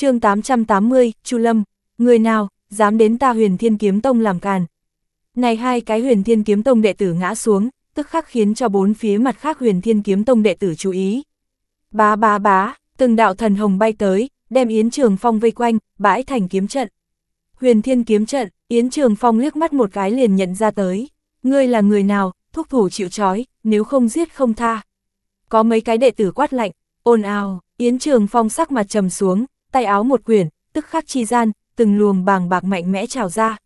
chương 880, Chu Lâm, người nào, dám đến ta huyền thiên kiếm tông làm càn. Này hai cái huyền thiên kiếm tông đệ tử ngã xuống, tức khắc khiến cho bốn phía mặt khác huyền thiên kiếm tông đệ tử chú ý. Bá bá bá, từng đạo thần hồng bay tới, đem Yến Trường Phong vây quanh, bãi thành kiếm trận. Huyền thiên kiếm trận, Yến Trường Phong liếc mắt một cái liền nhận ra tới. Ngươi là người nào, thúc thủ chịu trói, nếu không giết không tha. Có mấy cái đệ tử quát lạnh, ồn ào, Yến Trường Phong sắc mặt trầm xuống, tay áo một quyển, tức khắc chi gian, từng luồng bàng bạc mạnh mẽ trào ra.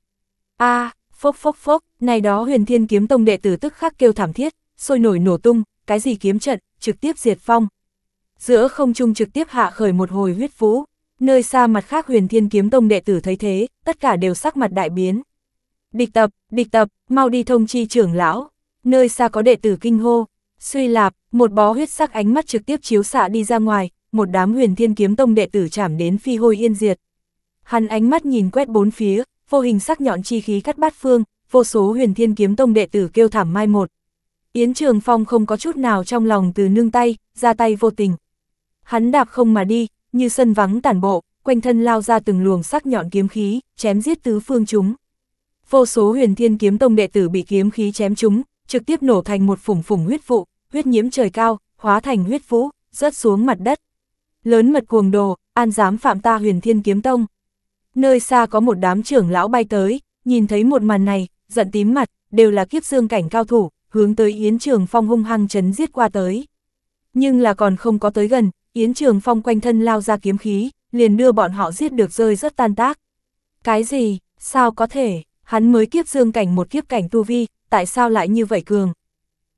a à, phốc phốc phốc, này đó huyền thiên kiếm tông đệ tử tức khắc kêu thảm thiết, sôi nổi nổ tung, cái gì kiếm trận, trực tiếp diệt phong. Giữa không trung trực tiếp hạ khởi một hồi huyết vũ, nơi xa mặt khác huyền thiên kiếm tông đệ tử thấy thế, tất cả đều sắc mặt đại biến. Địch tập, địch tập, mau đi thông chi trưởng lão, nơi xa có đệ tử kinh hô, suy lạp, một bó huyết sắc ánh mắt trực tiếp chiếu xạ đi ra ngoài, một đám huyền thiên kiếm tông đệ tử chảm đến phi hôi yên diệt. Hắn ánh mắt nhìn quét bốn phía, vô hình sắc nhọn chi khí cắt bát phương, vô số huyền thiên kiếm tông đệ tử kêu thảm mai một. Yến Trường Phong không có chút nào trong lòng từ nương tay, ra tay vô tình. Hắn đạp không mà đi, như sân vắng tản bộ, quanh thân lao ra từng luồng sắc nhọn kiếm khí, chém giết tứ phương chúng. Vô số huyền thiên kiếm tông đệ tử bị kiếm khí chém chúng, trực tiếp nổ thành một phủng phủng huyết vụ, huyết nhiễm trời cao, hóa thành huyết vũ, rớt xuống mặt đất lớn mật cuồng đồ, an dám phạm ta huyền thiên kiếm tông. Nơi xa có một đám trưởng lão bay tới, nhìn thấy một màn này, giận tím mặt, đều là kiếp dương cảnh cao thủ, hướng tới Yến Trường Phong hung hăng chấn giết qua tới. Nhưng là còn không có tới gần, Yến Trường Phong quanh thân lao ra kiếm khí, liền đưa bọn họ giết được rơi rất tan tác. Cái gì, sao có thể, hắn mới kiếp dương cảnh một kiếp cảnh tu vi, tại sao lại như vậy cường?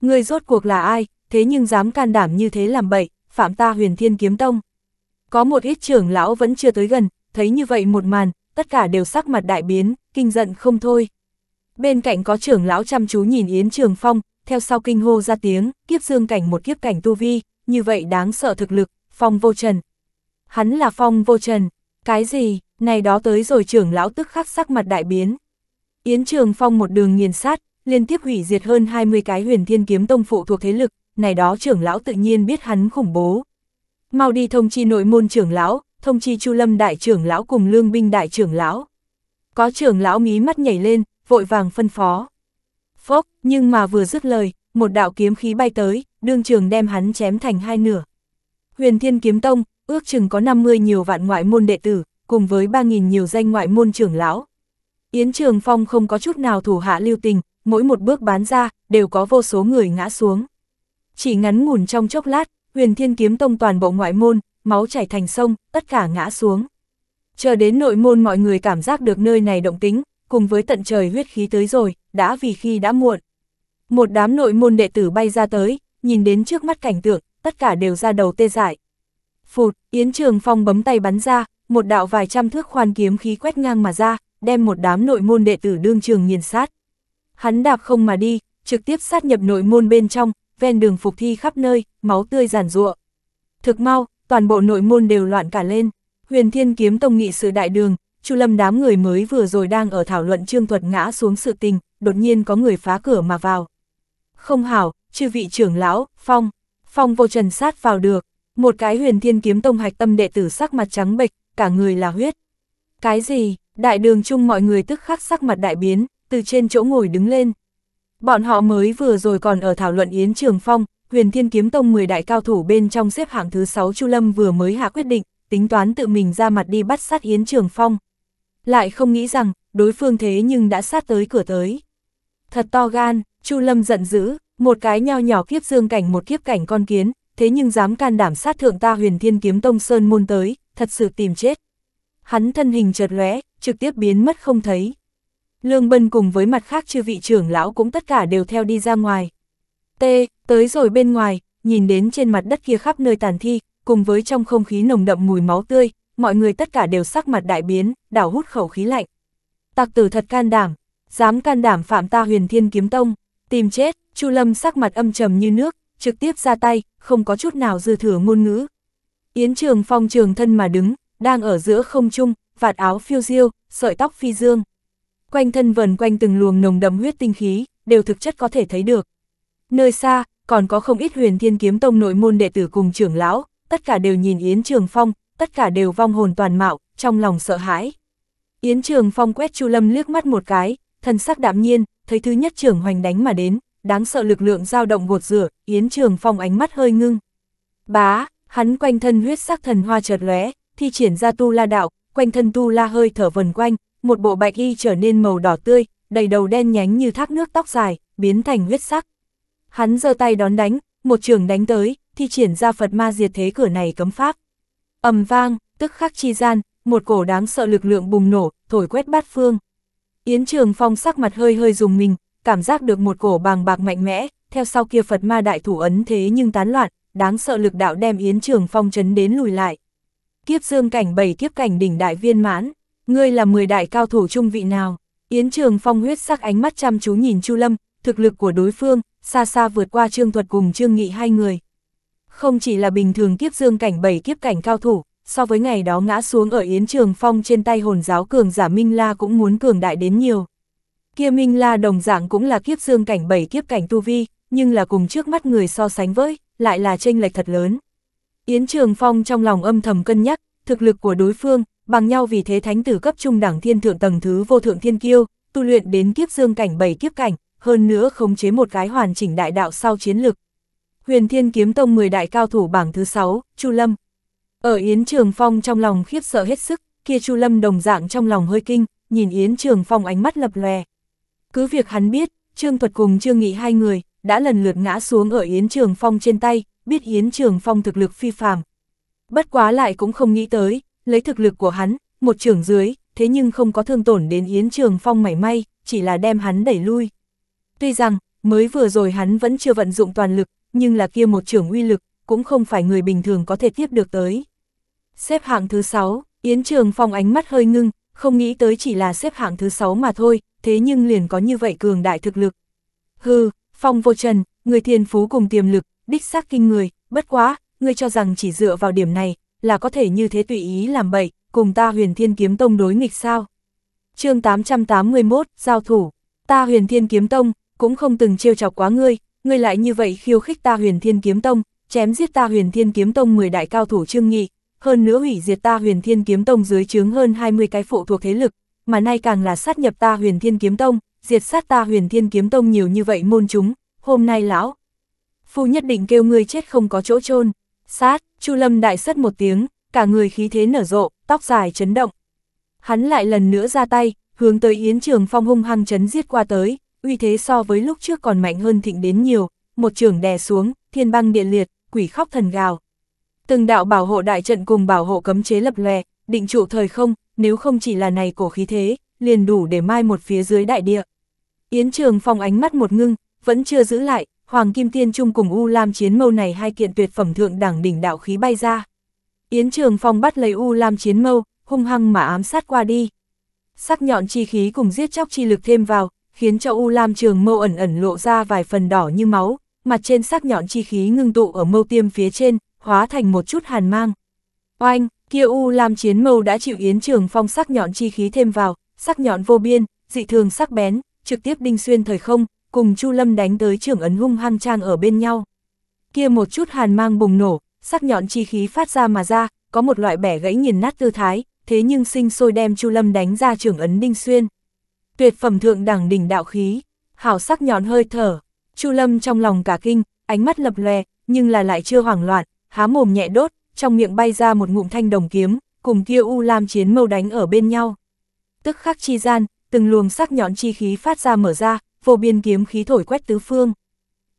Người rốt cuộc là ai, thế nhưng dám can đảm như thế làm bậy, phạm ta huyền thiên kiếm tông. Có một ít trưởng lão vẫn chưa tới gần, thấy như vậy một màn, tất cả đều sắc mặt đại biến, kinh giận không thôi. Bên cạnh có trưởng lão chăm chú nhìn Yến Trường Phong, theo sau kinh hô ra tiếng, kiếp dương cảnh một kiếp cảnh tu vi, như vậy đáng sợ thực lực, Phong vô trần. Hắn là Phong vô trần, cái gì, này đó tới rồi trưởng lão tức khắc sắc mặt đại biến. Yến Trường Phong một đường nghiền sát, liên tiếp hủy diệt hơn 20 cái huyền thiên kiếm tông phụ thuộc thế lực, này đó trưởng lão tự nhiên biết hắn khủng bố, Mau đi thông chi nội môn trưởng lão, thông chi Chu Lâm đại trưởng lão cùng Lương binh đại trưởng lão. Có trưởng lão mí mắt nhảy lên, vội vàng phân phó. Phốc, nhưng mà vừa dứt lời, một đạo kiếm khí bay tới, đương trường đem hắn chém thành hai nửa. Huyền Thiên Kiếm Tông, ước chừng có 50 nhiều vạn ngoại môn đệ tử, cùng với 3.000 nhiều danh ngoại môn trưởng lão. Yến Trường Phong không có chút nào thủ hạ lưu tình, mỗi một bước bán ra, đều có vô số người ngã xuống. Chỉ ngắn ngủn trong chốc lát, huyền thiên kiếm tông toàn bộ ngoại môn, máu chảy thành sông, tất cả ngã xuống. Chờ đến nội môn mọi người cảm giác được nơi này động tính, cùng với tận trời huyết khí tới rồi, đã vì khi đã muộn. Một đám nội môn đệ tử bay ra tới, nhìn đến trước mắt cảnh tượng, tất cả đều ra đầu tê dại. Phụt, Yến Trường Phong bấm tay bắn ra, một đạo vài trăm thước khoan kiếm khí quét ngang mà ra, đem một đám nội môn đệ tử đương trường nghiền sát. Hắn đạp không mà đi, trực tiếp sát nhập nội môn bên trong, ven đường phục thi khắp nơi, máu tươi giản ruộng Thực mau, toàn bộ nội môn đều loạn cả lên. Huyền Thiên Kiếm Tông nghị sự đại đường, Chu Lâm đám người mới vừa rồi đang ở thảo luận Trương Thuật ngã xuống sự tình, đột nhiên có người phá cửa mà vào. Không hảo, chư vị trưởng lão, Phong, Phong vô trần sát vào được, một cái Huyền Thiên Kiếm Tông hạch tâm đệ tử sắc mặt trắng bệch, cả người là huyết. Cái gì? Đại đường chung mọi người tức khắc sắc mặt đại biến, từ trên chỗ ngồi đứng lên, Bọn họ mới vừa rồi còn ở thảo luận Yến Trường Phong, huyền thiên kiếm tông 10 đại cao thủ bên trong xếp hạng thứ 6 Chu Lâm vừa mới hạ quyết định, tính toán tự mình ra mặt đi bắt sát Yến Trường Phong. Lại không nghĩ rằng, đối phương thế nhưng đã sát tới cửa tới. Thật to gan, Chu Lâm giận dữ, một cái nho nhỏ kiếp dương cảnh một kiếp cảnh con kiến, thế nhưng dám can đảm sát thượng ta huyền thiên kiếm tông sơn môn tới, thật sự tìm chết. Hắn thân hình chợt lóe, trực tiếp biến mất không thấy. Lương Bân cùng với mặt khác chư vị trưởng lão cũng tất cả đều theo đi ra ngoài. T, tới rồi bên ngoài, nhìn đến trên mặt đất kia khắp nơi tàn thi, cùng với trong không khí nồng đậm mùi máu tươi, mọi người tất cả đều sắc mặt đại biến, đảo hút khẩu khí lạnh. Tặc tử thật can đảm, dám can đảm phạm ta huyền thiên kiếm tông, tìm chết, Chu Lâm sắc mặt âm trầm như nước, trực tiếp ra tay, không có chút nào dư thừa ngôn ngữ. Yến Trường Phong trường thân mà đứng, đang ở giữa không trung, vạt áo phiêu diêu, sợi tóc phi dương quanh thân vần quanh từng luồng nồng đậm huyết tinh khí, đều thực chất có thể thấy được. Nơi xa, còn có không ít huyền thiên kiếm tông nội môn đệ tử cùng trưởng lão, tất cả đều nhìn Yến Trường Phong, tất cả đều vong hồn toàn mạo, trong lòng sợ hãi. Yến Trường Phong quét Chu Lâm liếc mắt một cái, thần sắc đạm nhiên, thấy thứ nhất trưởng hoành đánh mà đến, đáng sợ lực lượng dao động gột rửa, Yến Trường Phong ánh mắt hơi ngưng. Bá, hắn quanh thân huyết sắc thần hoa chợt lóe, thi triển ra tu la đạo, quanh thân tu la hơi thở vần quanh, một bộ bạch y trở nên màu đỏ tươi, đầy đầu đen nhánh như thác nước tóc dài, biến thành huyết sắc. Hắn giơ tay đón đánh, một trường đánh tới, thi triển ra Phật ma diệt thế cửa này cấm pháp. ầm vang, tức khắc chi gian, một cổ đáng sợ lực lượng bùng nổ, thổi quét bát phương. Yến Trường Phong sắc mặt hơi hơi dùng mình, cảm giác được một cổ bàng bạc mạnh mẽ, theo sau kia Phật ma đại thủ ấn thế nhưng tán loạn, đáng sợ lực đạo đem Yến Trường Phong chấn đến lùi lại. Kiếp dương cảnh bảy kiếp cảnh đỉnh đại viên mãn. Ngươi là 10 đại cao thủ trung vị nào? Yến Trường Phong huyết sắc ánh mắt chăm chú nhìn Chu Lâm, thực lực của đối phương, xa xa vượt qua Trương Thuật cùng Trương Nghị hai người. Không chỉ là bình thường kiếp dương cảnh bảy kiếp cảnh cao thủ, so với ngày đó ngã xuống ở Yến Trường Phong trên tay hồn giáo cường giả Minh La cũng muốn cường đại đến nhiều. Kia Minh La đồng dạng cũng là kiếp dương cảnh bảy kiếp cảnh tu vi, nhưng là cùng trước mắt người so sánh với, lại là chênh lệch thật lớn. Yến Trường Phong trong lòng âm thầm cân nhắc, thực lực của đối phương, bằng nhau vì thế thánh tử cấp trung đẳng thiên thượng tầng thứ vô thượng thiên kiêu, tu luyện đến kiếp dương cảnh bảy kiếp cảnh, hơn nữa khống chế một cái hoàn chỉnh đại đạo sau chiến lực. Huyền Thiên Kiếm Tông 10 đại cao thủ bảng thứ 6, Chu Lâm. Ở Yến Trường Phong trong lòng khiếp sợ hết sức, kia Chu Lâm đồng dạng trong lòng hơi kinh, nhìn Yến Trường Phong ánh mắt lập lòe. Cứ việc hắn biết, Trương Thuật cùng Trương Nghị hai người đã lần lượt ngã xuống ở Yến Trường Phong trên tay, biết Yến Trường Phong thực lực phi phàm. Bất quá lại cũng không nghĩ tới, lấy thực lực của hắn, một trưởng dưới, thế nhưng không có thương tổn đến Yến Trường Phong mảy may, chỉ là đem hắn đẩy lui. Tuy rằng, mới vừa rồi hắn vẫn chưa vận dụng toàn lực, nhưng là kia một trưởng uy lực, cũng không phải người bình thường có thể tiếp được tới. Xếp hạng thứ 6, Yến Trường Phong ánh mắt hơi ngưng, không nghĩ tới chỉ là xếp hạng thứ 6 mà thôi, thế nhưng liền có như vậy cường đại thực lực. Hừ, Phong vô trần, người thiên phú cùng tiềm lực, đích xác kinh người, bất quá, ngươi cho rằng chỉ dựa vào điểm này, là có thể như thế tùy ý làm bậy, cùng ta huyền thiên kiếm tông đối nghịch sao. chương 881, Giao thủ, ta huyền thiên kiếm tông, cũng không từng trêu chọc quá ngươi, ngươi lại như vậy khiêu khích ta huyền thiên kiếm tông, chém giết ta huyền thiên kiếm tông 10 đại cao thủ trương nghị, hơn nữa hủy diệt ta huyền thiên kiếm tông dưới chướng hơn 20 cái phụ thuộc thế lực, mà nay càng là sát nhập ta huyền thiên kiếm tông, diệt sát ta huyền thiên kiếm tông nhiều như vậy môn chúng, hôm nay lão. Phu nhất định kêu ngươi chết không có chỗ chôn Sát, Chu Lâm đại sất một tiếng, cả người khí thế nở rộ, tóc dài chấn động. Hắn lại lần nữa ra tay, hướng tới Yến Trường Phong hung hăng chấn giết qua tới, uy thế so với lúc trước còn mạnh hơn thịnh đến nhiều, một trường đè xuống, thiên băng điện liệt, quỷ khóc thần gào. Từng đạo bảo hộ đại trận cùng bảo hộ cấm chế lập lè, định trụ thời không, nếu không chỉ là này cổ khí thế, liền đủ để mai một phía dưới đại địa. Yến Trường Phong ánh mắt một ngưng, vẫn chưa giữ lại, Hoàng Kim Tiên Trung cùng U Lam Chiến Mâu này hai kiện tuyệt phẩm thượng đẳng đỉnh đạo khí bay ra. Yến Trường Phong bắt lấy U Lam Chiến Mâu, hung hăng mà ám sát qua đi. Sắc nhọn chi khí cùng giết chóc chi lực thêm vào, khiến cho U Lam Trường Mâu ẩn ẩn lộ ra vài phần đỏ như máu, mặt trên sắc nhọn chi khí ngưng tụ ở mâu tiêm phía trên, hóa thành một chút hàn mang. Oanh, kia U Lam Chiến Mâu đã chịu Yến Trường Phong sắc nhọn chi khí thêm vào, sắc nhọn vô biên, dị thường sắc bén, trực tiếp đinh xuyên thời không, cùng Chu Lâm đánh tới trưởng ấn hung hăng trang ở bên nhau. Kia một chút hàn mang bùng nổ, sắc nhọn chi khí phát ra mà ra, có một loại bẻ gãy nghiền nát tư thái, thế nhưng sinh sôi đem Chu Lâm đánh ra trưởng ấn đinh xuyên. Tuyệt phẩm thượng đẳng đỉnh đạo khí, hảo sắc nhọn hơi thở, Chu Lâm trong lòng cả kinh, ánh mắt lập lè, nhưng là lại chưa hoảng loạn, há mồm nhẹ đốt, trong miệng bay ra một ngụm thanh đồng kiếm, cùng kia u lam chiến mâu đánh ở bên nhau. Tức khắc chi gian, từng luồng sắc nhọn chi khí phát ra mở ra, vô biên kiếm khí thổi quét tứ phương.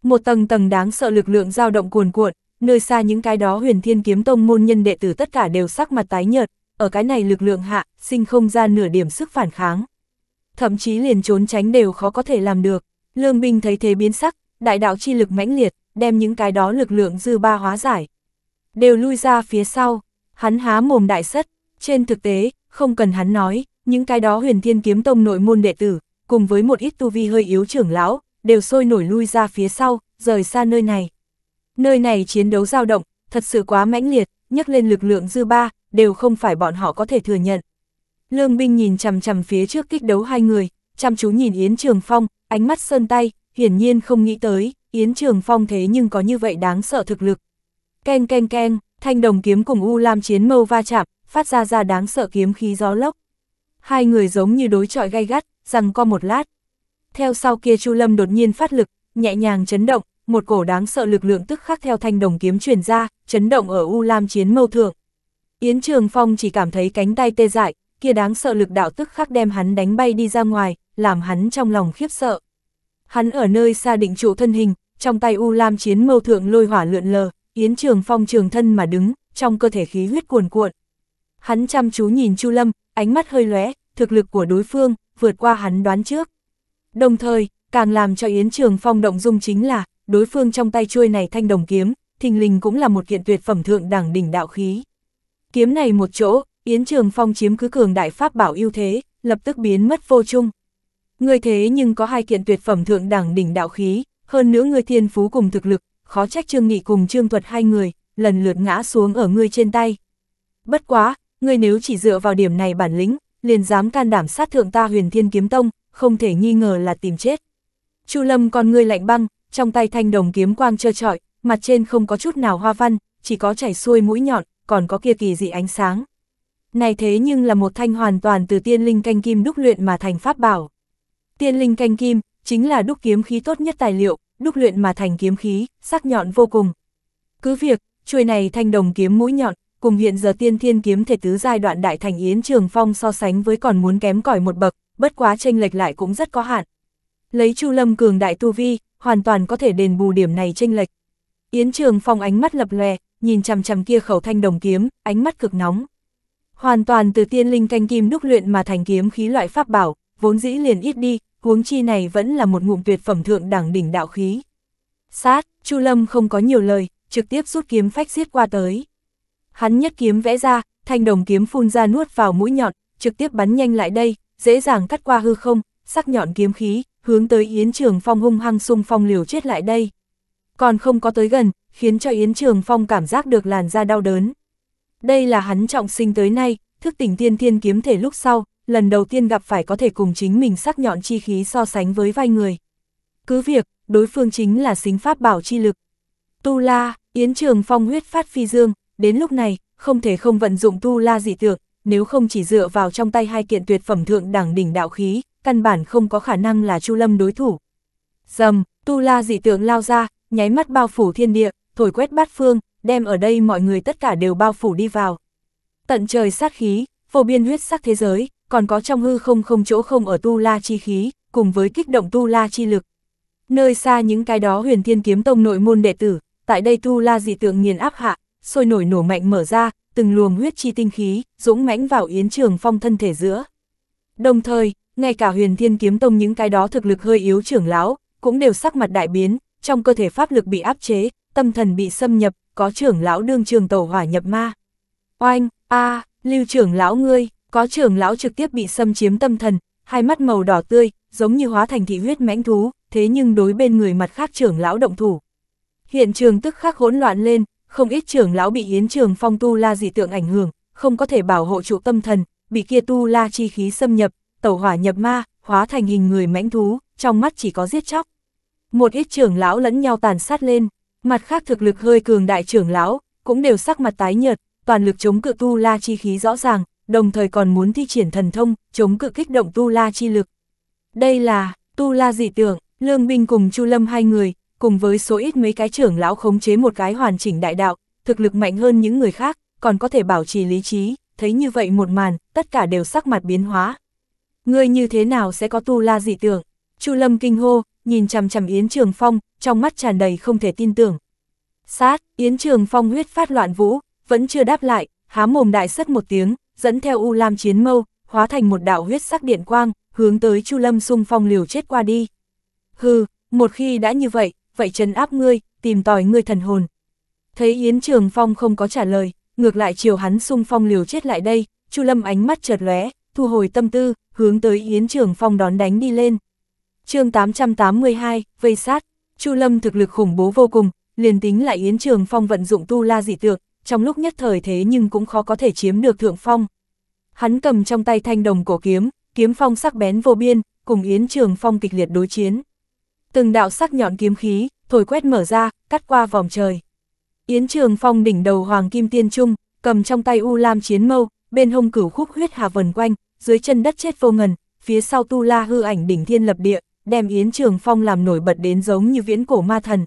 Một tầng tầng đáng sợ lực lượng dao động cuồn cuộn, nơi xa những cái đó huyền thiên kiếm tông môn nhân đệ tử tất cả đều sắc mặt tái nhợt, ở cái này lực lượng hạ, sinh không ra nửa điểm sức phản kháng. Thậm chí liền trốn tránh đều khó có thể làm được, lương binh thấy thế biến sắc, đại đạo chi lực mãnh liệt, đem những cái đó lực lượng dư ba hóa giải. Đều lui ra phía sau, hắn há mồm đại sất, trên thực tế, không cần hắn nói, những cái đó huyền thiên kiếm tông nội môn đệ tử, cùng với một ít tu vi hơi yếu trưởng lão, đều sôi nổi lui ra phía sau, rời xa nơi này. Nơi này chiến đấu dao động, thật sự quá mãnh liệt, nhắc lên lực lượng dư ba, đều không phải bọn họ có thể thừa nhận. Lương binh nhìn chằm chằm phía trước kích đấu hai người, chăm chú nhìn Yến Trường Phong, ánh mắt sơn tay, hiển nhiên không nghĩ tới, Yến Trường Phong thế nhưng có như vậy đáng sợ thực lực. keng keng keng thanh đồng kiếm cùng U Lam chiến mâu va chạm, phát ra ra đáng sợ kiếm khí gió lốc. Hai người giống như đối trọi gay gắt, rằng co một lát. Theo sau kia Chu Lâm đột nhiên phát lực, nhẹ nhàng chấn động, một cổ đáng sợ lực lượng tức khắc theo thanh đồng kiếm truyền ra, chấn động ở U Lam chiến mâu thượng. Yến Trường Phong chỉ cảm thấy cánh tay tê dại, kia đáng sợ lực đạo tức khắc đem hắn đánh bay đi ra ngoài, làm hắn trong lòng khiếp sợ. Hắn ở nơi xa định trụ thân hình, trong tay U Lam chiến mâu thượng lôi hỏa lượn lờ, Yến Trường Phong trường thân mà đứng, trong cơ thể khí huyết cuồn cuộn. Hắn chăm chú nhìn Chu Lâm, ánh mắt hơi lóe, thực lực của đối phương, vượt qua hắn đoán trước. Đồng thời, càng làm cho Yến Trường Phong động dung chính là, đối phương trong tay chuôi này thanh đồng kiếm, thình lình cũng là một kiện tuyệt phẩm thượng đẳng đỉnh đạo khí. Kiếm này một chỗ, Yến Trường Phong chiếm cứ cường đại pháp bảo ưu thế, lập tức biến mất vô chung. Người thế nhưng có hai kiện tuyệt phẩm thượng đẳng đỉnh đạo khí, hơn nữa người thiên phú cùng thực lực, khó trách Trương Nghị cùng Trương Thuật hai người, lần lượt ngã xuống ở người trên tay. Bất quá, người nếu chỉ dựa vào điểm này bản lĩnh, liền dám can đảm sát thượng ta huyền thiên kiếm tông, không thể nghi ngờ là tìm chết. Chu Lâm con người lạnh băng, trong tay thanh đồng kiếm quang trơ trọi, mặt trên không có chút nào hoa văn, chỉ có chảy xuôi mũi nhọn, còn có kia kỳ dị ánh sáng. Này thế nhưng là một thanh hoàn toàn từ tiên linh canh kim đúc luyện mà thành pháp bảo. Tiên linh canh kim, chính là đúc kiếm khí tốt nhất tài liệu, đúc luyện mà thành kiếm khí, sắc nhọn vô cùng. Cứ việc, chuôi này thanh đồng kiếm mũi nhọn, cùng hiện giờ tiên thiên kiếm thể tứ giai đoạn đại thành Yến Trường Phong so sánh với còn muốn kém cỏi một bậc, bất quá tranh lệch lại cũng rất có hạn. Lấy Chu Lâm cường đại tu vi, hoàn toàn có thể đền bù điểm này tranh lệch. Yến Trường Phong ánh mắt lập lòe, nhìn chằm chằm kia khẩu thanh đồng kiếm, ánh mắt cực nóng. Hoàn toàn từ tiên linh canh kim đúc luyện mà thành kiếm khí loại pháp bảo, vốn dĩ liền ít đi, huống chi này vẫn là một ngụm tuyệt phẩm thượng đẳng đỉnh đạo khí. Sát, Chu Lâm không có nhiều lời, trực tiếp rút kiếm phách giết qua tới. Hắn nhất kiếm vẽ ra, thanh đồng kiếm phun ra nuốt vào mũi nhọn, trực tiếp bắn nhanh lại đây, dễ dàng cắt qua hư không, sắc nhọn kiếm khí, hướng tới Yến Trường Phong hung hăng xung phong liều chết lại đây. Còn không có tới gần, khiến cho Yến Trường Phong cảm giác được làn da đau đớn. Đây là hắn trọng sinh tới nay, thức tỉnh tiên thiên kiếm thể lúc sau, lần đầu tiên gặp phải có thể cùng chính mình sắc nhọn chi khí so sánh với vai người. Cứ việc, đối phương chính là xính pháp bảo chi lực. Tu La, Yến Trường Phong huyết phát phi dương, Đến lúc này, không thể không vận dụng tu la dị tượng, nếu không chỉ dựa vào trong tay hai kiện tuyệt phẩm thượng đẳng đỉnh đạo khí, căn bản không có khả năng là Chu Lâm đối thủ. Dầm, tu la dị tượng lao ra, nháy mắt bao phủ thiên địa, thổi quét bát phương, đem ở đây mọi người tất cả đều bao phủ đi vào. Tận trời sát khí, phổ biên huyết sắc thế giới, còn có trong hư không không chỗ không ở tu la chi khí, cùng với kích động tu la chi lực. Nơi xa những cái đó huyền thiên kiếm tông nội môn đệ tử, tại đây tu la dị tượng nghiền áp hạ, sôi nổi nổ mạnh mở ra, từng luồng huyết chi tinh khí, dũng mãnh vào Yến Trường Phong thân thể giữa. Đồng thời, ngay cả huyền thiên kiếm tông những cái đó thực lực hơi yếu trưởng lão, cũng đều sắc mặt đại biến, trong cơ thể pháp lực bị áp chế, tâm thần bị xâm nhập, có trưởng lão đương trường tẩu hỏa nhập ma. Oanh, a, lưu trưởng lão ngươi, có trưởng lão trực tiếp bị xâm chiếm tâm thần, hai mắt màu đỏ tươi, giống như hóa thành thị huyết mãnh thú, thế nhưng đối bên người mặt khác trưởng lão động thủ. Hiện trường tức khắc hỗn loạn lên, không ít trưởng lão bị Yến Trường Phong tu la dị tượng ảnh hưởng, không có thể bảo hộ trụ tâm thần, bị kia tu la chi khí xâm nhập, tẩu hỏa nhập ma, hóa thành hình người mãnh thú, trong mắt chỉ có giết chóc. Một ít trưởng lão lẫn nhau tàn sát lên, mặt khác thực lực hơi cường đại trưởng lão, cũng đều sắc mặt tái nhợt, toàn lực chống cự tu la chi khí rõ ràng, đồng thời còn muốn thi triển thần thông, chống cự kích động tu la chi lực. Đây là tu la dị tượng, Lương Binh cùng Chu Lâm hai người, cùng với số ít mấy cái trưởng lão khống chế một cái hoàn chỉnh đại đạo, thực lực mạnh hơn những người khác, còn có thể bảo trì lý trí, thấy như vậy một màn, tất cả đều sắc mặt biến hóa. Ngươi như thế nào sẽ có tu la dị tưởng? Chu Lâm kinh hô, nhìn chằm chằm Yến Trường Phong, trong mắt tràn đầy không thể tin tưởng. Sát, Yến Trường Phong huyết phát loạn vũ, vẫn chưa đáp lại, há mồm đại sất một tiếng, dẫn theo U Lam chiến mâu, hóa thành một đạo huyết sắc điện quang, hướng tới Chu Lâm xung phong liều chết qua đi. Hừ, một khi đã như vậy, vậy trấn áp ngươi, tìm tòi ngươi thần hồn. Thấy Yến Trường Phong không có trả lời, ngược lại chiều hắn sung phong liều chết lại đây, Chu Lâm ánh mắt chợt lóe, thu hồi tâm tư, hướng tới Yến Trường Phong đón đánh đi lên. chương 882, vây sát, Chu Lâm thực lực khủng bố vô cùng, liền tính lại Yến Trường Phong vận dụng tu la dị tượng, trong lúc nhất thời thế nhưng cũng khó có thể chiếm được thượng phong. Hắn cầm trong tay thanh đồng cổ kiếm, kiếm phong sắc bén vô biên, cùng Yến Trường Phong kịch liệt đối chiến. Từng đạo sắc nhọn kiếm khí, thổi quét mở ra, cắt qua vòng trời. Yến Trường Phong đỉnh đầu Hoàng Kim Tiên Trung, cầm trong tay U Lam Chiến Mâu, bên hông cửu khúc huyết hà vần quanh, dưới chân đất chết vô ngần, phía sau Tu La hư ảnh đỉnh thiên lập địa, đem Yến Trường Phong làm nổi bật đến giống như viễn cổ ma thần.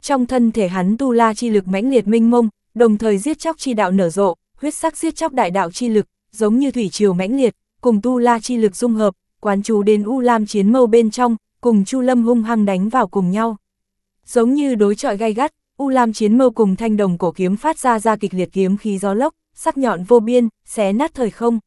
Trong thân thể hắn Tu La chi lực mãnh liệt minh mông, đồng thời giết chóc chi đạo nở rộ, huyết sắc giết chóc đại đạo chi lực, giống như thủy triều mãnh liệt, cùng Tu La chi lực dung hợp, quán chú đến U Lam Chiến Mâu bên trong, cùng Chu Lâm hung hăng đánh vào cùng nhau. Giống như đối trọi gay gắt, U Lam chiến mâu cùng thanh đồng cổ kiếm phát ra ra kịch liệt kiếm khí gió lốc, sắc nhọn vô biên, xé nát thời không.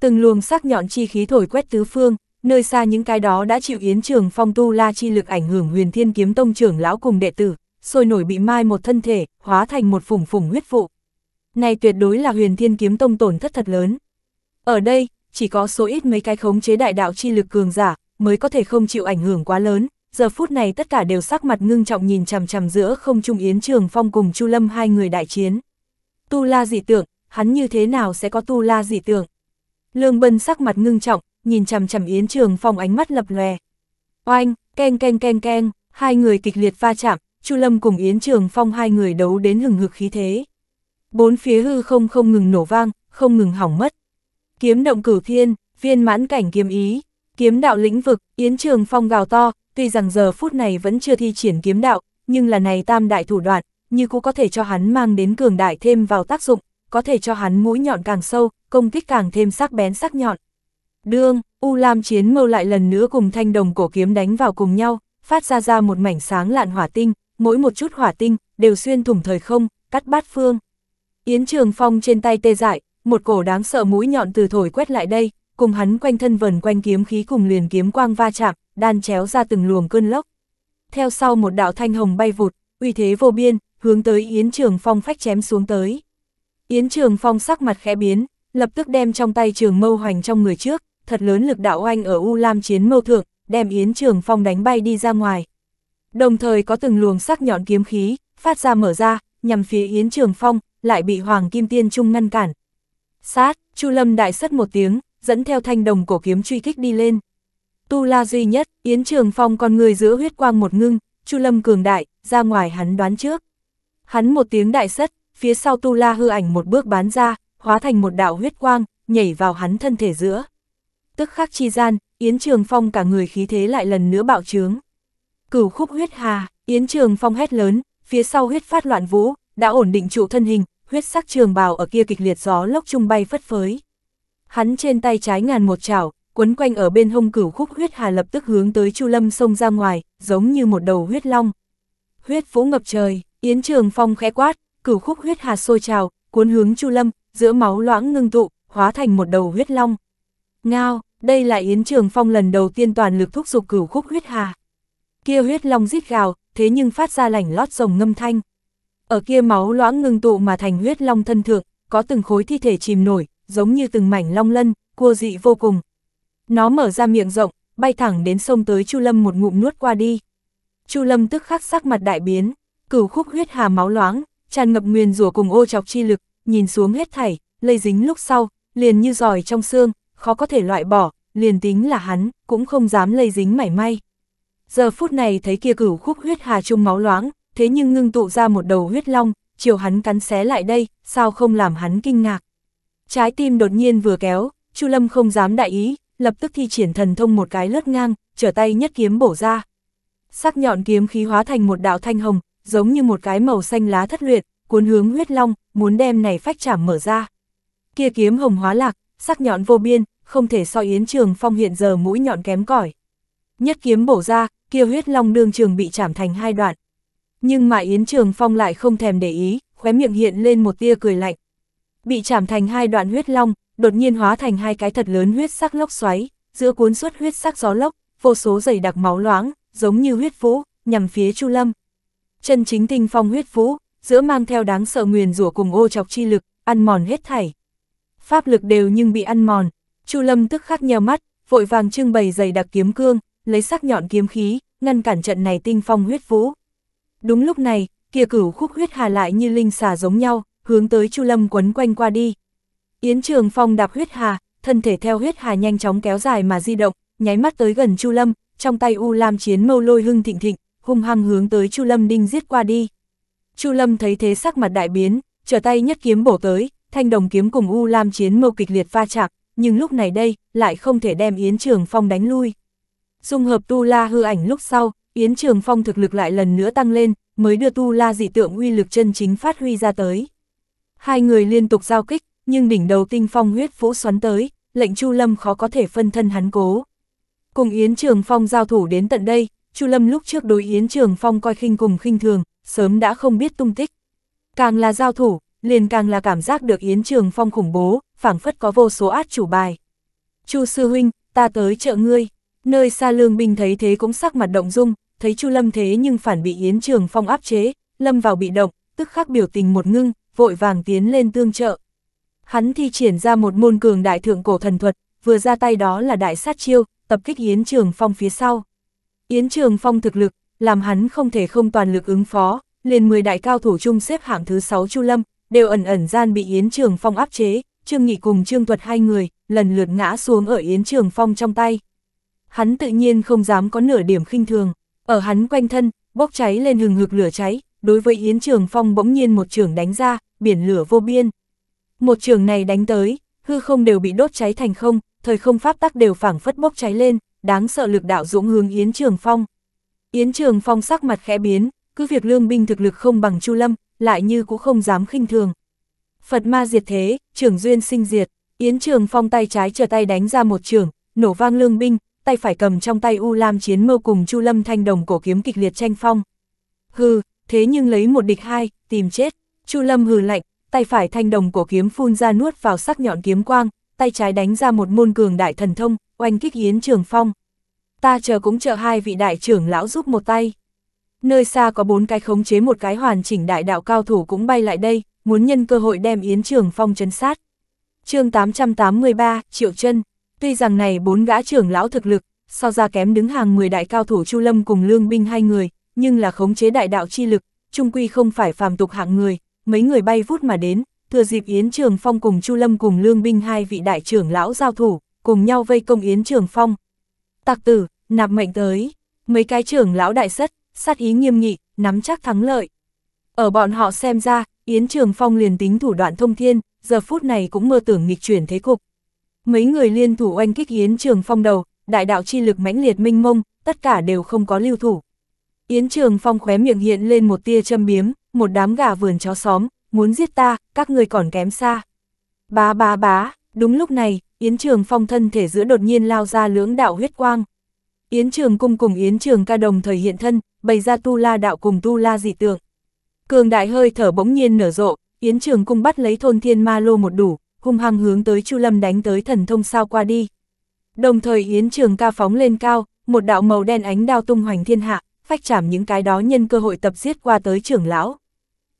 Từng luồng sắc nhọn chi khí thổi quét tứ phương, nơi xa những cái đó đã chịu yến trường phong tu la chi lực ảnh hưởng huyền thiên kiếm tông trưởng lão cùng đệ tử, sôi nổi bị mai một thân thể, hóa thành một phùng phùng huyết vụ. Này tuyệt đối là huyền thiên kiếm tông tổn thất thật lớn. Ở đây, chỉ có số ít mấy cái khống chế đại đạo chi lực cường giả, mới có thể không chịu ảnh hưởng quá lớn, giờ phút này tất cả đều sắc mặt ngưng trọng nhìn chằm chằm giữa không trung Yến Trường Phong cùng Chu Lâm hai người đại chiến. Tu la dị tượng, hắn như thế nào sẽ có tu la dị tượng? Lương Bân sắc mặt ngưng trọng, nhìn chằm chằm Yến Trường Phong ánh mắt lập lòe. Oanh, keng keng keng keng, hai người kịch liệt va chạm, Chu Lâm cùng Yến Trường Phong hai người đấu đến hừng hực khí thế. Bốn phía hư không không ngừng nổ vang, không ngừng hỏng mất. Kiếm động cử thiên, viên mãn cảnh kiếm ý, Kiếm đạo lĩnh vực, Yến Trường Phong gào to, tuy rằng giờ phút này vẫn chưa thi triển kiếm đạo, nhưng là này tam đại thủ đoạn, như cũng có thể cho hắn mang đến cường đại thêm vào tác dụng, có thể cho hắn mũi nhọn càng sâu, công kích càng thêm sắc bén sắc nhọn. Đương, U Lam Chiến Mâu lại lần nữa cùng thanh đồng cổ kiếm đánh vào cùng nhau, phát ra ra một mảnh sáng lạn hỏa tinh, mỗi một chút hỏa tinh đều xuyên thủng thời không, cắt bát phương. Yến Trường Phong trên tay tê dại, một cổ đáng sợ mũi nhọn từ thổi quét lại đây, cùng hắn quanh thân vần quanh kiếm khí cùng liền kiếm quang va chạm, đan chéo ra từng luồng cơn lốc. Theo sau một đạo thanh hồng bay vụt, uy thế vô biên, hướng tới Yến Trường Phong phách chém xuống tới. Yến Trường Phong sắc mặt khẽ biến, lập tức đem trong tay trường mâu hoành trong người trước, thật lớn lực đạo oanh ở U Lam chiến mâu thượng, đem Yến Trường Phong đánh bay đi ra ngoài. Đồng thời có từng luồng sắc nhọn kiếm khí, phát ra mở ra, nhằm phía Yến Trường Phong, lại bị Hoàng Kim Tiên Trung ngăn cản. Sát, Chu Lâm đại sất một tiếng, dẫn theo thanh đồng cổ kiếm truy kích đi lên. Tu la duy nhất, Yến Trường Phong con người giữa huyết quang một ngưng, Chu Lâm cường đại, ra ngoài hắn đoán trước. Hắn một tiếng đại sất, phía sau Tu la hư ảnh một bước bán ra, hóa thành một đạo huyết quang, nhảy vào hắn thân thể giữa. Tức khắc chi gian, Yến Trường Phong cả người khí thế lại lần nữa bạo trướng. Cửu khúc huyết hà, Yến Trường Phong hét lớn, phía sau huyết phát loạn vũ, đã ổn định trụ thân hình, huyết sắc trường bào ở kia kịch liệt gió lốc trung bay phất phới. Hắn trên tay trái ngàn một chảo, quấn quanh ở bên hông cửu khúc huyết hà lập tức hướng tới Chu Lâm sông ra ngoài, giống như một đầu huyết long. Huyết vũ ngập trời, Yến Trường Phong khẽ quát, cửu khúc huyết hà sôi trào, cuốn hướng Chu Lâm, giữa máu loãng ngưng tụ, hóa thành một đầu huyết long. Ngao, đây là Yến Trường Phong lần đầu tiên toàn lực thúc giục cửu khúc huyết hà. Kia huyết long rít gào, thế nhưng phát ra lảnh lót rồng ngâm thanh. Ở kia máu loãng ngưng tụ mà thành huyết long thân thượng, có từng khối thi thể chìm nổi, giống như từng mảnh long lân, cua dị vô cùng. Nó mở ra miệng rộng, bay thẳng đến sông tới Chu Lâm một ngụm nuốt qua đi. Chu Lâm tức khắc sắc mặt đại biến, cửu khúc huyết hà máu loáng, tràn ngập nguyên rủa cùng ô chọc chi lực, nhìn xuống hết thảy, lây dính lúc sau, liền như giỏi trong xương, khó có thể loại bỏ, liền tính là hắn, cũng không dám lây dính mảy may. Giờ phút này thấy kia cửu khúc huyết hà trung máu loáng, thế nhưng ngưng tụ ra một đầu huyết long, chiều hắn cắn xé lại đây, sao không làm hắn kinh ngạc. Trái tim đột nhiên vừa kéo, Chu Lâm không dám đại ý, lập tức thi triển thần thông một cái lướt ngang, trở tay nhất kiếm bổ ra. Sắc nhọn kiếm khí hóa thành một đạo thanh hồng, giống như một cái màu xanh lá thất luyện, cuốn hướng huyết long, muốn đem này phách trảm mở ra. Kia kiếm hồng hóa lạc, sắc nhọn vô biên, không thể so yến trường phong hiện giờ mũi nhọn kém cỏi. Nhất kiếm bổ ra, kia huyết long đương trường bị chảm thành hai đoạn. Nhưng mà yến trường phong lại không thèm để ý, khóe miệng hiện lên một tia cười lạnh, bị chạm thành hai đoạn huyết long, đột nhiên hóa thành hai cái thật lớn huyết sắc lốc xoáy, giữa cuốn suốt huyết sắc gió lốc, vô số dày đặc máu loãng, giống như huyết vũ, nhằm phía Chu Lâm. Chân chính tinh phong huyết vũ, giữa mang theo đáng sợ nguyền rủa cùng ô chọc chi lực, ăn mòn hết thảy. Pháp lực đều nhưng bị ăn mòn, Chu Lâm tức khắc nheo mắt, vội vàng trưng bày dày đặc kiếm cương, lấy sắc nhọn kiếm khí, ngăn cản trận này tinh phong huyết vũ. Đúng lúc này, kia cửu khúc huyết hà lại như linh xà giống nhau, hướng tới Chu Lâm quấn quanh qua đi. Yến Trường Phong đạp huyết hà, thân thể theo huyết hà nhanh chóng kéo dài mà di động, nháy mắt tới gần Chu Lâm, trong tay U Lam chiến mâu lôi hưng thịnh thịnh, hung hăng hướng tới Chu Lâm đinh giết qua đi. Chu Lâm thấy thế sắc mặt đại biến, trở tay nhất kiếm bổ tới, thanh đồng kiếm cùng U Lam chiến mâu kịch liệt va chạm, nhưng lúc này đây, lại không thể đem Yến Trường Phong đánh lui. Dung hợp Tu La hư ảnh lúc sau, Yến Trường Phong thực lực lại lần nữa tăng lên, mới đưa Tu La dị tượng uy lực chân chính phát huy ra tới. Hai người liên tục giao kích, nhưng đỉnh đầu tinh phong huyết vũ xoắn tới, lệnh Chu Lâm khó có thể phân thân hắn cố. Cùng Yến Trường Phong giao thủ đến tận đây, Chu Lâm lúc trước đối Yến Trường Phong coi khinh cùng khinh thường, sớm đã không biết tung tích. Càng là giao thủ, liền càng là cảm giác được Yến Trường Phong khủng bố, phảng phất có vô số át chủ bài. Chu sư huynh, ta tới chợ ngươi. Nơi xa lương binh thấy thế cũng sắc mặt động dung, thấy Chu Lâm thế nhưng phản bị Yến Trường Phong áp chế, Lâm vào bị động, tức khắc biểu tình một ngưng, vội vàng tiến lên tương trợ. Hắn thi triển ra một môn cường đại thượng cổ thần thuật, vừa ra tay đó là đại sát chiêu, tập kích Yến Trường Phong phía sau. Yến Trường Phong thực lực, làm hắn không thể không toàn lực ứng phó, liền 10 đại cao thủ chung xếp hạng thứ 6 Chu Lâm, đều ẩn ẩn gian bị Yến Trường Phong áp chế, Trương Nghị cùng Trương Thuật hai người, lần lượt ngã xuống ở Yến Trường Phong trong tay. Hắn tự nhiên không dám có nửa điểm khinh thường, ở hắn quanh thân, bốc cháy lên hừng hực lửa cháy, đối với Yến Trường Phong bỗng nhiên một trường đánh ra, biển lửa vô biên. Một trường này đánh tới, hư không đều bị đốt cháy thành không, thời không pháp tắc đều phảng phất bốc cháy lên, đáng sợ lực đạo dũng hướng Yến Trường Phong. Yến Trường Phong sắc mặt khẽ biến, cứ việc lương binh thực lực không bằng Chu Lâm, lại như cũng không dám khinh thường. Phật ma diệt thế, trưởng duyên sinh diệt, Yến Trường Phong tay trái trở tay đánh ra một trường, nổ vang lương binh, tay phải cầm trong tay U Lam chiến mâu cùng Chu Lâm thanh đồng cổ kiếm kịch liệt tranh phong. Hừ, thế nhưng lấy một địch hai, tìm chết. Chu Lâm hừ lạnh, tay phải thanh đồng của kiếm phun ra nuốt vào sắc nhọn kiếm quang, tay trái đánh ra một môn cường đại thần thông, oanh kích Yến Trường Phong. Ta chờ cũng chờ hai vị đại trưởng lão giúp một tay. Nơi xa có bốn cái khống chế một cái hoàn chỉnh đại đạo cao thủ cũng bay lại đây, muốn nhân cơ hội đem Yến Trường Phong chấn sát. chương 883, Triệu chân Tuy rằng này bốn gã trưởng lão thực lực, so ra kém đứng hàng 10 đại cao thủ Chu Lâm cùng Lương Binh hai người, nhưng là khống chế đại đạo chi lực, trung quy không phải phàm tục hạng người, mấy người bay vút mà đến, thừa dịp Yến Trường Phong cùng Chu Lâm cùng Lương Binh hai vị đại trưởng lão giao thủ, cùng nhau vây công Yến Trường Phong. Tạc tử, nạp mệnh tới, mấy cái trưởng lão đại sất, sát ý nghiêm nghị, nắm chắc thắng lợi. Ở bọn họ xem ra, Yến Trường Phong liền tính thủ đoạn thông thiên, giờ phút này cũng mơ tưởng nghịch chuyển thế cục. Mấy người liên thủ oanh kích Yến Trường Phong đầu, đại đạo chi lực mãnh liệt minh mông, tất cả đều không có lưu thủ. Yến Trường Phong khóe miệng hiện lên một tia châm biếm, một đám gà vườn chó xóm, muốn giết ta, các người còn kém xa. Bá bá bá, đúng lúc này, Yến Trường Phong thân thể giữa đột nhiên lao ra lưỡng đạo huyết quang. Yến Trường cung cùng Yến Trường ca đồng thời hiện thân, bày ra tu la đạo cùng tu la dị tượng. Cường đại hơi thở bỗng nhiên nở rộ, Yến Trường cung bắt lấy thôn thiên ma lô một đủ, hung hăng hướng tới Chu Lâm đánh tới thần thông sao qua đi. Đồng thời Yến Trường ca phóng lên cao, một đạo màu đen ánh đao tung hoành thiên hạ, phách chảm những cái đó nhân cơ hội tập giết qua tới trưởng lão.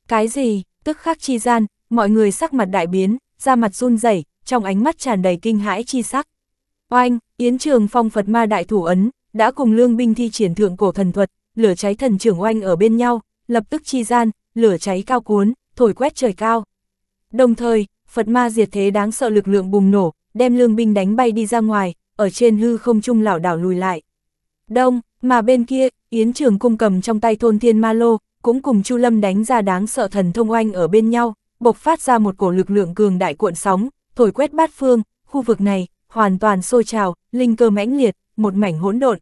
Cái gì, tức khắc chi gian, mọi người sắc mặt đại biến, da mặt run rẩy, trong ánh mắt tràn đầy kinh hãi chi sắc. Oanh, Yến Trường Phong Phật Ma Đại Thủ Ấn, đã cùng lương binh thi triển thượng cổ thần thuật, lửa cháy thần trưởng oanh ở bên nhau, lập tức chi gian, lửa cháy cao cuốn, thổi quét trời cao. Đồng thời, Phật Ma diệt thế đáng sợ lực lượng bùng nổ, đem lương binh đánh bay đi ra ngoài, ở trên hư không trung lảo đảo lùi lại. Đông, mà bên kia, Yến Trường cung cầm trong tay thôn thiên ma lô, cũng cùng Chu Lâm đánh ra đáng sợ thần thông oanh ở bên nhau, bộc phát ra một cổ lực lượng cường đại cuộn sóng, thổi quét bát phương, khu vực này, hoàn toàn sôi trào, linh cơ mãnh liệt, một mảnh hỗn độn.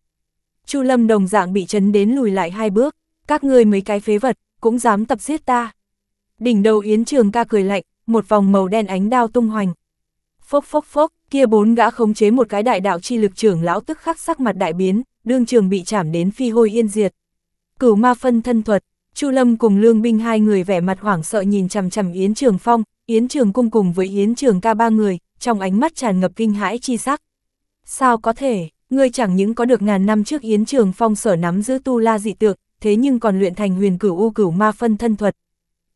Chu Lâm đồng dạng bị chấn đến lùi lại hai bước, các ngươi mấy cái phế vật, cũng dám tập giết ta. Đỉnh đầu Yến Trường ca cười lạnh, một vòng màu đen ánh đao tung hoành. Phốc phốc phốc, kia bốn gã khống chế một cái đại đạo chi lực trưởng lão tức khắc sắc mặt đại biến, đương trường bị chảm đến phi hôi yên diệt. Cửu ma phân thân thuật, Chu Lâm cùng Lương Binh hai người vẻ mặt hoảng sợ nhìn chằm chằm Yến Trường Phong, Yến Trường Cung cùng với Yến Trường ca ba người, trong ánh mắt tràn ngập kinh hãi chi sắc. Sao có thể, ngươi chẳng những có được ngàn năm trước Yến Trường Phong sở nắm giữ tu la dị tượng, thế nhưng còn luyện thành huyền cửu u cửu ma phân thân thuật.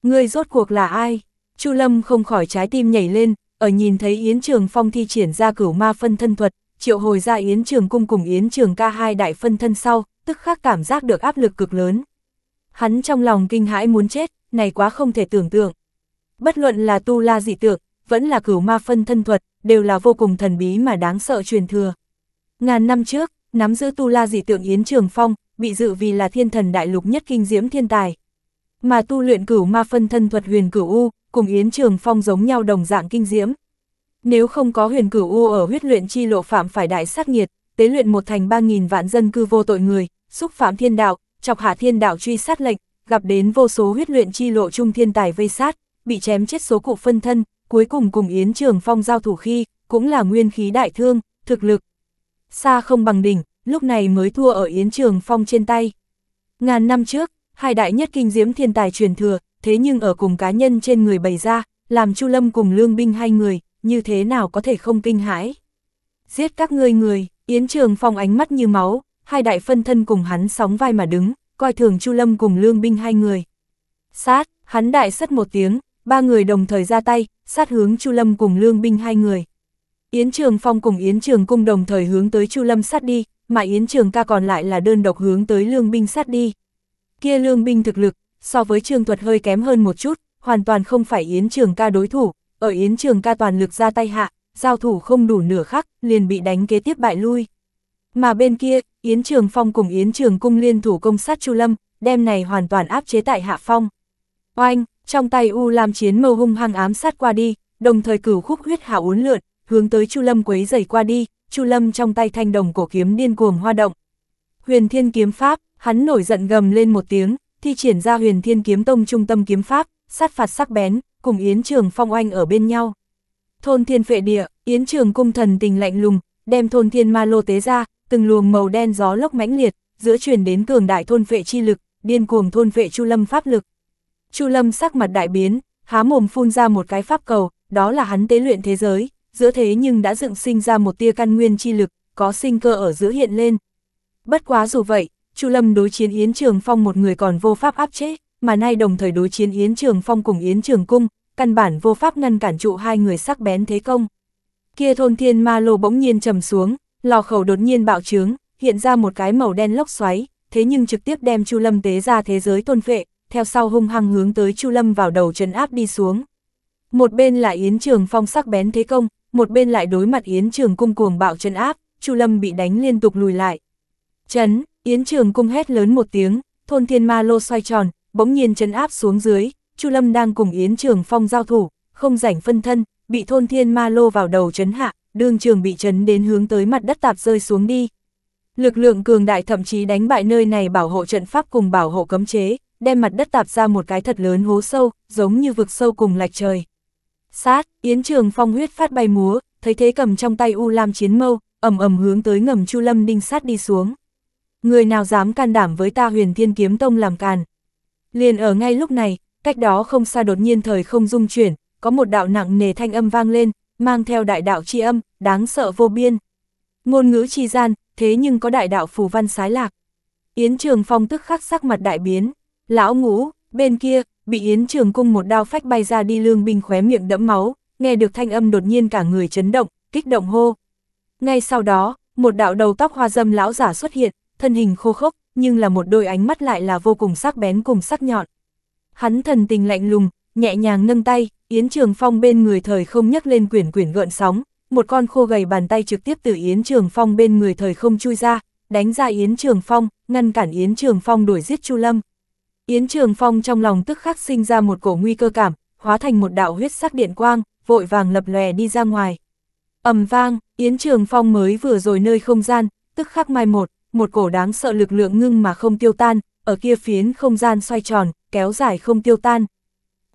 Ngươi rốt cuộc là ai? Chu Lâm không khỏi trái tim nhảy lên, ở nhìn thấy Yến Trường Phong thi triển ra cửu ma phân thân thuật, triệu hồi ra Yến Trường Cung cùng Yến Trường ca hai đại phân thân sau, tức khắc cảm giác được áp lực cực lớn. Hắn trong lòng kinh hãi muốn chết, này quá không thể tưởng tượng. Bất luận là tu la dị tượng, vẫn là cửu ma phân thân thuật, đều là vô cùng thần bí mà đáng sợ truyền thừa. Ngàn năm trước, nắm giữ tu la dị tượng Yến Trường Phong, bị dự vì là thiên thần đại lục nhất kinh diễm thiên tài. Mà tu luyện cửu ma phân thân thuật huyền cửu U, cùng Yến Trường Phong giống nhau đồng dạng kinh diễm, nếu không có huyền cửu u ở huyết luyện chi lộ phạm phải đại sát nghiệt, tế luyện một thành ba nghìn vạn dân cư vô tội người, xúc phạm thiên đạo, chọc hạ thiên đạo truy sát lệnh, gặp đến vô số huyết luyện chi lộ trung thiên tài vây sát, bị chém chết số cụ phân thân, cuối cùng cùng Yến Trường Phong giao thủ khi, cũng là nguyên khí đại thương, thực lực. Xa không bằng đỉnh, lúc này mới thua ở Yến Trường Phong trên tay. Ngàn năm trước, hai đại nhất kinh diễm thiên tài truyền thừa, thế nhưng ở cùng cá nhân trên người bày ra, làm Chu Lâm cùng Lương Binh hai người, như thế nào có thể không kinh hãi. Giết các ngươi người, Yến Trường Phong ánh mắt như máu, hai đại phân thân cùng hắn sóng vai mà đứng, coi thường Chu Lâm cùng Lương Binh hai người. Sát, hắn đại sất một tiếng, ba người đồng thời ra tay, sát hướng Chu Lâm cùng Lương Binh hai người. Yến Trường Phong cùng Yến Trường Cung đồng thời hướng tới Chu Lâm sát đi, mà Yến Trường ca còn lại là đơn độc hướng tới Lương Binh sát đi. Kia Lương Binh thực lực, so với Trường Thuật hơi kém hơn một chút, hoàn toàn không phải Yến Trường ca đối thủ, ở Yến Trường ca toàn lực ra tay hạ, giao thủ không đủ nửa khắc, liền bị đánh kế tiếp bại lui. Mà bên kia, Yến Trường Phong cùng Yến Trường Cung liên thủ công sát Chu Lâm, đem này hoàn toàn áp chế tại hạ phong. Oanh, trong tay U Lam chiến mâu hung hăng ám sát qua đi, đồng thời cử khúc huyết hạ uốn lượn, hướng tới Chu Lâm quấy dày qua đi, Chu Lâm trong tay thanh đồng cổ kiếm điên cuồng hoa động. Huyền Thiên kiếm pháp, hắn nổi giận gầm lên một tiếng, thi triển ra Huyền Thiên kiếm tông trung tâm kiếm pháp, sát phạt sắc bén, cùng Yến Trường Phong oanh ở bên nhau. Thôn thiên phệ địa, Yến Trường cung thần tình lạnh lùng, đem thôn thiên ma lô tế ra, từng luồng màu đen gió lốc mãnh liệt, giữa truyền đến cường đại thôn phệ chi lực, điên cuồng thôn phệ Chu Lâm pháp lực. Chu Lâm sắc mặt đại biến, há mồm phun ra một cái pháp cầu, đó là hắn tế luyện thế giới, giữa thế nhưng đã dựng sinh ra một tia căn nguyên chi lực, có sinh cơ ở giữa hiện lên. Bất quá dù vậy, Chu Lâm đối chiến Yến Trường Phong một người còn vô pháp áp chế mà nay đồng thời đối chiến Yến Trường Phong cùng Yến Trường Cung, căn bản vô pháp ngăn cản trụ hai người sắc bén thế công. Kia thôn thiên ma lô bỗng nhiên trầm xuống, lò khẩu đột nhiên bạo trướng, hiện ra một cái màu đen lốc xoáy, thế nhưng trực tiếp đem Chu Lâm tế ra thế giới tôn vệ, theo sau hung hăng hướng tới Chu Lâm vào đầu trấn áp đi xuống. Một bên là Yến Trường Phong sắc bén thế công, một bên lại đối mặt Yến Trường Cung cuồng bạo trấn áp, Chu Lâm bị đánh liên tục lùi lại. Chấn, Yến Trường Cung hét lớn một tiếng, thôn thiên ma lô xoay tròn, bỗng nhiên chấn áp xuống dưới, Chu Lâm đang cùng Yến Trường Phong giao thủ, không rảnh phân thân, bị thôn thiên ma lô vào đầu chấn hạ, đường trường bị chấn đến hướng tới mặt đất tạp rơi xuống đi. Lực lượng cường đại thậm chí đánh bại nơi này bảo hộ trận pháp cùng bảo hộ cấm chế, đem mặt đất tạp ra một cái thật lớn hố sâu, giống như vực sâu cùng lạch trời. Sát, Yến Trường Phong huyết phát bay múa, thấy thế cầm trong tay U Lam chiến mâu, ầm ầm hướng tới ngầm Chu Lâm đinh sát đi xuống. Người nào dám can đảm với ta huyền thiên kiếm tông làm càn, Liền ở ngay lúc này, cách đó không xa đột nhiên thời không dung chuyển, có một đạo nặng nề thanh âm vang lên, mang theo đại đạo chi âm, đáng sợ vô biên. Ngôn ngữ chi gian, thế nhưng có đại đạo phù văn sái lạc. Yến Trường Phong tức khắc sắc mặt đại biến, lão ngũ, bên kia, bị Yến Trường cung một đao phách bay ra đi lương binh khóe miệng đẫm máu, nghe được thanh âm đột nhiên cả người chấn động, kích động hô. Ngay sau đó, một đạo đầu tóc hoa dâm lão giả xuất hiện, thân hình khô khốc, nhưng là một đôi ánh mắt lại là vô cùng sắc bén cùng sắc nhọn. Hắn thần tình lạnh lùng, nhẹ nhàng nâng tay, Yến Trường Phong bên người thời không nhấc lên quyển quyển gợn sóng, một con khô gầy bàn tay trực tiếp từ Yến Trường Phong bên người thời không chui ra, đánh ra Yến Trường Phong, ngăn cản Yến Trường Phong đuổi giết Chu Lâm. Yến Trường Phong trong lòng tức khắc sinh ra một cổ nguy cơ cảm, hóa thành một đạo huyết sắc điện quang, vội vàng lập lòe đi ra ngoài. Ầm vang, Yến Trường Phong mới vừa rồi nơi không gian, tức khắc mai một, một cổ đáng sợ lực lượng ngưng mà không tiêu tan, ở kia phiến không gian xoay tròn, kéo dài không tiêu tan.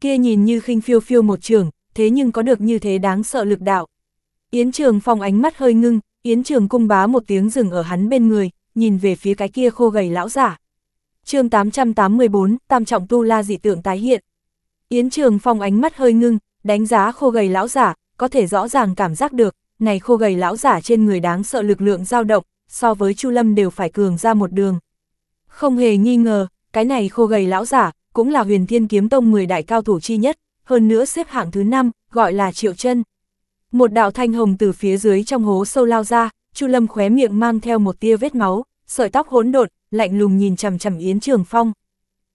Kia nhìn như khinh phiêu phiêu một trường, thế nhưng có được như thế đáng sợ lực đạo. Yến Trường Phong ánh mắt hơi ngưng, Yến Trường cung bá một tiếng rừng ở hắn bên người, nhìn về phía cái kia khô gầy lão giả. chương 884, Tam Trọng Tu La dị tượng tái hiện. Yến Trường Phong ánh mắt hơi ngưng, đánh giá khô gầy lão giả, có thể rõ ràng cảm giác được, này khô gầy lão giả trên người đáng sợ lực lượng dao động, so với Chu Lâm đều phải cường ra một đường. Không hề nghi ngờ, cái này khô gầy lão giả, cũng là huyền thiên kiếm tông 10 đại cao thủ chi nhất, hơn nữa xếp hạng thứ 5, gọi là Triệu chân Một đạo thanh hồng từ phía dưới trong hố sâu lao ra, Chu Lâm khóe miệng mang theo một tia vết máu, sợi tóc hỗn độn, lạnh lùng nhìn chằm chằm Yến Trường Phong.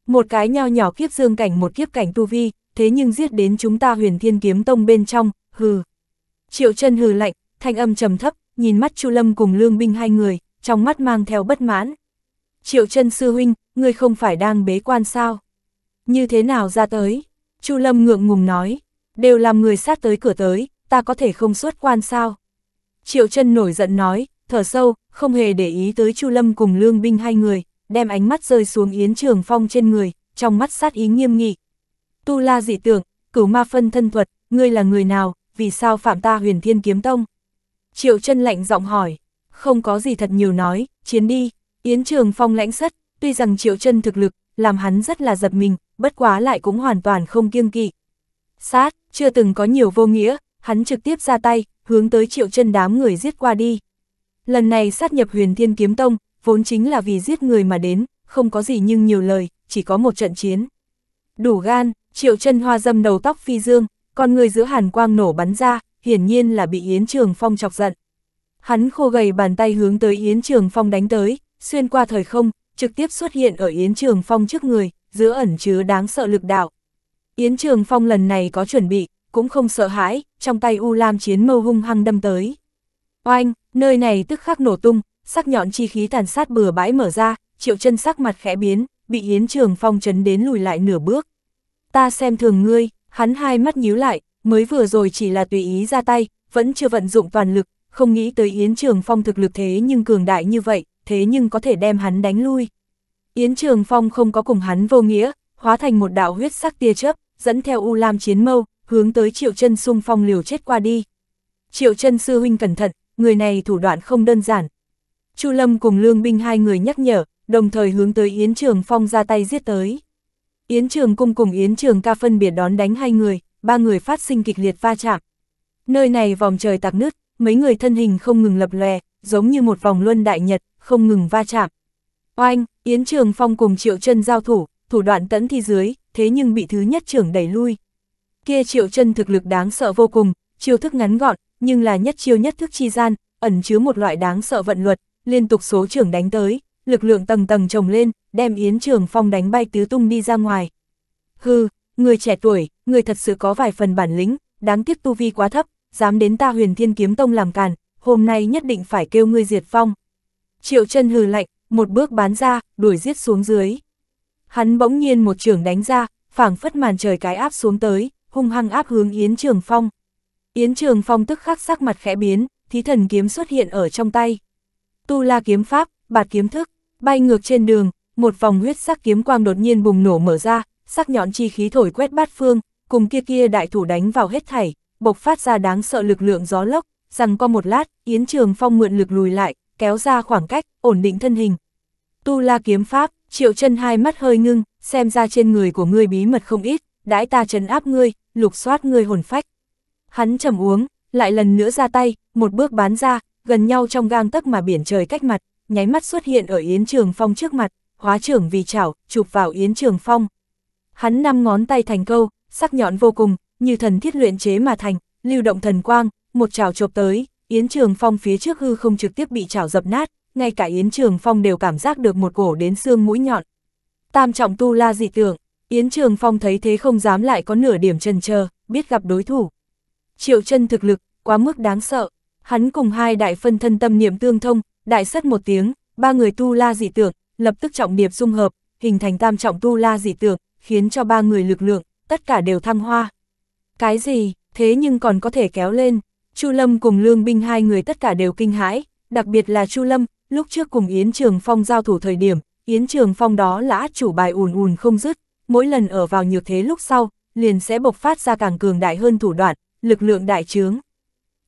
Một cái nho nhỏ kiếp dương cảnh một kiếp cảnh tu vi, thế nhưng giết đến chúng ta Huyền Thiên Kiếm Tông bên trong, hừ. Triệu Chân hừ lạnh, thanh âm trầm thấp, nhìn mắt Chu Lâm cùng Lương Binh hai người, trong mắt mang theo bất mãn. Triệu chân sư huynh, ngươi không phải đang bế quan sao? Như thế nào ra tới? Chu Lâm ngượng ngùng nói, đều làm người sát tới cửa tới, ta có thể không xuất quan sao? Triệu chân nổi giận nói, thở sâu, không hề để ý tới Chu Lâm cùng Lương Binh hai người, đem ánh mắt rơi xuống Yến Trường Phong trên người, trong mắt sát ý nghiêm nghị. Tu La dị tưởng, cửu ma phân thân thuật, ngươi là người nào, vì sao phạm ta huyền thiên kiếm tông? Triệu chân lạnh giọng hỏi, không có gì thật nhiều nói, chiến đi, Yến Trường Phong lãnh sất, tuy rằng Triệu chân thực lực, làm hắn rất là giật mình, bất quá lại cũng hoàn toàn không kiêng kỵ. Sát, chưa từng có nhiều vô nghĩa, hắn trực tiếp ra tay, hướng tới Triệu chân đám người giết qua đi. Lần này sát nhập huyền thiên kiếm tông, vốn chính là vì giết người mà đến, không có gì nhưng nhiều lời, chỉ có một trận chiến. Đủ gan, Triệu chân hoa dâm đầu tóc phi dương, con người giữa hàn quang nổ bắn ra, hiển nhiên là bị Yến Trường Phong chọc giận. Hắn khô gầy bàn tay hướng tới Yến Trường Phong đánh tới, xuyên qua thời không, trực tiếp xuất hiện ở Yến Trường Phong trước người, giữa ẩn chứa đáng sợ lực đạo. Yến Trường Phong lần này có chuẩn bị, cũng không sợ hãi, trong tay U Lam chiến mâu hung hăng đâm tới. Oanh, nơi này tức khắc nổ tung, sắc nhọn chi khí tàn sát bừa bãi mở ra, triệu chân sắc mặt khẽ biến, bị Yến Trường Phong chấn đến lùi lại nửa bước. Ta xem thường ngươi, hắn hai mắt nhíu lại, mới vừa rồi chỉ là tùy ý ra tay, vẫn chưa vận dụng toàn lực, không nghĩ tới Yến Trường Phong thực lực thế nhưng cường đại như vậy, thế nhưng có thể đem hắn đánh lui. Yến Trường Phong không có cùng hắn vô nghĩa, hóa thành một đạo huyết sắc tia chớp, dẫn theo U Lam chiến mâu, hướng tới Triệu Chân xung phong liều chết qua đi. Triệu Chân sư huynh cẩn thận, người này thủ đoạn không đơn giản. Chu Lâm cùng Lương Binh hai người nhắc nhở, đồng thời hướng tới Yến Trường Phong ra tay giết tới. Yến Trường Cung cùng Yến Trường ca phân biệt đón đánh hai người, ba người phát sinh kịch liệt va chạm. Nơi này vòng trời tạc nứt, mấy người thân hình không ngừng lập lòe, giống như một vòng luân đại nhật, không ngừng va chạm. Oanh, Yến Trường Phong cùng Triệu chân giao thủ, thủ đoạn tẫn thi dưới, thế nhưng bị thứ nhất trưởng đẩy lui. Kia Triệu chân thực lực đáng sợ vô cùng, chiêu thức ngắn gọn, nhưng là nhất chiêu nhất thức chi gian, ẩn chứa một loại đáng sợ vận luật, liên tục số trưởng đánh tới, lực lượng tầng tầng chồng lên, đem Yến Trường Phong đánh bay tứ tung đi ra ngoài. Hừ, Người trẻ tuổi, người thật sự có vài phần bản lĩnh, đáng tiếc tu vi quá thấp, dám đến ta huyền thiên kiếm tông làm càn, hôm nay nhất định phải kêu ngươi diệt phong. Triệu chân hừ lạnh, một bước bán ra, đuổi giết xuống dưới. Hắn bỗng nhiên một trường đánh ra, phảng phất màn trời cái áp xuống tới, hung hăng áp hướng Yến Trường Phong. Yến Trường Phong tức khắc sắc mặt khẽ biến, thí thần kiếm xuất hiện ở trong tay. Tu la kiếm pháp, bạt kiếm thức, bay ngược trên đường, một vòng huyết sắc kiếm quang đột nhiên bùng nổ mở ra, sắc nhọn chi khí thổi quét bát phương, cùng kia kia đại thủ đánh vào hết thảy, bộc phát ra đáng sợ lực lượng gió lốc, rằng qua một lát, Yến Trường Phong mượn lực lùi lại, kéo ra khoảng cách, ổn định thân hình. Tu La kiếm pháp, Triệu Chân hai mắt hơi ngưng, xem ra trên người của ngươi bí mật không ít, đãi ta trấn áp ngươi, lục soát ngươi hồn phách. Hắn trầm uống, lại lần nữa ra tay, một bước bán ra, gần nhau trong gang tấc mà biển trời cách mặt, nháy mắt xuất hiện ở Yến Trường Phong trước mặt, hóa trưởng vì chảo, chụp vào Yến Trường Phong, Hắn năm ngón tay thành câu, sắc nhọn vô cùng, như thần thiết luyện chế mà thành, lưu động thần quang, một chảo chộp tới, Yến Trường Phong phía trước hư không trực tiếp bị chảo dập nát, ngay cả Yến Trường Phong đều cảm giác được một cổ đến xương mũi nhọn. Tam trọng tu la dị tưởng, Yến Trường Phong thấy thế không dám lại có nửa điểm chần chờ, biết gặp đối thủ. Triệu chân thực lực, quá mức đáng sợ, hắn cùng hai đại phân thân tâm niệm tương thông, đại sất một tiếng, ba người tu la dị tưởng, lập tức trọng điệp dung hợp, hình thành tam trọng tu la dị tưởng, khiến cho ba người lực lượng, tất cả đều thăng hoa. Cái gì, thế nhưng còn có thể kéo lên, Chu Lâm cùng Lương Binh hai người tất cả đều kinh hãi, đặc biệt là Chu Lâm, lúc trước cùng Yến Trường Phong giao thủ thời điểm, Yến Trường Phong đó là át chủ bài ùn ùn không dứt, mỗi lần ở vào nhược thế lúc sau, liền sẽ bộc phát ra càng cường đại hơn thủ đoạn, lực lượng đại trướng.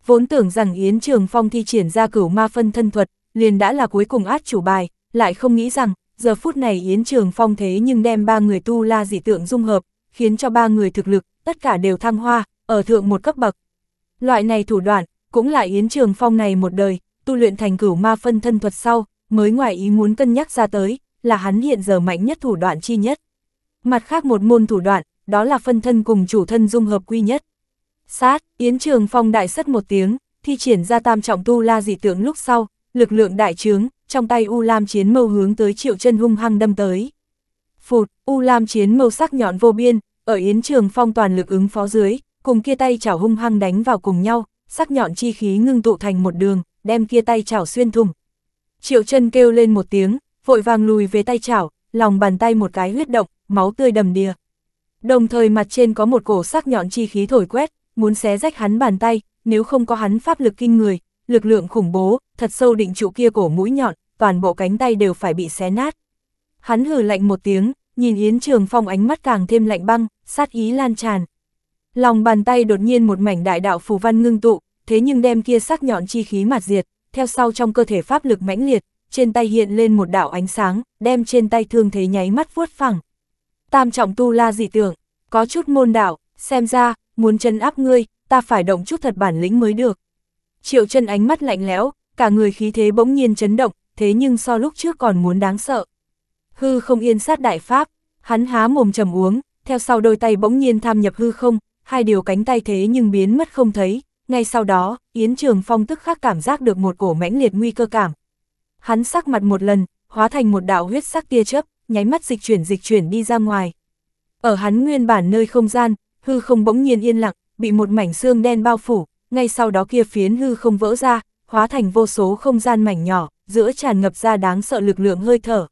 Vốn tưởng rằng Yến Trường Phong thi triển ra cửu ma phân thân thuật, liền đã là cuối cùng át chủ bài, lại không nghĩ rằng, giờ phút này Yến Trường Phong thế nhưng đem ba người tu la dị tượng dung hợp, khiến cho ba người thực lực, tất cả đều thăng hoa, ở thượng một cấp bậc. Loại này thủ đoạn, cũng là Yến Trường Phong này một đời, tu luyện thành cửu ma phân thân thuật sau, mới ngoài ý muốn cân nhắc ra tới, là hắn hiện giờ mạnh nhất thủ đoạn chi nhất. Mặt khác một môn thủ đoạn, đó là phân thân cùng chủ thân dung hợp quy nhất. Sát, Yến Trường Phong đại sất một tiếng, thi triển ra tam trọng tu la dị tượng lúc sau, lực lượng đại trướng, trong tay U Lam chiến mâu hướng tới Triệu chân hung hăng đâm tới. Phụt, U Lam chiến mâu sắc nhọn vô biên, ở Yến Trường Phong toàn lực ứng phó dưới, cùng kia tay chảo hung hăng đánh vào cùng nhau, sắc nhọn chi khí ngưng tụ thành một đường, đem kia tay chảo xuyên thùng. Triệu chân kêu lên một tiếng, vội vàng lùi về tay chảo, lòng bàn tay một cái huyết động, máu tươi đầm đìa. Đồng thời mặt trên có một cổ sắc nhọn chi khí thổi quét, muốn xé rách hắn bàn tay, nếu không có hắn pháp lực kinh người, lực lượng khủng bố, thật sâu định trụ kia cổ mũi nhọn, toàn bộ cánh tay đều phải bị xé nát. Hắn hừ lạnh một tiếng, nhìn Yến Trường Phong ánh mắt càng thêm lạnh băng, sát ý lan tràn. Lòng bàn tay đột nhiên một mảnh đại đạo phù văn ngưng tụ, thế nhưng đem kia sắc nhọn chi khí mạt diệt, theo sau trong cơ thể pháp lực mãnh liệt, trên tay hiện lên một đạo ánh sáng, đem trên tay thương thế nháy mắt vuốt phẳng. Tam trọng tu la dị tưởng, có chút môn đạo, xem ra, muốn chân áp ngươi, ta phải động chút thật bản lĩnh mới được. Triệu chân ánh mắt lạnh lẽo, cả người khí thế bỗng nhiên chấn động, thế nhưng so lúc trước còn muốn đáng sợ. Hư không yên sát đại pháp, hắn há mồm trầm uống, theo sau đôi tay bỗng nhiên tham nhập hư không, hai điều cánh tay thế nhưng biến mất không thấy, ngay sau đó, Yến Trường Phong tức khắc cảm giác được một cổ mãnh liệt nguy cơ cảm. Hắn sắc mặt một lần, hóa thành một đạo huyết sắc tia chớp, nháy mắt dịch chuyển dịch chuyển đi ra ngoài. Ở hắn nguyên bản nơi không gian, hư không bỗng nhiên yên lặng, bị một mảnh xương đen bao phủ, ngay sau đó kia phiến hư không vỡ ra, hóa thành vô số không gian mảnh nhỏ, giữa tràn ngập ra đáng sợ lực lượng hơi thở.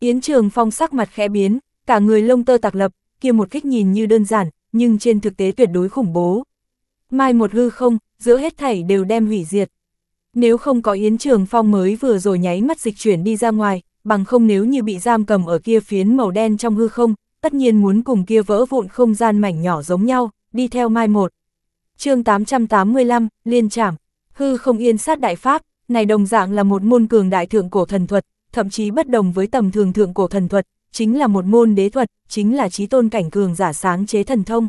Yến Trường Phong sắc mặt khẽ biến, cả người lông tơ tạc lập, kia một kích nhìn như đơn giản, nhưng trên thực tế tuyệt đối khủng bố. Mai một hư không, giữa hết thảy đều đem hủy diệt. Nếu không có Yến Trường Phong mới vừa rồi nháy mắt dịch chuyển đi ra ngoài, bằng không nếu như bị giam cầm ở kia phiến màu đen trong hư không, tất nhiên muốn cùng kia vỡ vụn không gian mảnh nhỏ giống nhau, đi theo mai một. chương 885, Liên Trảm, hư không yên sát đại pháp, này đồng dạng là một môn cường đại thượng cổ thần thuật, thậm chí bất đồng với tầm thường thượng cổ thần thuật, chính là một môn đế thuật, chính là trí tôn cảnh cường giả sáng chế thần thông.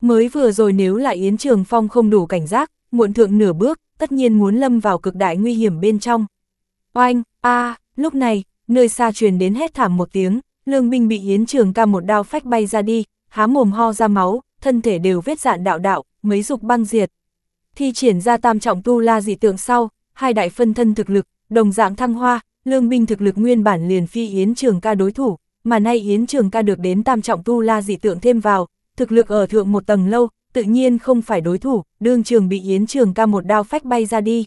Mới vừa rồi nếu là Yến Trường Phong không đủ cảnh giác, muộn thượng nửa bước, tất nhiên muốn lâm vào cực đại nguy hiểm bên trong. Oanh, a, lúc này, nơi xa truyền đến hết thảm một tiếng, lương binh bị Yến Trường ca một đao phách bay ra đi, há mồm ho ra máu, thân thể đều vết dạn đạo đạo, mấy dục băng diệt. Thi triển ra tam trọng tu la dị tượng sau, hai đại phân thân thực lực, đồng dạng thăng hoa, lương binh thực lực nguyên bản liền phi Yến Trường ca đối thủ, mà nay Yến Trường ca được đến tam trọng tu la dị tượng thêm vào, thực lực ở thượng một tầng lâu, tự nhiên không phải đối thủ, đương trường bị Yến Trường ca một đao phách bay ra đi.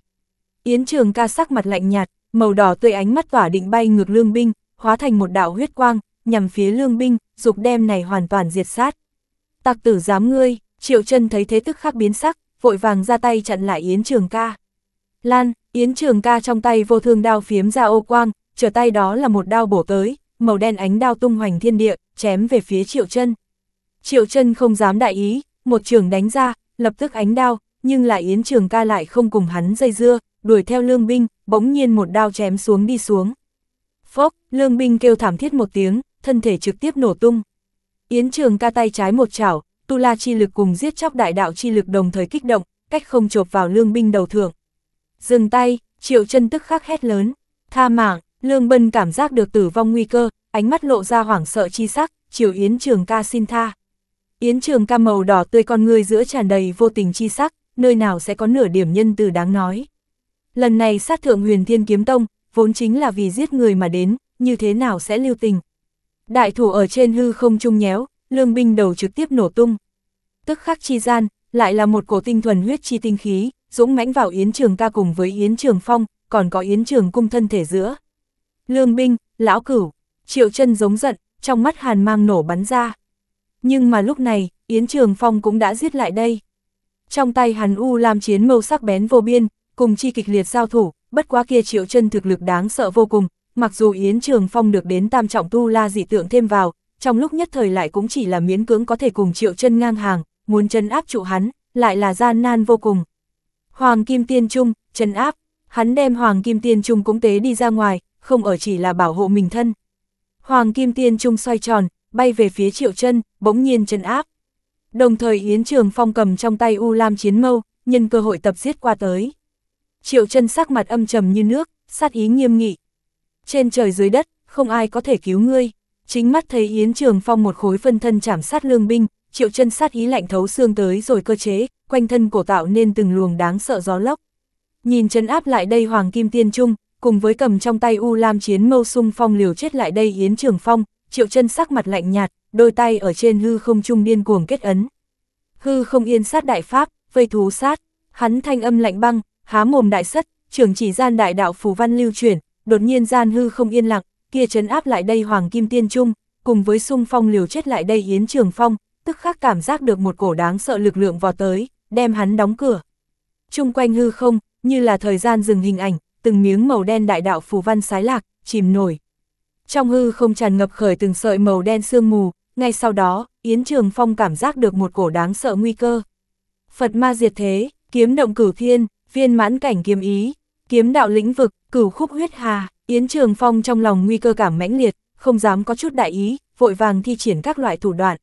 Yến Trường ca sắc mặt lạnh nhạt, màu đỏ tươi ánh mắt tỏa định bay ngược lương binh, hóa thành một đạo huyết quang, nhằm phía lương binh, dục đem này hoàn toàn diệt sát. Tạc tử dám ngươi, triệu chân thấy thế tức khắc biến sắc, vội vàng ra tay chặn lại Yến Trường ca. Lan, Yến Trường ca trong tay vô thương đao phiếm ra ô quang, trở tay đó là một đao bổ tới, màu đen ánh đao tung hoành thiên địa, chém về phía Triệu chân Triệu chân không dám đại ý, một trường đánh ra, lập tức ánh đao, nhưng lại Yến Trường ca lại không cùng hắn dây dưa, đuổi theo lương binh, bỗng nhiên một đao chém xuống đi xuống. Phốc, lương binh kêu thảm thiết một tiếng, thân thể trực tiếp nổ tung. Yến Trường ca tay trái một chảo, tu la chi lực cùng giết chóc đại đạo chi lực đồng thời kích động, cách không chộp vào lương binh đầu thượng. Dừng tay, Triệu chân tức khắc hét lớn. Tha mạng, Lương Bân cảm giác được tử vong nguy cơ, ánh mắt lộ ra hoảng sợ chi sắc, Triệu Yến Trường ca xin tha. Yến Trường ca màu đỏ tươi con người giữa tràn đầy vô tình chi sắc, nơi nào sẽ có nửa điểm nhân từ đáng nói. Lần này sát thượng huyền thiên kiếm tông, vốn chính là vì giết người mà đến, như thế nào sẽ lưu tình. Đại thủ ở trên hư không trung nhéo, lương binh đầu trực tiếp nổ tung. Tức khắc chi gian, lại là một cổ tinh thuần huyết chi tinh khí, dũng mãnh vào Yến Trường ca cùng với Yến Trường Phong, còn có Yến Trường cung thân thể giữa. Lương binh, lão cửu, triệu chân giống giận, trong mắt hàn mang nổ bắn ra. Nhưng mà lúc này, Yến Trường Phong cũng đã giết lại đây. Trong tay hàn U làm chiến mâu sắc bén vô biên, cùng chi kịch liệt giao thủ, bất quá kia triệu chân thực lực đáng sợ vô cùng, mặc dù Yến Trường Phong được đến tam trọng tu la dị tượng thêm vào, trong lúc nhất thời lại cũng chỉ là miễn cưỡng có thể cùng triệu chân ngang hàng, muốn chân áp trụ hắn, lại là gian nan vô cùng. Hoàng Kim Tiên Trung, trấn áp, hắn đem Hoàng Kim Tiên Trung cũng tế đi ra ngoài, không ở chỉ là bảo hộ mình thân. Hoàng Kim Tiên Trung xoay tròn, bay về phía triệu chân, bỗng nhiên trấn áp. Đồng thời Yến Trường Phong cầm trong tay U Lam Chiến Mâu, nhân cơ hội tập giết qua tới. Triệu chân sắc mặt âm trầm như nước, sát ý nghiêm nghị. Trên trời dưới đất, không ai có thể cứu ngươi. Chính mắt thấy Yến Trường Phong một khối phân thân chảm sát lương binh, triệu chân sát ý lạnh thấu xương tới rồi cơ chế, quanh thân cổ tạo nên từng luồng đáng sợ gió lốc. Nhìn chân áp lại đây Hoàng Kim Tiên Trung, cùng với cầm trong tay U Lam Chiến Mâu Sung Phong liều chết lại đây Yến Trường Phong, triệu chân sắc mặt lạnh nhạt, đôi tay ở trên hư không trung điên cuồng kết ấn. Hư không yên sát đại pháp, vây thú sát, hắn thanh âm lạnh băng, há mồm đại sất, trường chỉ gian đại đạo phù văn lưu chuyển, đột nhiên gian hư không yên lặng, kia trấn áp lại đây Hoàng Kim Tiên Trung, cùng với sung phong liều chết lại đây Yến Trường Phong, tức khắc cảm giác được một cổ đáng sợ lực lượng vò tới, đem hắn đóng cửa. Trung quanh hư không, như là thời gian dừng hình ảnh, từng miếng màu đen đại đạo phù văn sái lạc, chìm nổi. Trong hư không tràn ngập khởi từng sợi màu đen sương mù, ngay sau đó, Yến Trường Phong cảm giác được một cổ đáng sợ nguy cơ. Phật ma diệt thế, kiếm động cửu thiên, viên mãn cảnh kiếm ý, kiếm đạo lĩnh vực, cửu khúc huyết hà, Yến Trường Phong trong lòng nguy cơ cảm mãnh liệt, không dám có chút đại ý, vội vàng thi triển các loại thủ đoạn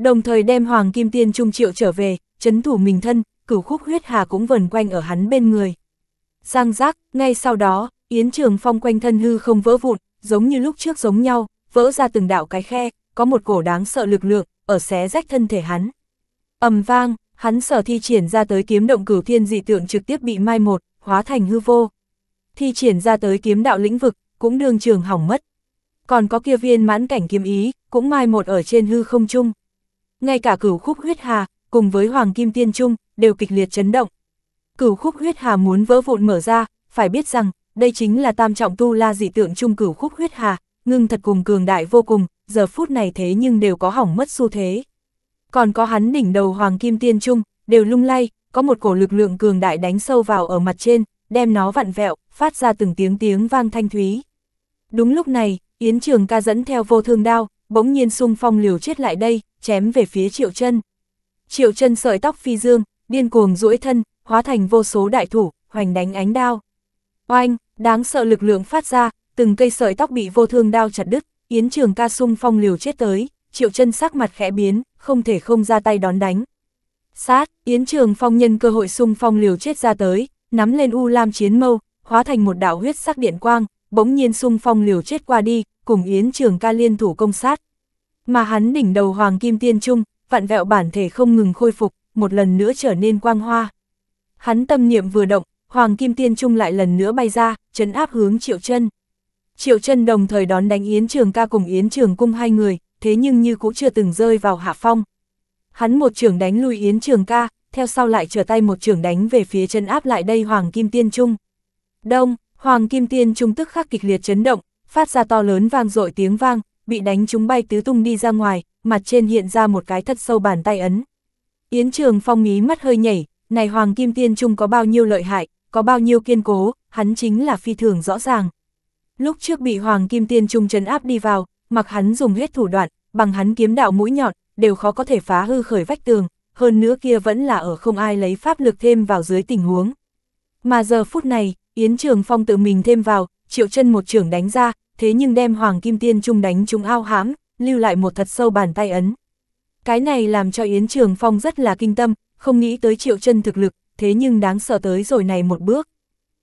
đồng thời đem Hoàng Kim Tiên Trung Triệu trở về, chấn thủ mình thân, cửu khúc huyết hà cũng vần quanh ở hắn bên người. Giang giác, ngay sau đó, Yến Trường Phong quanh thân hư không vỡ vụn, giống như lúc trước giống nhau, vỡ ra từng đạo cái khe, có một cổ đáng sợ lực lượng, ở xé rách thân thể hắn. ầm vang, hắn sở thi triển ra tới kiếm động cửu thiên dị tượng trực tiếp bị mai một, hóa thành hư vô. Thi triển ra tới kiếm đạo lĩnh vực, cũng đường trường hỏng mất. Còn có kia viên mãn cảnh kiếm ý, cũng mai một ở trên hư không chung ngay cả cửu khúc huyết hà, cùng với hoàng kim tiên trung, đều kịch liệt chấn động. Cửu khúc huyết hà muốn vỡ vụn mở ra, phải biết rằng, đây chính là tam trọng tu la dị tượng trung cửu khúc huyết hà, ngưng thật cùng cường đại vô cùng, giờ phút này thế nhưng đều có hỏng mất xu thế. Còn có hắn đỉnh đầu hoàng kim tiên trung, đều lung lay, có một cổ lực lượng cường đại đánh sâu vào ở mặt trên, đem nó vặn vẹo, phát ra từng tiếng tiếng vang thanh thúy. Đúng lúc này, Yến Trường ca dẫn theo vô thương đao, bỗng nhiên xung phong liều chết lại đây, chém về phía triệu chân. Triệu chân sợi tóc phi dương, điên cuồng duỗi thân, hóa thành vô số đại thủ, hoành đánh ánh đao. Oanh, đáng sợ lực lượng phát ra, từng cây sợi tóc bị vô thương đao chặt đứt, Yến Trường Ca xung phong liều chết tới, Triệu Chân sắc mặt khẽ biến, không thể không ra tay đón đánh. Sát, Yến Trường Phong nhân cơ hội xung phong liều chết ra tới, nắm lên U Lam chiến mâu, hóa thành một đạo huyết sắc điện quang, bỗng nhiên xung phong liều chết qua đi, cùng Yến Trường ca liên thủ công sát. Mà hắn đỉnh đầu Hoàng Kim Tiên Trung, vạn vẹo bản thể không ngừng khôi phục, một lần nữa trở nên quang hoa. Hắn tâm niệm vừa động, Hoàng Kim Tiên Trung lại lần nữa bay ra, chấn áp hướng Triệu chân Triệu chân đồng thời đón đánh Yến Trường ca cùng Yến Trường cung hai người, thế nhưng như cũng chưa từng rơi vào hạ phong. Hắn một trường đánh lui Yến Trường ca, theo sau lại trở tay một trường đánh về phía chân áp lại đây Hoàng Kim Tiên Trung. Đông, Hoàng Kim Tiên Trung tức khắc kịch liệt chấn động, phát ra to lớn vang dội tiếng vang, bị đánh chúng bay tứ tung đi ra ngoài, mặt trên hiện ra một cái thật sâu bàn tay ấn. Yến Trường Phong mí mắt hơi nhảy, này Hoàng Kim Tiên Trung có bao nhiêu lợi hại, có bao nhiêu kiên cố, hắn chính là phi thường rõ ràng. Lúc trước bị Hoàng Kim Tiên Trung trấn áp đi vào, mặc hắn dùng hết thủ đoạn, bằng hắn kiếm đạo mũi nhọn, đều khó có thể phá hư khởi vách tường, hơn nữa kia vẫn là ở không ai lấy pháp lực thêm vào dưới tình huống. Mà giờ phút này, Yến Trường Phong tự mình thêm vào, triệu chân một trưởng đánh ra, thế nhưng đem Hoàng Kim Tiên Trung đánh chúng ao hãm, lưu lại một thật sâu bàn tay ấn. Cái này làm cho Yến Trường Phong rất là kinh tâm, không nghĩ tới triệu chân thực lực, thế nhưng đáng sợ tới rồi này một bước.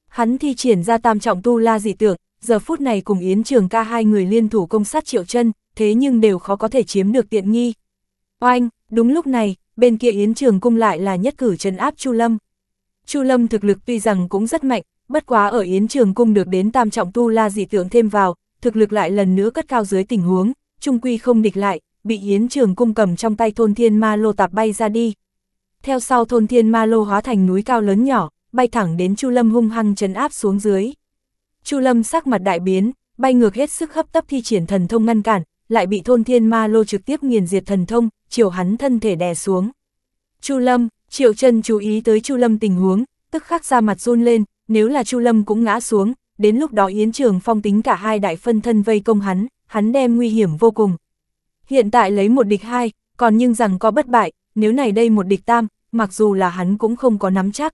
Hắn thi triển ra tam trọng tu la dị tượng, giờ phút này cùng Yến Trường ca hai người liên thủ công sát triệu chân, thế nhưng đều khó có thể chiếm được tiện nghi. Oanh, đúng lúc này, bên kia Yến Trường cung lại là nhất cử trấn áp Chu Lâm. Chu Lâm thực lực tuy rằng cũng rất mạnh, bất quá ở Yến Trường Cung được đến tam trọng tu la dị tượng thêm vào, thực lực lại lần nữa cất cao dưới tình huống, trung quy không địch lại, bị Yến Trường Cung cầm trong tay thôn thiên ma lô tạp bay ra đi. Theo sau thôn thiên ma lô hóa thành núi cao lớn nhỏ, bay thẳng đến Chu Lâm hung hăng chấn áp xuống dưới. Chu Lâm sắc mặt đại biến, bay ngược hết sức hấp tấp thi triển thần thông ngăn cản, lại bị thôn thiên ma lô trực tiếp nghiền diệt thần thông, chiều hắn thân thể đè xuống. Chu Lâm, Triệu Chân chú ý tới Chu Lâm tình huống, tức khắc ra mặt run lên, nếu là Chu Lâm cũng ngã xuống, đến lúc đó Yến Trường Phong tính cả hai đại phân thân vây công hắn, hắn đem nguy hiểm vô cùng. Hiện tại lấy một địch hai, còn nhưng rằng có bất bại, nếu này đây một địch tam, mặc dù là hắn cũng không có nắm chắc.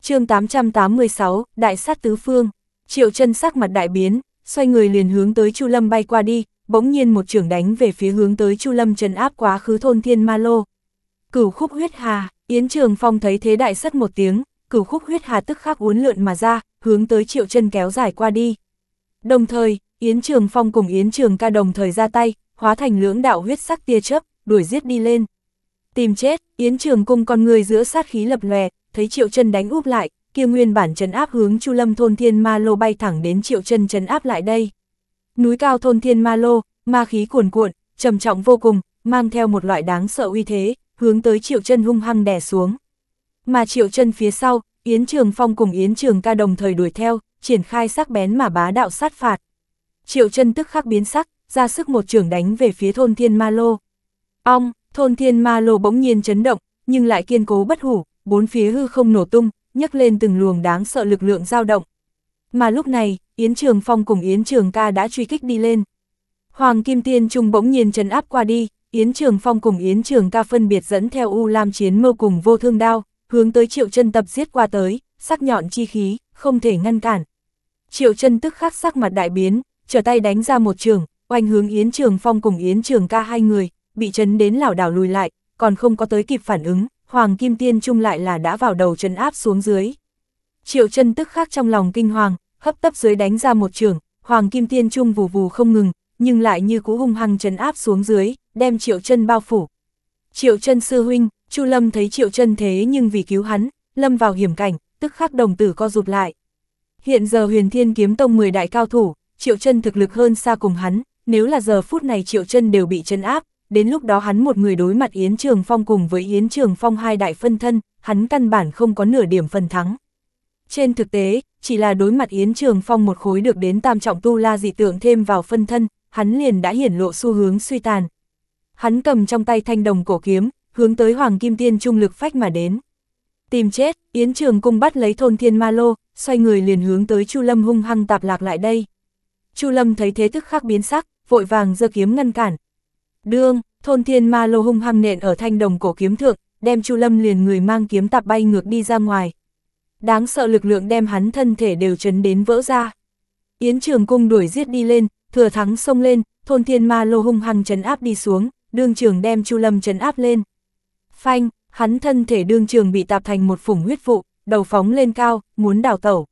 chương 886, Đại sát Tứ Phương, triệu chân sắc mặt đại biến, xoay người liền hướng tới Chu Lâm bay qua đi, bỗng nhiên một trưởng đánh về phía hướng tới Chu Lâm trần áp quá khứ thôn thiên ma lô. Cửu khúc huyết hà, Yến Trường Phong thấy thế đại sắt một tiếng, cửu khúc huyết hà tức khắc uốn lượn mà ra, hướng tới triệu chân kéo dài qua đi. Đồng thời, Yến Trường Phong cùng Yến Trường ca đồng thời ra tay, hóa thành lưỡng đạo huyết sắc tia chớp, đuổi giết đi lên. Tìm chết, Yến Trường cung con người giữa sát khí lập lòe, thấy Triệu Chân đánh úp lại, kia nguyên bản trấn áp hướng Chu Lâm thôn Thiên Ma Lô bay thẳng đến Triệu Chân trấn áp lại đây. Núi cao thôn Thiên Ma Lô, ma khí cuồn cuộn, trầm trọng vô cùng, mang theo một loại đáng sợ uy thế, hướng tới Triệu Chân hung hăng đè xuống. Mà Triệu chân phía sau, Yến Trường Phong cùng Yến Trường ca đồng thời đuổi theo, triển khai sắc bén mà bá đạo sát phạt. Triệu chân tức khắc biến sắc, ra sức một trường đánh về phía thôn thiên ma lô. Ong, thôn thiên ma lô bỗng nhiên chấn động, nhưng lại kiên cố bất hủ, bốn phía hư không nổ tung, nhấc lên từng luồng đáng sợ lực lượng dao động. Mà lúc này, Yến Trường Phong cùng Yến Trường ca đã truy kích đi lên. Hoàng Kim Tiên Trung bỗng nhiên chấn áp qua đi, Yến Trường Phong cùng Yến Trường ca phân biệt dẫn theo U Lam Chiến Mâu cùng vô thương đao, hướng tới triệu chân tập giết qua tới, sắc nhọn chi khí, không thể ngăn cản. Triệu chân tức khắc sắc mặt đại biến, trở tay đánh ra một trường, oanh hướng Yến Trường Phong cùng Yến Trường ca hai người, bị chấn đến lảo đảo lùi lại, còn không có tới kịp phản ứng, Hoàng Kim Tiên Trung lại là đã vào đầu chân áp xuống dưới. Triệu chân tức khắc trong lòng kinh hoàng, hấp tấp dưới đánh ra một trường, Hoàng Kim Tiên Trung vù vù không ngừng, nhưng lại như cũ hung hăng chấn áp xuống dưới, đem Triệu chân bao phủ. Triệu chân sư huynh, Chu Lâm thấy Triệu Chân thế nhưng vì cứu hắn, lâm vào hiểm cảnh, tức khắc đồng tử co rụt lại. Hiện giờ Huyền Thiên kiếm tông 10 đại cao thủ, Triệu Chân thực lực hơn xa cùng hắn, nếu là giờ phút này Triệu Chân đều bị chân áp, đến lúc đó hắn một người đối mặt Yến Trường Phong cùng với Yến Trường Phong hai đại phân thân, hắn căn bản không có nửa điểm phần thắng. Trên thực tế, chỉ là đối mặt Yến Trường Phong một khối được đến tam trọng tu la dị tượng thêm vào phân thân, hắn liền đã hiển lộ xu hướng suy tàn. Hắn cầm trong tay thanh đồng cổ kiếm, hướng tới Hoàng Kim Tiên Trung lực phách mà đến. Tìm chết, Yến Trường Cung bắt lấy thôn Thiên Ma Lô, xoay người liền hướng tới Chu Lâm hung hăng tạp lạc lại đây. Chu Lâm thấy thế thức khắc biến sắc, vội vàng giơ kiếm ngăn cản. Đương, thôn Thiên Ma Lô hung hăng nện ở thanh đồng cổ kiếm thượng, đem Chu Lâm liền người mang kiếm tạp bay ngược đi ra ngoài. Đáng sợ lực lượng đem hắn thân thể đều chấn đến vỡ ra. Yến Trường Cung đuổi giết đi lên, thừa thắng xông lên, thôn Thiên Ma Lô hung hăng chấn áp đi xuống, đương trường đem Chu Lâm chấn áp lên. Phanh, hắn thân thể đương trường bị tạp thành một phủng huyết vụ, đầu phóng lên cao, muốn đào tẩu.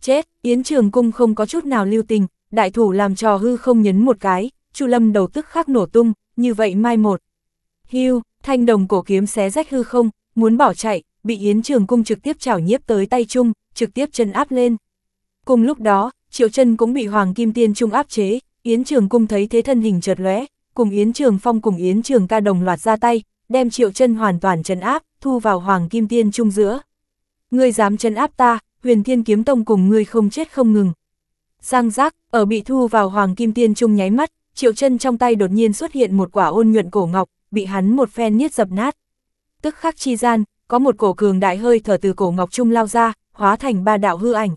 Chết, Yến Trường Cung không có chút nào lưu tình, đại thủ làm trò hư không nhấn một cái, Chu Lâm đầu tức khắc nổ tung, như vậy mai một. Hưu, thanh đồng cổ kiếm xé rách hư không, muốn bỏ chạy, bị Yến Trường Cung trực tiếp chảo nhiếp tới tay chung, trực tiếp chân áp lên. Cùng lúc đó, Triệu Chân cũng bị Hoàng Kim Tiên Trung áp chế, Yến Trường Cung thấy thế thân hình chợt lóe, cùng Yến Trường Phong cùng Yến Trường Ca đồng loạt ra tay, đem triệu chân hoàn toàn trấn áp, thu vào hoàng kim tiên trung giữa. Ngươi dám trấn áp ta, huyền thiên kiếm tông cùng ngươi không chết không ngừng. Giang giác, ở bị thu vào hoàng kim tiên trung nháy mắt, triệu chân trong tay đột nhiên xuất hiện một quả ôn nhuận cổ ngọc, bị hắn một phen niết dập nát. Tức khắc chi gian, có một cổ cường đại hơi thở từ cổ ngọc trung lao ra, hóa thành ba đạo hư ảnh.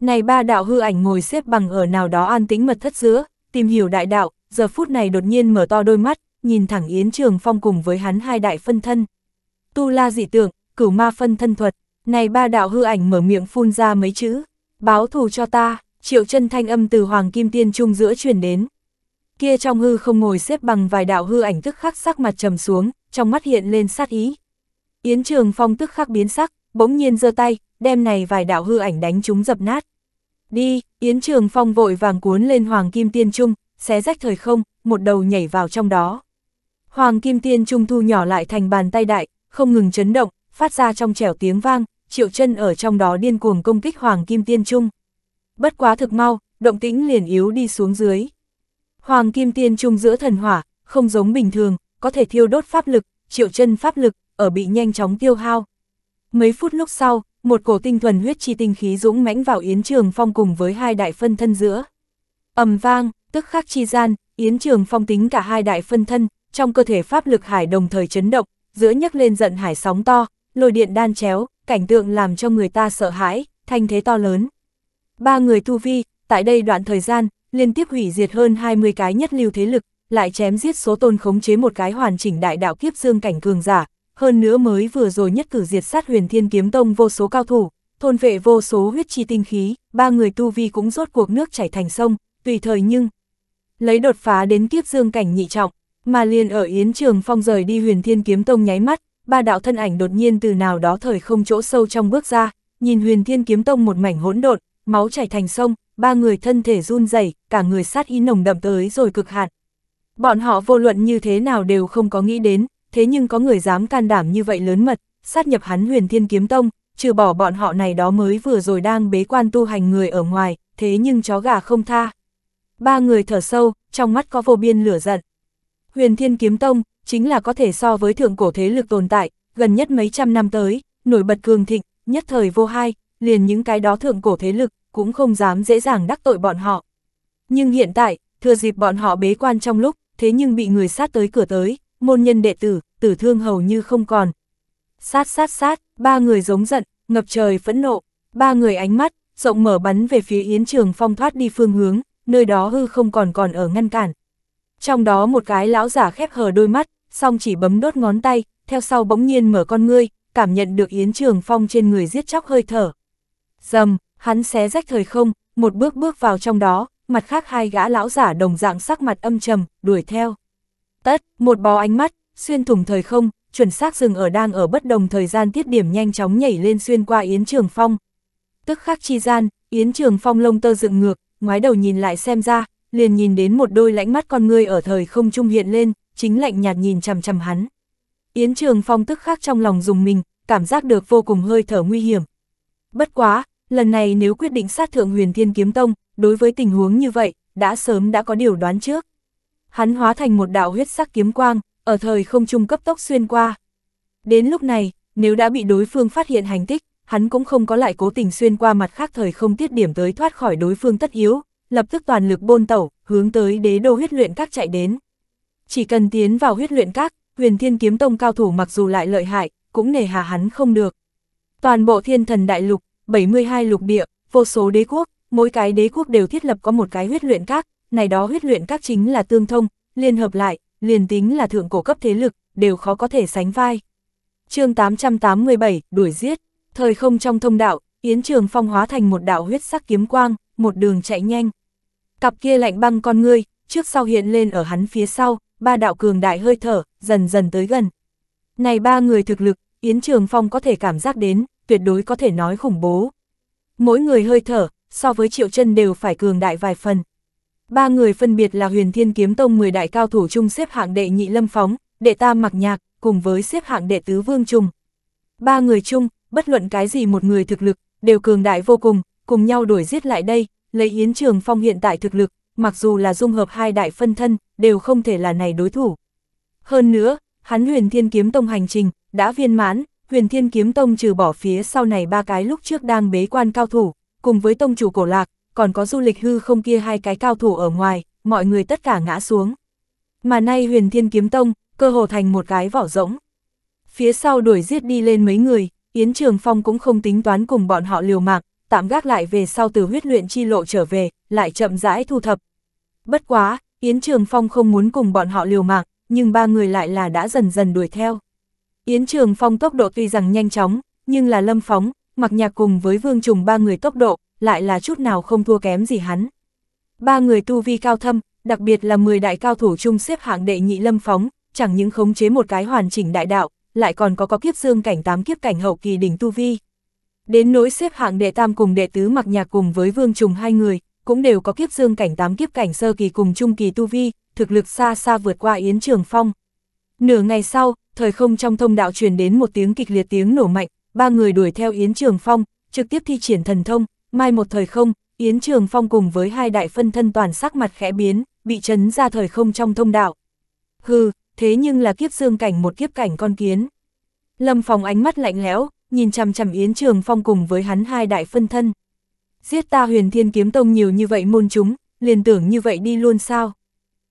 Này ba đạo hư ảnh ngồi xếp bằng ở nào đó an tĩnh mật thất giữa, tìm hiểu đại đạo, giờ phút này đột nhiên mở to đôi mắt, nhìn thẳng Yến Trường Phong cùng với hắn hai đại phân thân. Tu la dị tượng, cửu ma phân thân thuật, này ba đạo hư ảnh mở miệng phun ra mấy chữ, báo thù cho ta, triệu chân thanh âm từ Hoàng Kim Tiên Trung giữa truyền đến. Kia trong hư không ngồi xếp bằng vài đạo hư ảnh tức khắc sắc mặt trầm xuống, trong mắt hiện lên sát ý. Yến Trường Phong tức khắc biến sắc, bỗng nhiên giơ tay, đem này vài đạo hư ảnh đánh chúng dập nát. Đi, Yến Trường Phong vội vàng cuốn lên Hoàng Kim Tiên Trung, xé rách thời không, một đầu nhảy vào trong đó. Hoàng Kim Tiên Trung thu nhỏ lại thành bàn tay đại, không ngừng chấn động, phát ra trong trẻo tiếng vang, triệu chân ở trong đó điên cuồng công kích Hoàng Kim Tiên Trung. Bất quá thực mau, động tĩnh liền yếu đi xuống dưới. Hoàng Kim Tiên Trung giữa thần hỏa, không giống bình thường, có thể thiêu đốt pháp lực, triệu chân pháp lực, ở bị nhanh chóng tiêu hao. Mấy phút lúc sau, một cổ tinh thuần huyết chi tinh khí dũng mãnh vào Yến Trường Phong cùng với hai đại phân thân giữa. ầm vang, tức khắc chi gian, Yến Trường Phong tính cả hai đại phân thân, trong cơ thể pháp lực hải đồng thời chấn động, giữa nhấc lên giận hải sóng to, lôi điện đan chéo, cảnh tượng làm cho người ta sợ hãi, thanh thế to lớn. Ba người tu vi, tại đây đoạn thời gian, liên tiếp hủy diệt hơn 20 cái nhất lưu thế lực, lại chém giết số tôn khống chế một cái hoàn chỉnh đại đạo kiếp dương cảnh cường giả, hơn nữa mới vừa rồi nhất cử diệt sát huyền thiên kiếm tông vô số cao thủ, thôn vệ vô số huyết chi tinh khí, ba người tu vi cũng rốt cuộc nước chảy thành sông, tùy thời nhưng lấy đột phá đến kiếp dương cảnh nhị trọng. Mà liền ở Yến Trường Phong rời đi huyền thiên kiếm tông nháy mắt, ba đạo thân ảnh đột nhiên từ nào đó thời không chỗ sâu trong bước ra, nhìn huyền thiên kiếm tông một mảnh hỗn độn, máu chảy thành sông, ba người thân thể run rẩy, cả người sát y nồng đậm tới rồi cực hạn. Bọn họ vô luận như thế nào đều không có nghĩ đến, thế nhưng có người dám can đảm như vậy lớn mật, sát nhập hắn huyền thiên kiếm tông, trừ bỏ bọn họ này đó mới vừa rồi đang bế quan tu hành người ở ngoài, thế nhưng chó gà không tha. Ba người thở sâu, trong mắt có vô biên lửa giận. Huyền Thiên Kiếm Tông, chính là có thể so với thượng cổ thế lực tồn tại, gần nhất mấy trăm năm tới, nổi bật cường thịnh, nhất thời vô hai, liền những cái đó thượng cổ thế lực, cũng không dám dễ dàng đắc tội bọn họ. Nhưng hiện tại, thừa dịp bọn họ bế quan trong lúc, thế nhưng bị người sát tới cửa tới, môn nhân đệ tử, tử thương hầu như không còn. Sát sát sát, ba người giống giận, ngập trời phẫn nộ, ba người ánh mắt, rộng mở bắn về phía Yến Trường Phong thoát đi phương hướng, nơi đó hư không còn còn ở ngăn cản, trong đó một cái lão giả khép hờ đôi mắt, song chỉ bấm đốt ngón tay, theo sau bỗng nhiên mở con ngươi, cảm nhận được Yến Trường Phong trên người giết chóc hơi thở. Dầm, hắn xé rách thời không, một bước bước vào trong đó, mặt khác hai gã lão giả đồng dạng sắc mặt âm trầm, đuổi theo. Tất, một bó ánh mắt, xuyên thủng thời không, chuẩn xác dừng ở đang ở bất đồng thời gian tiết điểm nhanh chóng nhảy lên xuyên qua Yến Trường Phong. Tức khắc chi gian, Yến Trường Phong lông tơ dựng ngược, ngoái đầu nhìn lại xem ra, liền nhìn đến một đôi lãnh mắt con ngươi ở thời không trung hiện lên, chính lạnh nhạt nhìn chằm chằm hắn. Yến Trường Phong tức khắc trong lòng dùng mình, cảm giác được vô cùng hơi thở nguy hiểm. Bất quá, lần này nếu quyết định sát thượng huyền thiên kiếm tông, đối với tình huống như vậy, đã sớm đã có điều đoán trước. Hắn hóa thành một đạo huyết sắc kiếm quang, ở thời không trung cấp tốc xuyên qua. Đến lúc này, nếu đã bị đối phương phát hiện hành tích, hắn cũng không có lại cố tình xuyên qua mặt khác thời không tiết điểm tới thoát khỏi đối phương tất yếu lập tức toàn lực bôn tẩu, hướng tới đế đô huyết luyện các chạy đến. Chỉ cần tiến vào huyết luyện các, huyền thiên kiếm tông cao thủ mặc dù lại lợi hại, cũng nề hà hắn không được. Toàn bộ thiên thần đại lục, 72 lục địa, vô số đế quốc, mỗi cái đế quốc đều thiết lập có một cái huyết luyện các, này đó huyết luyện các chính là tương thông, liên hợp lại, liền tính là thượng cổ cấp thế lực, đều khó có thể sánh vai. chương 887, đuổi giết, thời không trong thông đạo, Yến Trường Phong hóa thành một đạo huyết sắc kiếm quang, một đường chạy nhanh. Cặp kia lạnh băng con ngươi, trước sau hiện lên ở hắn phía sau, ba đạo cường đại hơi thở, dần dần tới gần. Này ba người thực lực, Yến Trường Phong có thể cảm giác đến, tuyệt đối có thể nói khủng bố. Mỗi người hơi thở, so với triệu chân đều phải cường đại vài phần. Ba người phân biệt là huyền thiên kiếm tông 10 đại cao thủ chung xếp hạng đệ nhị lâm phóng, đệ tam mặc nhạc, cùng với xếp hạng đệ tứ vương trùng. Ba người chung, bất luận cái gì một người thực lực, đều cường đại vô cùng, cùng nhau đuổi giết lại đây, lấy Yến Trường Phong hiện tại thực lực, mặc dù là dung hợp hai đại phân thân, đều không thể là này đối thủ. Hơn nữa, hắn huyền thiên kiếm tông hành trình, đã viên mãn, huyền thiên kiếm tông trừ bỏ phía sau này ba cái lúc trước đang bế quan cao thủ, cùng với tông chủ cổ lạc, còn có du lịch hư không kia hai cái cao thủ ở ngoài, mọi người tất cả ngã xuống. Mà nay huyền thiên kiếm tông, cơ hồ thành một cái vỏ rỗng. Phía sau đuổi giết đi lên mấy người, Yến Trường Phong cũng không tính toán cùng bọn họ liều mạng, tạm gác lại về sau từ huyết luyện chi lộ trở về, lại chậm rãi thu thập. Bất quá, Yến Trường Phong không muốn cùng bọn họ liều mạng, nhưng ba người lại là đã dần dần đuổi theo. Yến Trường Phong tốc độ tuy rằng nhanh chóng, nhưng là lâm phóng, mặc nhạc cùng với vương trùng ba người tốc độ, lại là chút nào không thua kém gì hắn. Ba người tu vi cao thâm, đặc biệt là 10 đại cao thủ chung xếp hạng đệ nhị lâm phóng, chẳng những khống chế một cái hoàn chỉnh đại đạo, lại còn có có kiếp dương cảnh tám kiếp cảnh hậu kỳ đỉnh tu vi. Đến nỗi xếp hạng đệ tam cùng đệ tứ mặc nhạc cùng với Vương Trùng hai người, cũng đều có kiếp dương cảnh tám kiếp cảnh sơ kỳ cùng trung kỳ tu vi, thực lực xa xa vượt qua Yến Trường Phong. Nửa ngày sau, thời không trong thông đạo truyền đến một tiếng kịch liệt tiếng nổ mạnh, ba người đuổi theo Yến Trường Phong, trực tiếp thi triển thần thông, mai một thời không, Yến Trường Phong cùng với hai đại phân thân toàn sắc mặt khẽ biến, bị chấn ra thời không trong thông đạo. Hừ, thế nhưng là kiếp dương cảnh một kiếp cảnh con kiến. Lâm Phòng ánh mắt lạnh lẽo, nhìn chằm chằm Yến Trường Phong cùng với hắn hai đại phân thân. Giết ta huyền thiên kiếm tông nhiều như vậy môn chúng, liền tưởng như vậy đi luôn sao?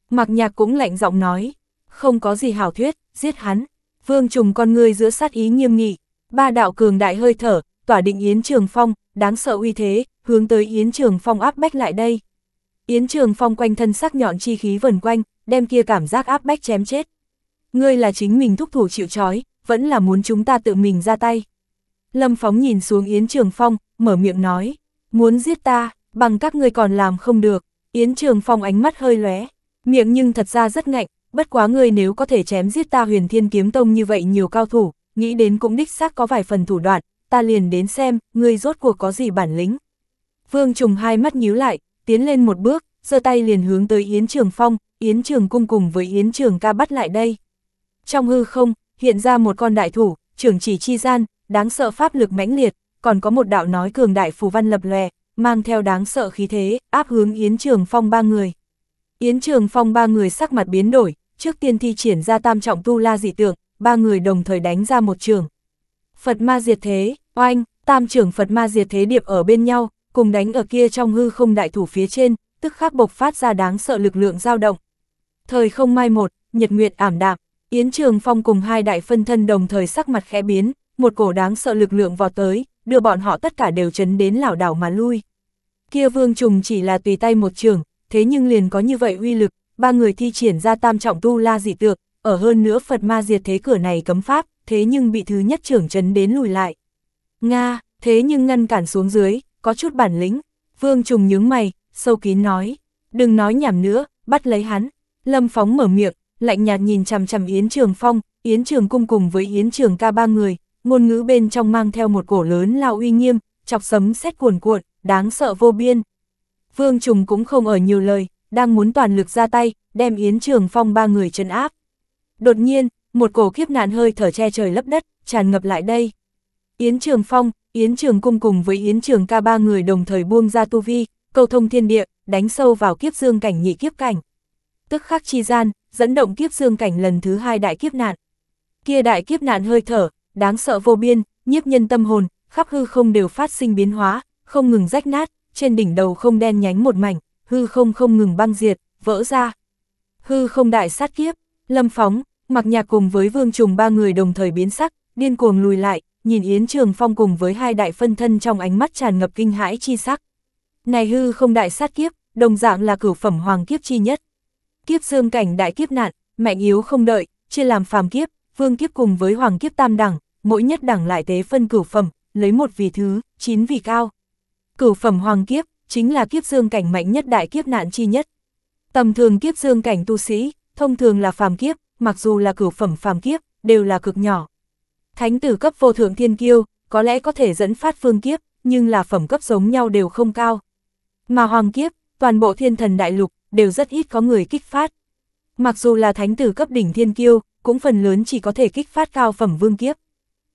Mạc nhạc cũng lạnh giọng nói, không có gì hảo thuyết, giết hắn. Vương trùng con người giữa sát ý nghiêm nghị, ba đạo cường đại hơi thở, tỏa định Yến Trường Phong, đáng sợ uy thế, hướng tới Yến Trường Phong áp bách lại đây. Yến Trường Phong quanh thân sắc nhọn chi khí vần quanh, đem kia cảm giác áp bách chém chết. Ngươi là chính mình thúc thủ chịu trói, vẫn là muốn chúng ta tự mình ra tay. Lâm Phóng nhìn xuống Yến Trường Phong, mở miệng nói, muốn giết ta, bằng các ngươi còn làm không được. Yến Trường Phong ánh mắt hơi lóe, miệng nhưng thật ra rất ngạnh, bất quá ngươi nếu có thể chém giết ta huyền thiên kiếm tông như vậy nhiều cao thủ, nghĩ đến cũng đích xác có vài phần thủ đoạn, ta liền đến xem, ngươi rốt cuộc có gì bản lĩnh. Vương Trùng hai mắt nhíu lại, tiến lên một bước, giơ tay liền hướng tới Yến Trường Phong, Yến Trường cung cùng với Yến Trường ca bắt lại đây. Trong hư không, hiện ra một con đại thủ, trưởng chỉ chi gian, đáng sợ pháp lực mãnh liệt, còn có một đạo nói cường đại phù văn lập lòe, mang theo đáng sợ khí thế, áp hướng Yến Trường Phong ba người. Yến Trường Phong ba người sắc mặt biến đổi, trước tiên thi triển ra tam trọng tu la dị tượng, ba người đồng thời đánh ra một trường. Phật ma diệt thế, oanh, tam trưởng Phật ma diệt thế điệp ở bên nhau, cùng đánh ở kia trong hư không đại thủ phía trên, tức khắc bộc phát ra đáng sợ lực lượng dao động. Thời không mai một, nhật nguyệt ảm đạm, Yến Trường Phong cùng hai đại phân thân đồng thời sắc mặt khẽ biến, một cổ đáng sợ lực lượng vọt tới, đưa bọn họ tất cả đều chấn đến lảo đảo mà lui. Kia vương trùng chỉ là tùy tay một trường, thế nhưng liền có như vậy uy lực, ba người thi triển ra tam trọng tu la dị tượng, ở hơn nữa Phật ma diệt thế cửa này cấm pháp, thế nhưng bị thứ nhất trưởng chấn đến lùi lại. Nga, thế nhưng ngăn cản xuống dưới, có chút bản lĩnh, vương trùng nhướng mày, sâu kín nói, đừng nói nhảm nữa, bắt lấy hắn. Lâm Phóng mở miệng, lạnh nhạt nhìn chằm chằm Yến Trường Phong, Yến Trường Cung cùng với Yến Trường ca ba người, ngôn ngữ bên trong mang theo một cổ lớn lao uy nghiêm, chọc sấm xét cuồn cuộn, đáng sợ vô biên. Vương Trùng cũng không ở nhiều lời, đang muốn toàn lực ra tay, đem Yến Trường Phong ba người chân áp. Đột nhiên, một cổ kiếp nạn hơi thở che trời lấp đất, tràn ngập lại đây. Yến Trường Phong, Yến Trường Cung cùng với Yến Trường ca ba người đồng thời buông ra tu vi, cầu thông thiên địa, đánh sâu vào kiếp dương cảnh nhị kiếp cảnh. Tức khắc chi gian, dẫn động kiếp dương cảnh lần thứ hai đại kiếp nạn. Kia đại kiếp nạn hơi thở, đáng sợ vô biên, nhiếp nhân tâm hồn, khắp hư không đều phát sinh biến hóa, không ngừng rách nát, trên đỉnh đầu không đen nhánh một mảnh, hư không không ngừng băng diệt, vỡ ra. Hư không đại sát kiếp, lâm phóng, mặc nhạc cùng với vương trùng ba người đồng thời biến sắc, điên cuồng lùi lại, nhìn Yến Trường Phong cùng với hai đại phân thân trong ánh mắt tràn ngập kinh hãi chi sắc. Này hư không đại sát kiếp, đồng dạng là cửu phẩm hoàng kiếp chi nhất. Kiếp dương cảnh đại kiếp nạn, mạnh yếu không đợi, chia làm phàm kiếp, vương kiếp cùng với hoàng kiếp tam đẳng, mỗi nhất đẳng lại tế phân cửu phẩm, lấy một vì thứ, chín vì cao. Cửu phẩm hoàng kiếp, chính là kiếp dương cảnh mạnh nhất đại kiếp nạn chi nhất. Tầm thường kiếp dương cảnh tu sĩ, thông thường là phàm kiếp, mặc dù là cửu phẩm phàm kiếp, đều là cực nhỏ. Thánh tử cấp vô thượng thiên kiêu, có lẽ có thể dẫn phát phương kiếp, nhưng là phẩm cấp giống nhau đều không cao. Mà hoàng kiếp, toàn bộ thiên thần đại lục, đều rất ít có người kích phát. Mặc dù là thánh tử cấp đỉnh thiên kiêu, cũng phần lớn chỉ có thể kích phát cao phẩm vương kiếp.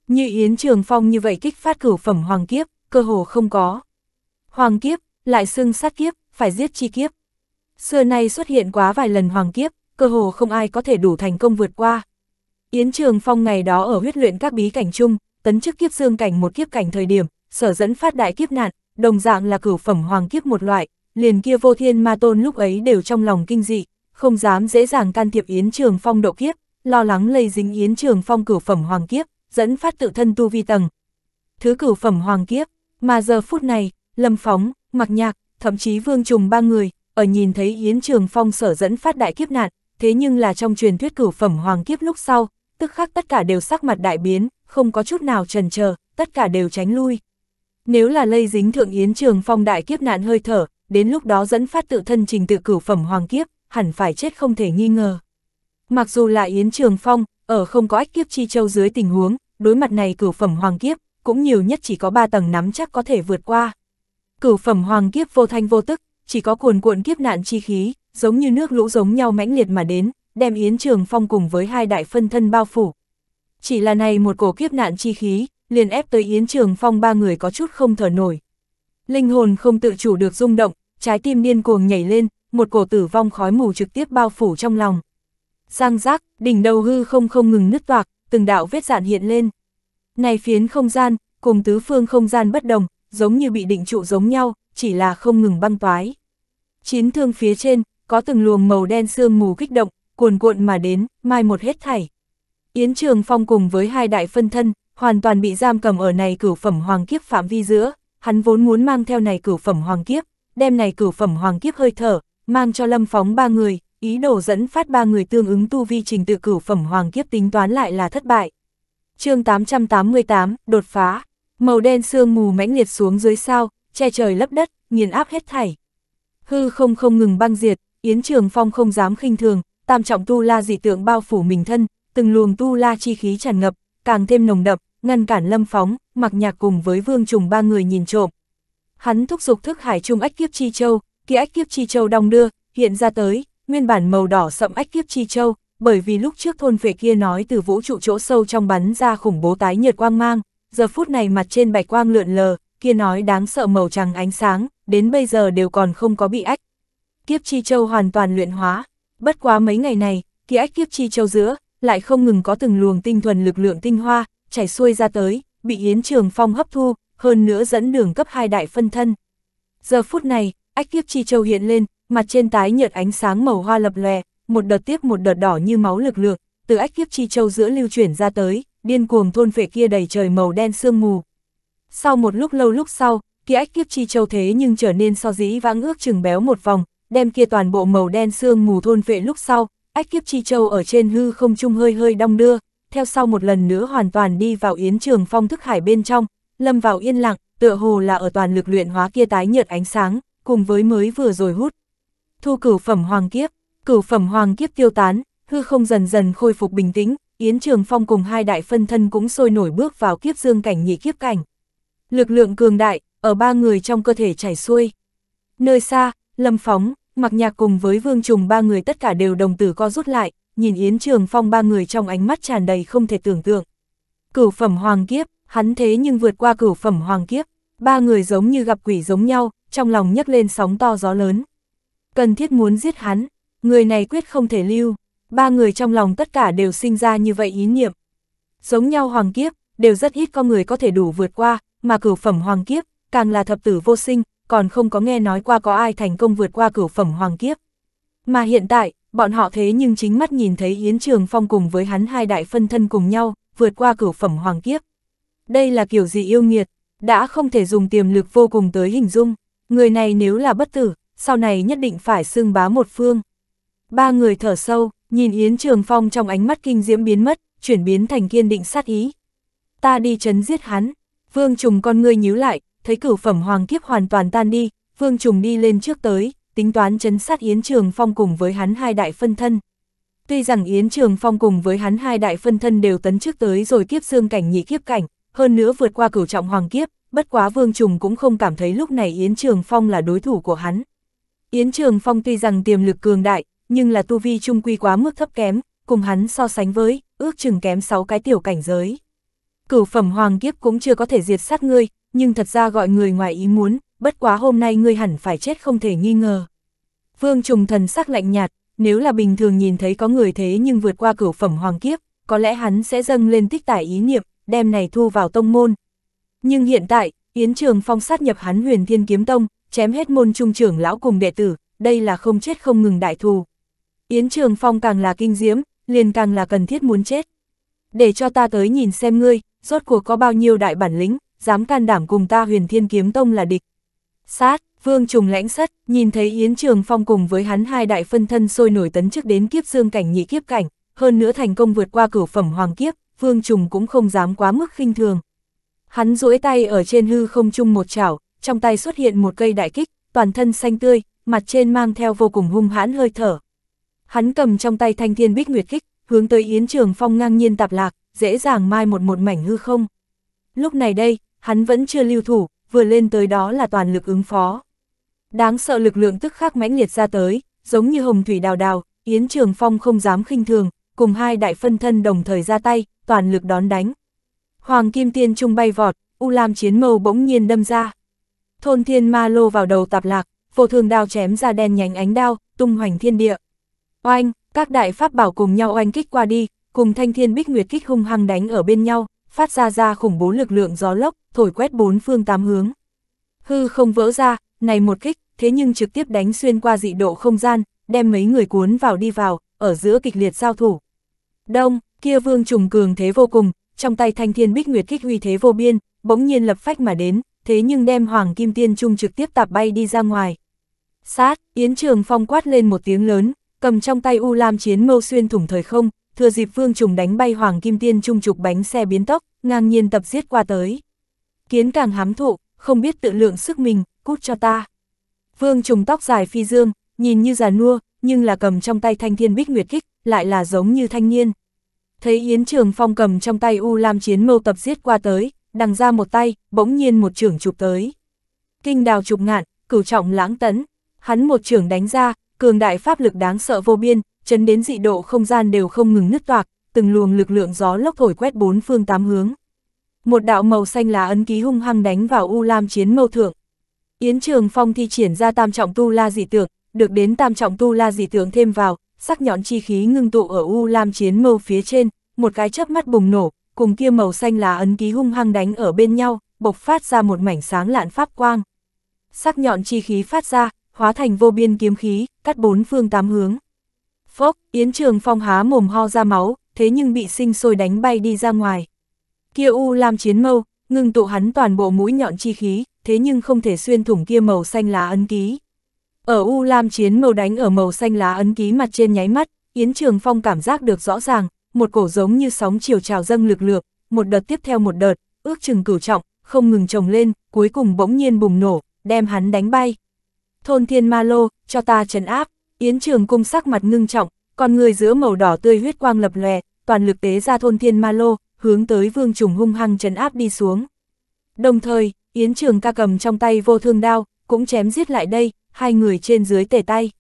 Như Yến Trường Phong như vậy kích phát cửu phẩm hoàng kiếp, cơ hồ không có. Hoàng kiếp, lại xưng sát kiếp, phải giết chi kiếp. Xưa nay xuất hiện quá vài lần hoàng kiếp, cơ hồ không ai có thể đủ thành công vượt qua. Yến Trường Phong ngày đó ở huyết luyện các bí cảnh chung, tấn chức kiếp dương cảnh một kiếp cảnh thời điểm, sở dẫn phát đại kiếp nạn, đồng dạng là cửu phẩm hoàng kiếp một loại, liền kia vô thiên ma tôn lúc ấy đều trong lòng kinh dị không dám dễ dàng can thiệp Yến Trường Phong độ kiếp, lo lắng lây dính Yến Trường Phong cửu phẩm hoàng kiếp, dẫn phát tự thân tu vi tầng. Thứ cửu phẩm hoàng kiếp, mà giờ phút này, Lâm Phóng, Mặc Nhạc, thậm chí Vương Trùng ba người, ở nhìn thấy Yến Trường Phong sở dẫn phát đại kiếp nạn, thế nhưng là trong truyền thuyết cửu phẩm hoàng kiếp lúc sau, tức khắc tất cả đều sắc mặt đại biến, không có chút nào trần chờ, tất cả đều tránh lui. Nếu là lây dính thượng Yến Trường Phong đại kiếp nạn hơi thở, đến lúc đó dẫn phát tự thân trình tự cửu phẩm hoàng kiếp, hẳn phải chết không thể nghi ngờ. Mặc dù là Yến Trường Phong, ở không có ách kiếp chi châu dưới tình huống, đối mặt này cửu phẩm hoàng kiếp, cũng nhiều nhất chỉ có 3 tầng nắm chắc có thể vượt qua. Cửu phẩm hoàng kiếp vô thanh vô tức, chỉ có cuồn cuộn kiếp nạn chi khí, giống như nước lũ giống nhau mãnh liệt mà đến, đem Yến Trường Phong cùng với hai đại phân thân bao phủ. Chỉ là này một cổ kiếp nạn chi khí, liền ép tới Yến Trường Phong ba người có chút không thở nổi. Linh hồn không tự chủ được rung động, trái tim điên cuồng nhảy lên, một cổ tử vong khói mù trực tiếp bao phủ trong lòng. Giang giác, đỉnh đầu hư không không ngừng nứt toạc, từng đạo vết dạn hiện lên. Này phiến không gian, cùng tứ phương không gian bất đồng, giống như bị định trụ giống nhau, chỉ là không ngừng băng toái. Chín thương phía trên, có từng luồng màu đen sương mù kích động, cuồn cuộn mà đến, mai một hết thảy. Yến Trường Phong cùng với hai đại phân thân, hoàn toàn bị giam cầm ở này cửu phẩm hoàng kiếp phạm vi giữa, hắn vốn muốn mang theo này cửu phẩm hoàng kiếp, đem này cửu phẩm hoàng kiếp hơi thở, mang cho lâm phóng ba người, ý đồ dẫn phát ba người tương ứng tu vi trình tự cửu phẩm hoàng kiếp tính toán lại là thất bại. chương 888, đột phá, màu đen sương mù mãnh liệt xuống dưới sao, che trời lấp đất, nghiền áp hết thảy. Hư không không ngừng băng diệt, Yến Trường Phong không dám khinh thường, tam trọng tu la dị tượng bao phủ mình thân, từng luồng tu la chi khí tràn ngập, càng thêm nồng đậm, ngăn cản lâm phóng, mặc nhạc cùng với vương trùng ba người nhìn trộm. Hắn thúc giục thức hải trung ách kiếp chi châu, kia ách kiếp chi châu đong đưa, hiện ra tới, nguyên bản màu đỏ sậm ách kiếp chi châu, bởi vì lúc trước thôn về kia nói từ vũ trụ chỗ sâu trong bắn ra khủng bố tái nhiệt quang mang, giờ phút này mặt trên bạch quang lượn lờ, kia nói đáng sợ màu trắng ánh sáng, đến bây giờ đều còn không có bị ách. Kiếp chi châu hoàn toàn luyện hóa, bất quá mấy ngày này, kia ách kiếp chi châu giữa, lại không ngừng có từng luồng tinh thuần lực lượng tinh hoa, chảy xuôi ra tới, bị Yến Trường Phong hấp thu, hơn nữa dẫn đường cấp hai đại phân thân. Giờ phút này, ách kiếp chi châu hiện lên, mặt trên tái nhợt ánh sáng màu hoa lập lòe, một đợt tiếp một đợt đỏ như máu lực lượng, từ ách kiếp chi châu giữa lưu chuyển ra tới, điên cuồng thôn phệ kia đầy trời màu đen sương mù. Sau một lúc lâu lúc sau, kia ách kiếp chi châu thế nhưng trở nên so dĩ vãng ước chừng béo một vòng, đem kia toàn bộ màu đen sương mù thôn phệ lúc sau, ách kiếp chi châu ở trên hư không trung hơi hơi đong đưa, theo sau một lần nữa hoàn toàn đi vào yến trường phong thức hải bên trong, lâm vào yên lặng, tựa hồ là ở toàn lực luyện hóa kia tái nhợt ánh sáng, cùng với mới vừa rồi hút. Thu cửu phẩm hoàng kiếp, cửu phẩm hoàng kiếp tiêu tán, hư không dần dần khôi phục bình tĩnh, Yến Trường Phong cùng hai đại phân thân cũng sôi nổi bước vào kiếp dương cảnh nhị kiếp cảnh. Lực lượng cường đại, ở ba người trong cơ thể chảy xuôi. Nơi xa, Lâm Phóng, Mặc Nhạc cùng với Vương Trùng ba người tất cả đều đồng tử co rút lại, nhìn Yến Trường Phong ba người trong ánh mắt tràn đầy không thể tưởng tượng. Cửu phẩm hoàng kiếp, hắn thế nhưng vượt qua cửu phẩm hoàng kiếp, ba người giống như gặp quỷ giống nhau, trong lòng nhấc lên sóng to gió lớn. Cần thiết muốn giết hắn, người này quyết không thể lưu, ba người trong lòng tất cả đều sinh ra như vậy ý niệm. Giống nhau hoàng kiếp, đều rất ít có người có thể đủ vượt qua, mà cửu phẩm hoàng kiếp, càng là thập tử vô sinh, còn không có nghe nói qua có ai thành công vượt qua cửu phẩm hoàng kiếp. Mà hiện tại, bọn họ thế nhưng chính mắt nhìn thấy Yến Trường Phong cùng với hắn hai đại phân thân cùng nhau, vượt qua cửu phẩm hoàng kiếp. Đây là kiểu gì yêu nghiệt, đã không thể dùng tiềm lực vô cùng tới hình dung. Người này nếu là bất tử, sau này nhất định phải xưng bá một phương. Ba người thở sâu, nhìn Yến Trường Phong trong ánh mắt kinh diễm biến mất, chuyển biến thành kiên định sát ý. Ta đi chấn giết hắn, Vương Trùng con ngươi nhíu lại, thấy cửu phẩm hoàng kiếp hoàn toàn tan đi, Vương Trùng đi lên trước tới, tính toán chấn sát Yến Trường Phong cùng với hắn hai đại phân thân. Tuy rằng Yến Trường Phong cùng với hắn hai đại phân thân đều tấn trước tới rồi kiếp xương cảnh nhị kiếp cảnh, hơn nữa vượt qua cửu trọng hoàng kiếp, bất quá Vương Trùng cũng không cảm thấy lúc này Yến Trường Phong là đối thủ của hắn. Yến Trường Phong tuy rằng tiềm lực cường đại, nhưng là tu vi trung quy quá mức thấp kém, cùng hắn so sánh với, ước chừng kém 6 cái tiểu cảnh giới. Cửu phẩm hoàng kiếp cũng chưa có thể diệt sát ngươi, nhưng thật ra gọi người ngoài ý muốn, bất quá hôm nay ngươi hẳn phải chết không thể nghi ngờ. Vương Trùng thần sắc lạnh nhạt, nếu là bình thường nhìn thấy có người thế nhưng vượt qua cửu phẩm hoàng kiếp, có lẽ hắn sẽ dâng lên tích tải ý niệm, đem này thu vào tông môn, nhưng hiện tại, Yến Trường Phong sát nhập hắn huyền thiên kiếm tông, chém hết môn trung trưởng lão cùng đệ tử, đây là không chết không ngừng đại thù. Yến Trường Phong càng là kinh diễm, liền càng là cần thiết muốn chết. Để cho ta tới nhìn xem ngươi, rốt cuộc có bao nhiêu đại bản lĩnh, dám can đảm cùng ta huyền thiên kiếm tông là địch. Sát, vương trùng lãnh sắt, nhìn thấy Yến Trường Phong cùng với hắn hai đại phân thân sôi nổi tấn trước đến kiếp dương cảnh nhị kiếp cảnh, hơn nữa thành công vượt qua cửu phẩm hoàng kiếp, vương trùng cũng không dám quá mức khinh thường. Hắn duỗi tay ở trên hư không chung một chảo, trong tay xuất hiện một cây đại kích, toàn thân xanh tươi, mặt trên mang theo vô cùng hung hãn hơi thở. Hắn cầm trong tay thanh thiên bích nguyệt kích, hướng tới Yến Trường Phong ngang nhiên tạp lạc, dễ dàng mai một một mảnh hư không. Lúc này đây, hắn vẫn chưa lưu thủ, vừa lên tới đó là toàn lực ứng phó. Đáng sợ lực lượng tức khắc mãnh liệt ra tới, giống như hồng thủy đào đào, Yến Trường Phong không dám khinh thường, cùng hai đại phân thân đồng thời ra tay, toàn lực đón đánh. Hoàng Kim Tiên Trung bay vọt, U Lam Chiến Mâu bỗng nhiên đâm ra. Thôn Thiên Ma lô vào đầu tạp lạc, vô thường đao chém ra đen nhánh ánh đao, tung hoành thiên địa. Oanh, các đại pháp bảo cùng nhau oanh kích qua đi, cùng thanh thiên bích nguyệt kích hung hăng đánh ở bên nhau, phát ra ra khủng bố lực lượng gió lốc, thổi quét bốn phương tám hướng. Hư không vỡ ra, này một kích, thế nhưng trực tiếp đánh xuyên qua dị độ không gian, đem mấy người cuốn vào đi vào, ở giữa kịch liệt giao thủ. Đông, kia vương trùng cường thế vô cùng, trong tay thanh thiên bích nguyệt kích uy thế vô biên, bỗng nhiên lập phách mà đến, thế nhưng đem Hoàng Kim Tiên Trung trực tiếp tạp bay đi ra ngoài. Sát, Yến Trường Phong quát lên một tiếng lớn, cầm trong tay U Lam chiến mâu xuyên thủng thời không, thừa dịp Vương Trùng đánh bay Hoàng Kim Tiên Trung trục bánh xe biến tốc, ngang nhiên tập giết qua tới. Kiến càng hám thụ, không biết tự lượng sức mình, cút cho ta. Vương Trùng tóc dài phi dương, nhìn như già nua, nhưng là cầm trong tay thanh thiên bích nguyệt kích, lại là giống như thanh niên thấy Yến Trường Phong cầm trong tay U Lam chiến mâu tập giết qua tới, đằng ra một tay, bỗng nhiên một trưởng chụp tới. Kinh đào chụp ngạn, cửu trọng lãng tấn, hắn một trưởng đánh ra, cường đại pháp lực đáng sợ vô biên, chấn đến dị độ không gian đều không ngừng nứt toạc, từng luồng lực lượng gió lốc thổi quét bốn phương tám hướng. Một đạo màu xanh lá ấn ký hung hăng đánh vào U Lam chiến mâu thượng. Yến Trường Phong thi triển ra tam trọng tu la dị tượng, được đến tam trọng tu la dị tượng thêm vào, sắc nhọn chi khí ngưng tụ ở U Lam chiến mâu phía trên, một cái chớp mắt bùng nổ, cùng kia màu xanh lá ấn ký hung hăng đánh ở bên nhau, bộc phát ra một mảnh sáng lạn pháp quang. Sắc nhọn chi khí phát ra, hóa thành vô biên kiếm khí, cắt bốn phương tám hướng. Phốc, Yến Trường Phong há mồm ho ra máu, thế nhưng bị sinh sôi đánh bay đi ra ngoài. Kia U Lam chiến mâu, ngưng tụ hắn toàn bộ mũi nhọn chi khí, thế nhưng không thể xuyên thủng kia màu xanh lá ấn ký. Ở U Lam chiến màu đánh ở màu xanh lá ấn ký mặt trên nháy mắt, Yến Trường Phong cảm giác được rõ ràng, một cổ giống như sóng chiều trào dâng lực lượng, một đợt tiếp theo một đợt, ước chừng cửu trọng, không ngừng trồng lên, cuối cùng bỗng nhiên bùng nổ, đem hắn đánh bay. Thôn Thiên Ma Lô, cho ta trấn áp, Yến Trường cung sắc mặt ngưng trọng, con người giữa màu đỏ tươi huyết quang lập lòe, toàn lực tế ra Thôn Thiên Ma Lô, hướng tới Vương Trùng hung hăng trấn áp đi xuống. Đồng thời, Yến Trường ca cầm trong tay vô thương đao, cũng chém giết lại đây, hai người trên dưới tề tay.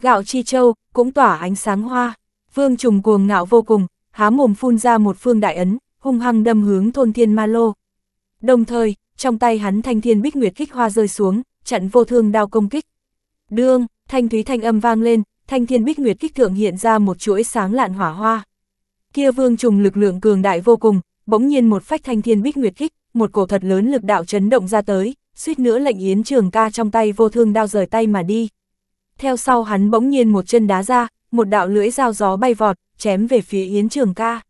Gạo chi châu, cũng tỏa ánh sáng hoa, vương trùng cuồng ngạo vô cùng, há mồm phun ra một phương đại ấn, hung hăng đâm hướng thôn thiên ma lô. Đồng thời, trong tay hắn thanh thiên bích nguyệt kích hoa rơi xuống, chặn vô thương đao công kích. Đương, thanh thúy thanh âm vang lên, thanh thiên bích nguyệt kích thượng hiện ra một chuỗi sáng lạn hỏa hoa. Kia vương trùng lực lượng cường đại vô cùng, bỗng nhiên một phách thanh thiên bích nguyệt kích, một cổ thật lớn lực đạo chấn động ra tới, suýt nữa lệnh Yến Trường ca trong tay vô thương đao rời tay mà đi. Theo sau hắn bỗng nhiên một chân đá ra, một đạo lưỡi dao gió bay vọt, chém về phía Yến Trường ca.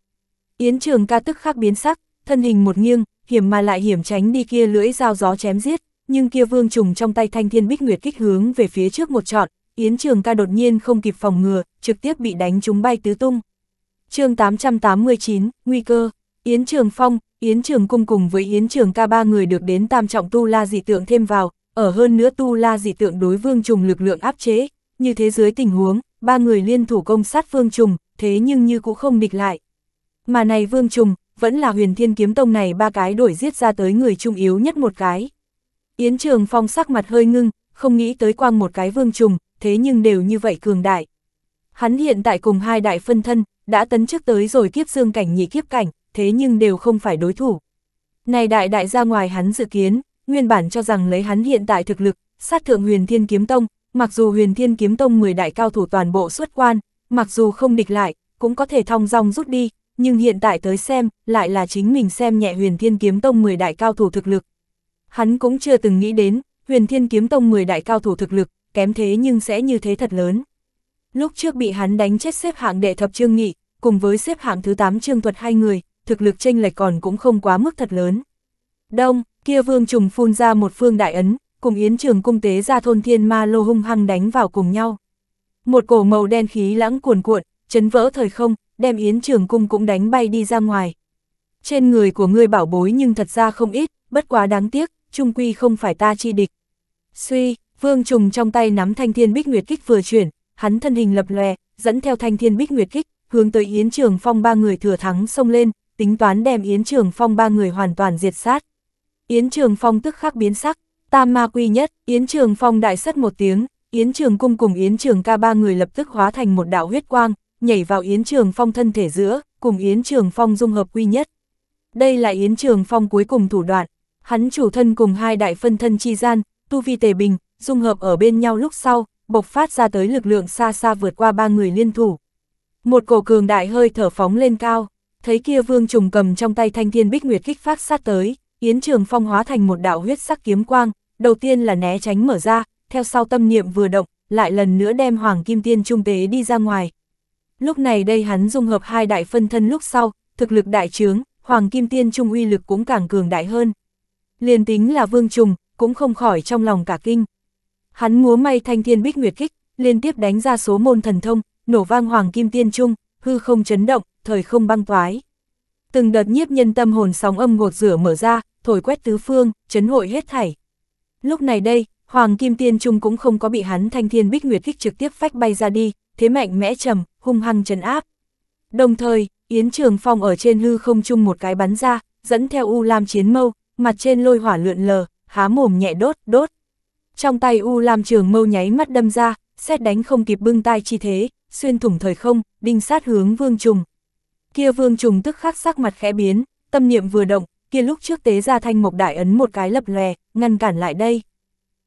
Yến Trường ca tức khắc biến sắc, thân hình một nghiêng, hiểm mà lại hiểm tránh đi kia lưỡi dao gió chém giết, nhưng kia vương trùng trong tay thanh thiên bích nguyệt kích hướng về phía trước một trọn, Yến Trường ca đột nhiên không kịp phòng ngừa, trực tiếp bị đánh chúng bay tứ tung. chương 889, Nguy cơ Yến Trường Phong, Yến Trường Cung cùng với Yến Trường ca ba người được đến tam trọng tu la dị tượng thêm vào, ở hơn nữa tu la dị tượng đối vương trùng lực lượng áp chế, như thế dưới tình huống, ba người liên thủ công sát vương trùng, thế nhưng như cũng không địch lại. Mà này vương trùng, vẫn là huyền thiên kiếm tông này ba cái đổi giết ra tới người trung yếu nhất một cái. Yến Trường Phong sắc mặt hơi ngưng, không nghĩ tới quang một cái vương trùng, thế nhưng đều như vậy cường đại. Hắn hiện tại cùng hai đại phân thân, đã tấn trước tới rồi kiếp dương cảnh nhị kiếp cảnh, thế nhưng đều không phải đối thủ. Này đại đại ra ngoài hắn dự kiến, nguyên bản cho rằng lấy hắn hiện tại thực lực, sát thượng huyền thiên kiếm tông, mặc dù huyền thiên kiếm tông 10 đại cao thủ toàn bộ xuất quan, mặc dù không địch lại, cũng có thể thong dong rút đi, nhưng hiện tại tới xem, lại là chính mình xem nhẹ huyền thiên kiếm tông 10 đại cao thủ thực lực. Hắn cũng chưa từng nghĩ đến, huyền thiên kiếm tông 10 đại cao thủ thực lực, kém thế nhưng sẽ như thế thật lớn. Lúc trước bị hắn đánh chết xếp hạng đệ thập trương nghị, cùng với xếp hạng thứ 8 trương thuật hai người, thực lực chênh lệch còn cũng không quá mức thật lớn. Đông, kia vương trùng phun ra một phương đại ấn, cùng yến trường cung tế ra thôn thiên ma lô hung hăng đánh vào cùng nhau. Một cổ màu đen khí lãng cuồn cuộn, chấn vỡ thời không, đem yến trường cung cũng đánh bay đi ra ngoài. Trên người của ngươi bảo bối nhưng thật ra không ít, bất quá đáng tiếc, trung quy không phải ta chi địch. Suy, vương trùng trong tay nắm thanh thiên bích nguyệt kích vừa chuyển, hắn thân hình lập lòe, dẫn theo thanh thiên bích nguyệt kích, hướng tới yến trường phong ba người thừa thắng xông lên, tính toán đem Yến Trường Phong ba người hoàn toàn diệt sát. Yến Trường Phong tức khắc biến sắc, tam ma quy nhất, Yến Trường Phong đại sất một tiếng, Yến Trường Cung cùng Yến Trường ca ba người lập tức hóa thành một đạo huyết quang, nhảy vào Yến Trường Phong thân thể giữa, cùng Yến Trường Phong dung hợp quy nhất. Đây là Yến Trường Phong cuối cùng thủ đoạn, hắn chủ thân cùng hai đại phân thân chi gian, tu vi tề bình, dung hợp ở bên nhau lúc sau, bộc phát ra tới lực lượng xa xa vượt qua ba người liên thủ. Một cổ cường đại hơi thở phóng lên cao thấy kia vương trùng cầm trong tay thanh thiên bích nguyệt kích phát sát tới, Yến Trường Phong hóa thành một đạo huyết sắc kiếm quang, đầu tiên là né tránh mở ra, theo sau tâm niệm vừa động, lại lần nữa đem Hoàng Kim Tiên Trung Tế đi ra ngoài. Lúc này đây hắn dung hợp hai đại phân thân lúc sau, thực lực đại trướng, Hoàng Kim Tiên Trung uy lực cũng càng cường đại hơn. Liên tính là Vương Trùng, cũng không khỏi trong lòng cả kinh. Hắn múa may thanh thiên bích nguyệt kích, liên tiếp đánh ra số môn thần thông, nổ vang Hoàng Kim Tiên Trung, hư không chấn động, thời không băng toái. Từng đợt nhiếp nhân tâm hồn sóng âm ngột rửa mở ra, thổi quét tứ phương, chấn hội hết thảy. Lúc này đây, Hoàng Kim Tiên Trung cũng không có bị hắn thanh thiên bích nguyệt kích trực tiếp phách bay ra đi, thế mạnh mẽ trầm, hung hăng chấn áp. Đồng thời, Yến Trường Phong ở trên hư không chung một cái bắn ra, dẫn theo U Lam chiến mâu, mặt trên lôi hỏa lượn lờ, há mồm nhẹ đốt, đốt. Trong tay U Lam trường mâu nháy mắt đâm ra, xét đánh không kịp bưng tay chi thế, xuyên thủng thời không, đinh sát hướng vương trùng. Kia vương trùng tức khắc sắc mặt khẽ biến, tâm niệm vừa động, kia lúc trước tế ra thanh mộc đại ấn một cái lập lè ngăn cản lại đây.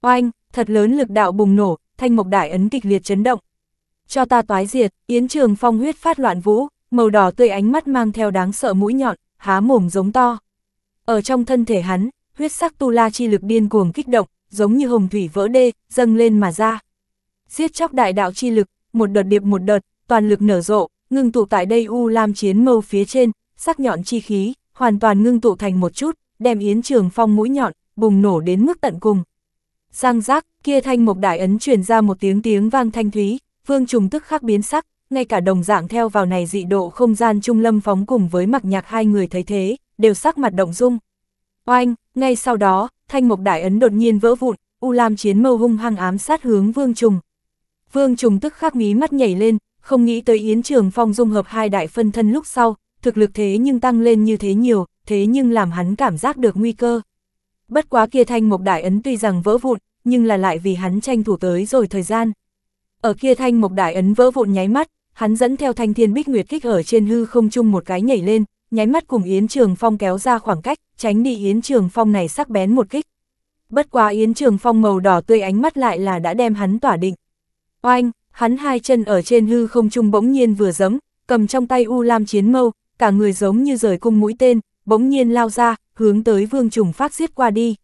Oanh, thật lớn lực đạo bùng nổ, thanh mộc đại ấn kịch liệt chấn động. Cho ta toái diệt, yến trường phong huyết phát loạn vũ, màu đỏ tươi ánh mắt mang theo đáng sợ mũi nhọn, há mồm giống to. Ở trong thân thể hắn, huyết sắc tu la chi lực điên cuồng kích động, giống như hồng thủy vỡ đê, dâng lên mà ra. Giết chóc đại đạo chi lực, một đợt điệp một đợt, toàn lực nở rộ, ngưng tụ tại đây U Lam chiến mâu phía trên, sắc nhọn chi khí, hoàn toàn ngưng tụ thành một chút, đem Yến Trường Phong mũi nhọn, bùng nổ đến mức tận cùng. Giang giác, kia thanh mộc đại ấn truyền ra một tiếng tiếng vang thanh thúy, Vương Trùng tức khắc biến sắc, ngay cả đồng dạng theo vào này dị độ không gian trung lâm phóng cùng với mặc nhạc hai người thấy thế, đều sắc mặt động dung. Oanh, ngay sau đó, thanh mộc đại ấn đột nhiên vỡ vụn, U Lam chiến mâu hung hăng ám sát hướng Vương Trùng. Vương Trùng tức khắc mí mắt nhảy lên, không nghĩ tới Yến Trường Phong dung hợp hai đại phân thân lúc sau, thực lực thế nhưng tăng lên như thế nhiều, thế nhưng làm hắn cảm giác được nguy cơ. Bất quá kia thanh mộc đại ấn tuy rằng vỡ vụn, nhưng là lại vì hắn tranh thủ tới rồi thời gian. Ở kia thanh mộc đại ấn vỡ vụn nháy mắt, hắn dẫn theo thanh thiên bích nguyệt kích ở trên hư không chung một cái nhảy lên, nháy mắt cùng Yến Trường Phong kéo ra khoảng cách, tránh đi Yến Trường Phong này sắc bén một kích. Bất quá Yến Trường Phong màu đỏ tươi ánh mắt lại là đã đem hắn tỏa định. Oanh, hắn hai chân ở trên hư không trung bỗng nhiên vừa giấm, cầm trong tay U Lam chiến mâu, cả người giống như rời cung mũi tên, bỗng nhiên lao ra, hướng tới vương trùng phát giết qua đi.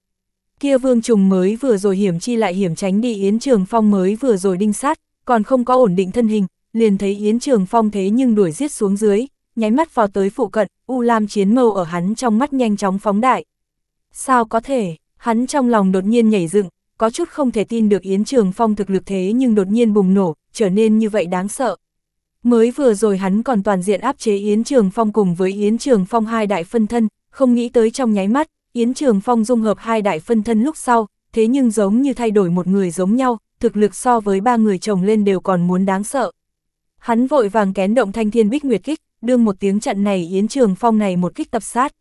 Kia vương trùng mới vừa rồi hiểm chi lại hiểm tránh đi Yến Trường Phong mới vừa rồi đinh sát, còn không có ổn định thân hình, liền thấy Yến Trường Phong thế nhưng đuổi giết xuống dưới, nháy mắt vào tới phụ cận, U Lam chiến mâu ở hắn trong mắt nhanh chóng phóng đại. Sao có thể, hắn trong lòng đột nhiên nhảy dựng, có chút không thể tin được Yến Trường Phong thực lực thế nhưng đột nhiên bùng nổ, trở nên như vậy đáng sợ. Mới vừa rồi hắn còn toàn diện áp chế Yến Trường Phong cùng với Yến Trường Phong hai đại phân thân, không nghĩ tới trong nháy mắt, Yến Trường Phong dung hợp hai đại phân thân lúc sau, thế nhưng giống như thay đổi một người giống nhau, thực lực so với ba người chồng lên đều còn muốn đáng sợ. Hắn vội vàng kén động thanh thiên bích nguyệt kích, đương một tiếng trận này Yến Trường Phong này một kích tập sát.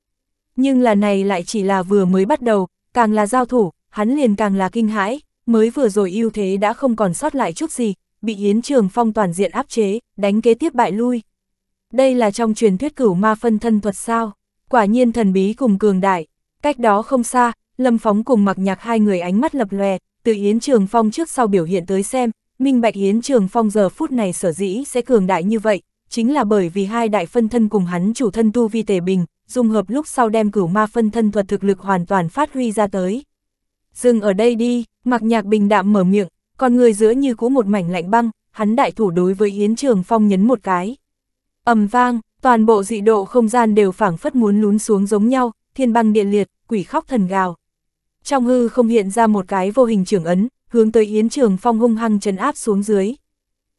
Nhưng là này lại chỉ là vừa mới bắt đầu, càng là giao thủ, hắn liền càng là kinh hãi, mới vừa rồi ưu thế đã không còn sót lại chút gì, bị Yến Trường Phong toàn diện áp chế, đánh kế tiếp bại lui. Đây là trong truyền thuyết cửu ma phân thân thuật sao, quả nhiên thần bí cùng cường đại, cách đó không xa, Lâm Phóng cùng mặc nhạc hai người ánh mắt lập lòe, từ Yến Trường Phong trước sau biểu hiện tới xem, minh bạch Yến Trường Phong giờ phút này sở dĩ sẽ cường đại như vậy, chính là bởi vì hai đại phân thân cùng hắn chủ thân tu vi tề bình, dung hợp lúc sau đem cửu ma phân thân thuật thực lực hoàn toàn phát huy ra tới. Dừng ở đây đi, mặc nhạc bình đạm mở miệng, còn người giữa như cũ một mảnh lạnh băng, hắn đại thủ đối với Yến Trường Phong nhấn một cái. ầm vang, toàn bộ dị độ không gian đều phảng phất muốn lún xuống giống nhau, thiên băng điện liệt, quỷ khóc thần gào. Trong hư không hiện ra một cái vô hình trưởng ấn, hướng tới Yến Trường Phong hung hăng trấn áp xuống dưới.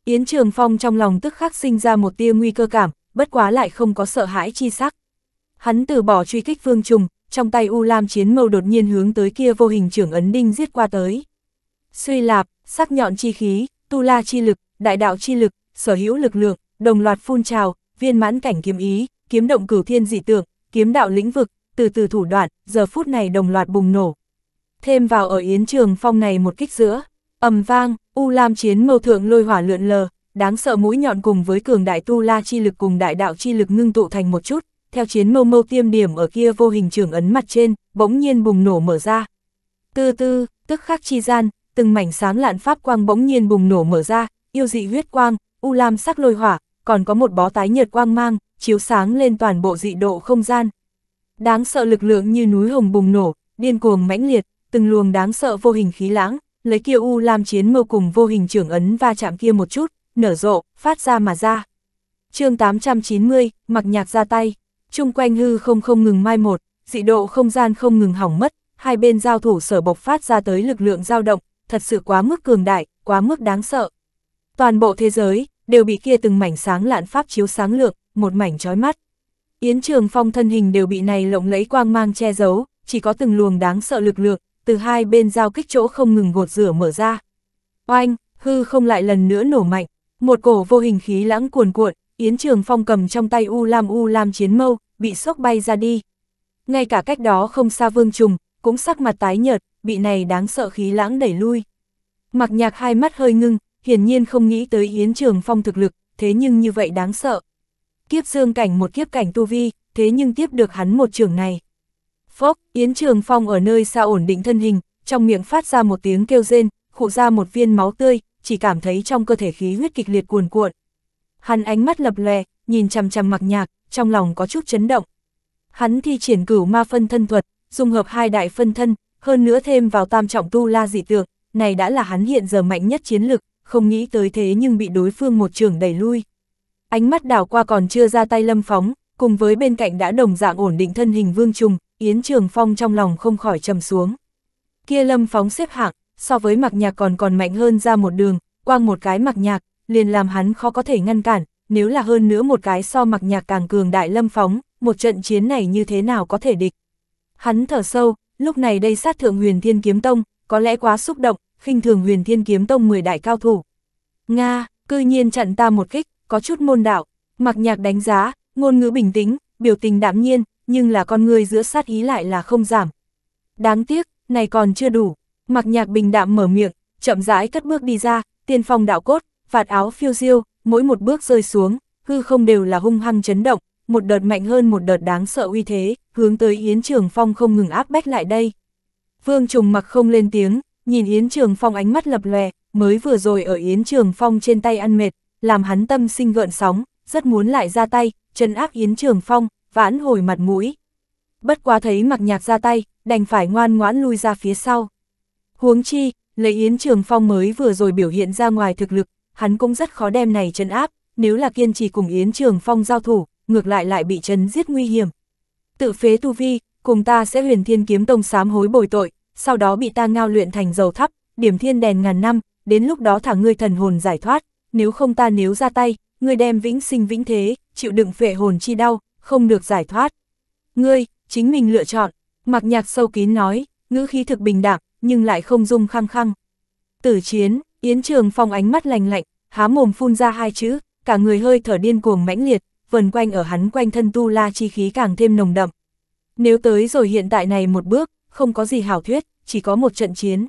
Yến Trường Phong trong lòng tức khắc sinh ra một tia nguy cơ cảm, bất quá lại không có sợ hãi chi sắc. Hắn từ bỏ truy kích Vương Trùng, trong tay U Lam chiến mâu đột nhiên hướng tới kia vô hình trưởng ấn đinh giết qua tới. Suy lạp, sắc nhọn chi khí, tu la chi lực, đại đạo chi lực, sở hữu lực lượng, đồng loạt phun trào, viên mãn cảnh kiếm ý, kiếm động cửu thiên dị tượng, kiếm đạo lĩnh vực, từ từ thủ đoạn, giờ phút này đồng loạt bùng nổ. Thêm vào ở yến trường phong này một kích giữa, ầm vang, U Lam chiến mâu thượng lôi hỏa lượn lờ, đáng sợ mũi nhọn cùng với cường đại tu la chi lực cùng đại đạo chi lực ngưng tụ thành một chút, theo chiến mâu mâu tiêm điểm ở kia vô hình trường ấn mặt trên, bỗng nhiên bùng nổ mở ra. tư tư tức khắc chi gian, từng mảnh sáng lạn pháp quang bỗng nhiên bùng nổ mở ra, yêu dị huyết quang, u lam sắc lôi hỏa, còn có một bó tái nhiệt quang mang, chiếu sáng lên toàn bộ dị độ không gian. Đáng sợ lực lượng như núi hồng bùng nổ, điên cuồng mãnh liệt, từng luồng đáng sợ vô hình khí lãng, lấy kia u lam chiến mâu cùng vô hình trưởng ấn va chạm kia một chút, nở rộ, phát ra mà ra. chương 890, mặc nhạc ra tay chung quanh hư không không ngừng mai một, dị độ không gian không ngừng hỏng mất, hai bên giao thủ sở bộc phát ra tới lực lượng dao động, thật sự quá mức cường đại, quá mức đáng sợ. Toàn bộ thế giới, đều bị kia từng mảnh sáng lạn pháp chiếu sáng lượng, một mảnh chói mắt. Yến Trường Phong thân hình đều bị này lộng lẫy quang mang che giấu, chỉ có từng luồng đáng sợ lực lượng, từ hai bên giao kích chỗ không ngừng gột rửa mở ra. Oanh, hư không lại lần nữa nổ mạnh, một cổ vô hình khí lãng cuồn cuộn, Yến Trường Phong cầm trong tay U Lam U Lam chiến mâu, bị sốc bay ra đi. Ngay cả cách đó không xa Vương Trùng, cũng sắc mặt tái nhợt, bị này đáng sợ khí lãng đẩy lui. Mặc nhạc hai mắt hơi ngưng, hiển nhiên không nghĩ tới Yến Trường Phong thực lực, thế nhưng như vậy đáng sợ. Kiếp dương cảnh một kiếp cảnh tu vi, thế nhưng tiếp được hắn một trường này. Phốc, Yến Trường Phong ở nơi xa ổn định thân hình, trong miệng phát ra một tiếng kêu rên, khụ ra một viên máu tươi, chỉ cảm thấy trong cơ thể khí huyết kịch liệt cuồn cuộn, Hắn ánh mắt lập lòe, nhìn chằm chằm mặc nhạc, trong lòng có chút chấn động. Hắn thi triển cửu ma phân thân thuật, dung hợp hai đại phân thân, hơn nữa thêm vào tam trọng tu la dị tượng, này đã là hắn hiện giờ mạnh nhất chiến lực, không nghĩ tới thế nhưng bị đối phương một trường đẩy lui. Ánh mắt đảo qua còn chưa ra tay lâm phóng, cùng với bên cạnh đã đồng dạng ổn định thân hình vương trùng, Yến Trường Phong trong lòng không khỏi trầm xuống. Kia lâm phóng xếp hạng, so với mặc nhạc còn còn mạnh hơn ra một đường, quang một cái mặc nhạc, liền làm hắn khó có thể ngăn cản, nếu là hơn nữa một cái so mặc nhạc càng cường đại lâm phóng, một trận chiến này như thế nào có thể địch. Hắn thở sâu, lúc này đây sát thượng huyền thiên kiếm tông, có lẽ quá xúc động, khinh thường huyền thiên kiếm tông 10 đại cao thủ. Nga, cư nhiên chặn ta một kích, có chút môn đạo, mặc nhạc đánh giá, ngôn ngữ bình tĩnh, biểu tình đạm nhiên, nhưng là con người giữa sát ý lại là không giảm. Đáng tiếc, này còn chưa đủ, mặc nhạc bình đạm mở miệng, chậm rãi cất bước đi ra, tiên phong đạo cốt, vạt áo phiêu diêu, mỗi một bước rơi xuống, hư không đều là hung hăng chấn động, một đợt mạnh hơn một đợt đáng sợ uy thế, hướng tới Yến Trường Phong không ngừng áp bách lại đây. Vương Trùng mặc không lên tiếng, nhìn Yến Trường Phong ánh mắt lập lòe, mới vừa rồi ở Yến Trường Phong trên tay ăn mệt, làm hắn tâm sinh gợn sóng, rất muốn lại ra tay, chân áp Yến Trường Phong, vãn hồi mặt mũi. Bất quá thấy mặc nhạc ra tay, đành phải ngoan ngoãn lui ra phía sau. Huống chi, lấy Yến Trường Phong mới vừa rồi biểu hiện ra ngoài thực lực, hắn cũng rất khó đem này chấn áp, nếu là kiên trì cùng Yến Trường Phong giao thủ, ngược lại lại bị chấn giết nguy hiểm. Tự phế tu vi, cùng ta sẽ huyền thiên kiếm tông sám hối bồi tội, sau đó bị ta ngao luyện thành dầu thắp, điểm thiên đèn ngàn năm, đến lúc đó thả ngươi thần hồn giải thoát, nếu không ta nếu ra tay, ngươi đem vĩnh sinh vĩnh thế, chịu đựng phệ hồn chi đau, không được giải thoát. Ngươi, chính mình lựa chọn, mặc nhạc sâu kín nói, ngữ khí thực bình đẳng, nhưng lại không dung khăng khăng. Tử chiến, Yến Trường Phong ánh mắt lành lạnh, há mồm phun ra hai chữ, cả người hơi thở điên cuồng mãnh liệt, vần quanh ở hắn quanh thân tu la chi khí càng thêm nồng đậm. Nếu tới rồi hiện tại này một bước, không có gì hảo thuyết, chỉ có một trận chiến.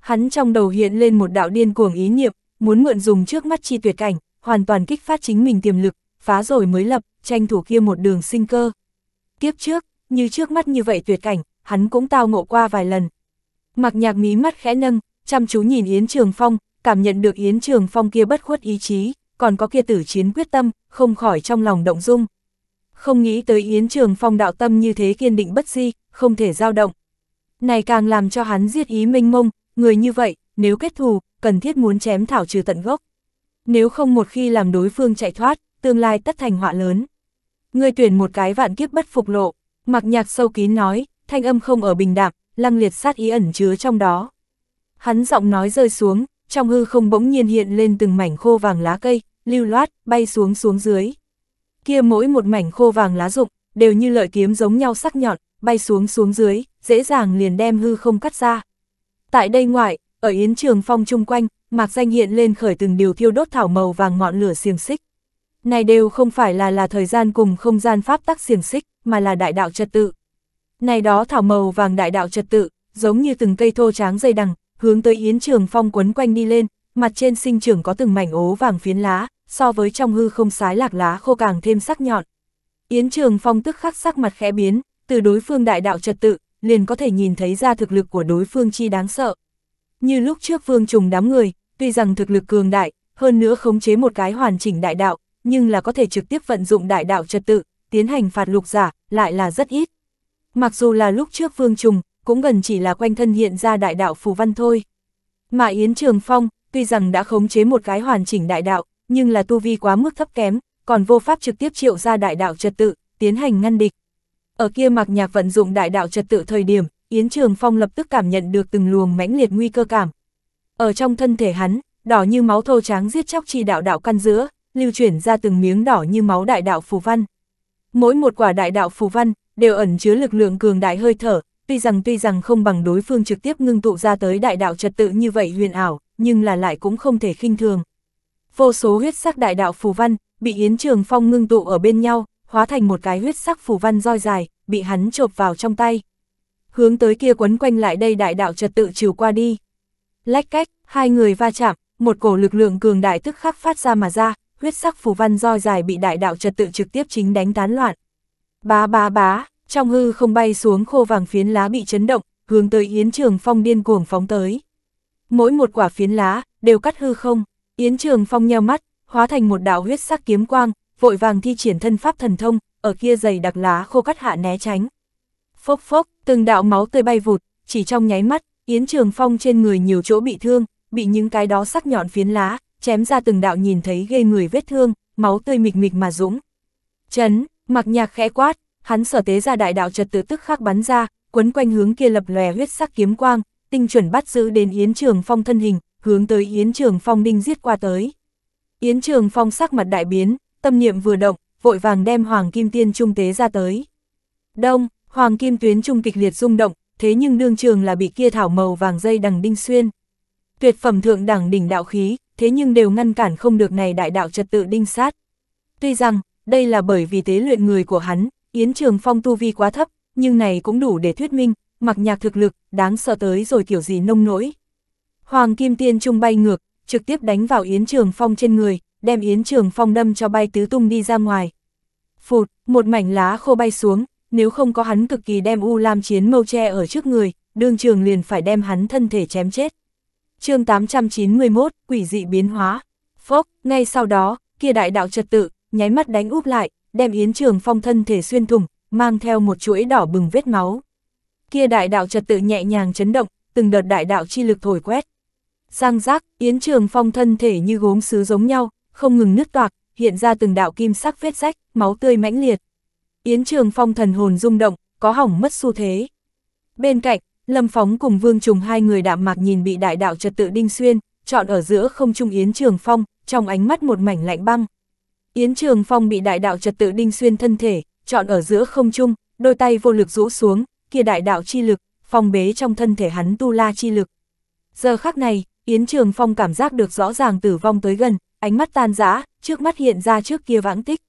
Hắn trong đầu hiện lên một đạo điên cuồng ý niệm, muốn mượn dùng trước mắt chi tuyệt cảnh, hoàn toàn kích phát chính mình tiềm lực, phá rồi mới lập, tranh thủ kia một đường sinh cơ. Kiếp trước, như trước mắt như vậy tuyệt cảnh, hắn cũng tao ngộ qua vài lần. Mặc nhạc mí mắt khẽ nâng, chăm chú nhìn Yến Trường Phong, cảm nhận được Yến Trường Phong kia bất khuất ý chí, còn có kia tử chiến quyết tâm, không khỏi trong lòng động dung. Không nghĩ tới Yến Trường Phong đạo tâm như thế kiên định bất di, không thể dao động. Này càng làm cho hắn giết ý minh mông, người như vậy, nếu kết thù, cần thiết muốn chém thảo trừ tận gốc. Nếu không một khi làm đối phương chạy thoát, tương lai tất thành họa lớn. Người tuyển một cái vạn kiếp bất phục lộ, mặc nhạc sâu kín nói, thanh âm không ở bình đạm, lăng liệt sát ý ẩn chứa trong đó. Hắn giọng nói rơi xuống, trong hư không bỗng nhiên hiện lên từng mảnh khô vàng lá cây, lưu loát, bay xuống xuống dưới. Kia mỗi một mảnh khô vàng lá rụng, đều như lợi kiếm giống nhau sắc nhọn, bay xuống xuống dưới, dễ dàng liền đem hư không cắt ra. Tại đây ngoại, ở yến trường phong chung quanh, mạc danh hiện lên khởi từng điều thiêu đốt thảo màu vàng ngọn lửa xiềng xích. Này đều không phải là là thời gian cùng không gian pháp tắc xiềng xích, mà là đại đạo trật tự. Này đó thảo màu vàng đại đạo trật tự, giống như từng cây thô tráng dây đằng, hướng tới Yến Trường Phong quấn quanh đi lên, mặt trên sinh trưởng có từng mảnh ố vàng phiến lá, so với trong hư không sái lạc lá khô càng thêm sắc nhọn. Yến Trường Phong tức khắc sắc mặt khẽ biến, từ đối phương đại đạo trật tự, liền có thể nhìn thấy ra thực lực của đối phương chi đáng sợ. Như lúc trước vương trùng đám người, tuy rằng thực lực cường đại, hơn nữa khống chế một cái hoàn chỉnh đại đạo, nhưng là có thể trực tiếp vận dụng đại đạo trật tự, tiến hành phạt lục giả, lại là rất ít. Mặc dù là lúc trước vương trùng, cũng gần chỉ là quanh thân hiện ra đại đạo phù văn thôi. Mà Yến Trường Phong, tuy rằng đã khống chế một cái hoàn chỉnh đại đạo, nhưng là tu vi quá mức thấp kém, còn vô pháp trực tiếp triệu ra đại đạo trật tự, tiến hành ngăn địch. Ở kia mặc nhạc vận dụng đại đạo trật tự thời điểm, Yến Trường Phong lập tức cảm nhận được từng luồng mãnh liệt nguy cơ cảm. Ở trong thân thể hắn, đỏ như máu thô tráng giết chóc chi đạo đạo căn giữa, lưu chuyển ra từng miếng đỏ như máu đại đạo phù văn. Mỗi một quả đại đạo phù văn đều ẩn chứa lực lượng cường đại hơi thở, tuy rằng tuy rằng không bằng đối phương trực tiếp ngưng tụ ra tới đại đạo trật tự như vậy huyền ảo, nhưng là lại cũng không thể khinh thường. Vô số huyết sắc đại đạo phù văn, bị Yến Trường Phong ngưng tụ ở bên nhau, hóa thành một cái huyết sắc phù văn roi dài, bị hắn chộp vào trong tay. Hướng tới kia quấn quanh lại đây đại đạo trật tự chiều qua đi. Lách cách, hai người va chạm, một cổ lực lượng cường đại tức khắc phát ra mà ra, huyết sắc phù văn roi dài bị đại đạo trật tự trực tiếp chính đánh tán loạn. Bá bá bá, trong hư không bay xuống khô vàng phiến lá bị chấn động, hướng tới Yến Trường Phong điên cuồng phóng tới. Mỗi một quả phiến lá, đều cắt hư không, Yến Trường Phong nheo mắt, hóa thành một đạo huyết sắc kiếm quang, vội vàng thi triển thân pháp thần thông, ở kia dày đặc lá khô cắt hạ né tránh. Phốc phốc, từng đạo máu tươi bay vụt, chỉ trong nháy mắt, Yến Trường Phong trên người nhiều chỗ bị thương, bị những cái đó sắc nhọn phiến lá, chém ra từng đạo nhìn thấy ghê người vết thương, máu tươi mịch mịch mà dũng. Chấn, mặc nhạc khẽ quát, hắn sở tế ra đại đạo trật tự tức khắc bắn ra, quấn quanh hướng kia lập lòe huyết sắc kiếm quang, tinh chuẩn bắt giữ đến Yến Trường Phong thân hình, hướng tới Yến Trường Phong đinh giết qua tới. Yến Trường Phong sắc mặt đại biến, tâm niệm vừa động, vội vàng đem Hoàng Kim Tiên Trung tế ra tới. Đông, Hoàng Kim Tuyến Trung kịch liệt rung động, thế nhưng đương trường là bị kia thảo màu vàng dây đằng đinh xuyên. Tuyệt phẩm thượng đẳng đỉnh đạo khí, thế nhưng đều ngăn cản không được này đại đạo trật tự đinh sát. Tuy rằng, đây là bởi vì tế luyện người của hắn, Yến Trường Phong tu vi quá thấp, nhưng này cũng đủ để thuyết minh, mặc nhạc thực lực, đáng sợ tới rồi kiểu gì nông nỗi. Hoàng Kim Tiên Trung bay ngược, trực tiếp đánh vào Yến Trường Phong trên người, đem Yến Trường Phong đâm cho bay tứ tung đi ra ngoài. Phụt, một mảnh lá khô bay xuống, nếu không có hắn cực kỳ đem U Lam Chiến Mâu tre ở trước người, đương trường liền phải đem hắn thân thể chém chết. chương 891, quỷ dị biến hóa. Phốc, ngay sau đó, kia đại đạo trật tự, nháy mắt đánh úp lại, đem Yến Trường Phong thân thể xuyên thủng, mang theo một chuỗi đỏ bừng vết máu. Kia đại đạo trật tự nhẹ nhàng chấn động, từng đợt đại đạo chi lực thổi quét. Giang giác, Yến Trường Phong thân thể như gốm sứ giống nhau, không ngừng nứt toạc, hiện ra từng đạo kim sắc vết rách, máu tươi mãnh liệt. Yến Trường Phong thần hồn rung động, có hỏng mất xu thế. Bên cạnh, Lâm Phóng cùng Vương Trùng hai người đạm mạc nhìn bị đại đạo trật tự đinh xuyên, chọn ở giữa không trung Yến Trường Phong, trong ánh mắt một mảnh lạnh băng, Yến Trường Phong bị đại đạo trật tự đinh xuyên thân thể, chọn ở giữa không trung, đôi tay vô lực rũ xuống, kia đại đạo chi lực, phong bế trong thân thể hắn tu la chi lực. Giờ khắc này, Yến Trường Phong cảm giác được rõ ràng tử vong tới gần, ánh mắt tan rã, trước mắt hiện ra trước kia vãng tích.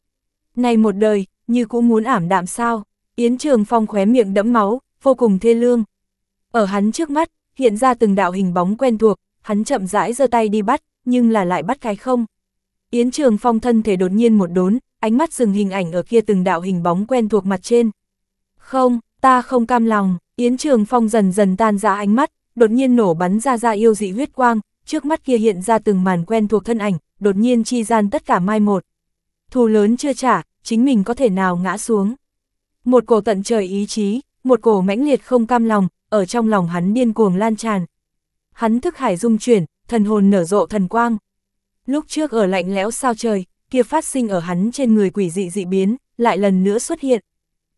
Này một đời, như cũng muốn ảm đạm sao, Yến Trường Phong khóe miệng đẫm máu, vô cùng thê lương. Ở hắn trước mắt, hiện ra từng đạo hình bóng quen thuộc, hắn chậm rãi giơ tay đi bắt, nhưng là lại bắt cái không. Yến Trường Phong thân thể đột nhiên một đốn, ánh mắt dừng hình ảnh ở kia từng đạo hình bóng quen thuộc mặt trên. Không, ta không cam lòng, Yến Trường Phong dần dần tan ra ánh mắt, đột nhiên nổ bắn ra ra yêu dị huyết quang, trước mắt kia hiện ra từng màn quen thuộc thân ảnh, đột nhiên chi gian tất cả mai một. Thù lớn chưa trả, chính mình có thể nào ngã xuống. Một cổ tận trời ý chí, một cổ mãnh liệt không cam lòng, ở trong lòng hắn điên cuồng lan tràn. Hắn thức hải dung chuyển, thần hồn nở rộ thần quang, Lúc trước ở lạnh lẽo sao trời, kia phát sinh ở hắn trên người quỷ dị dị biến, lại lần nữa xuất hiện.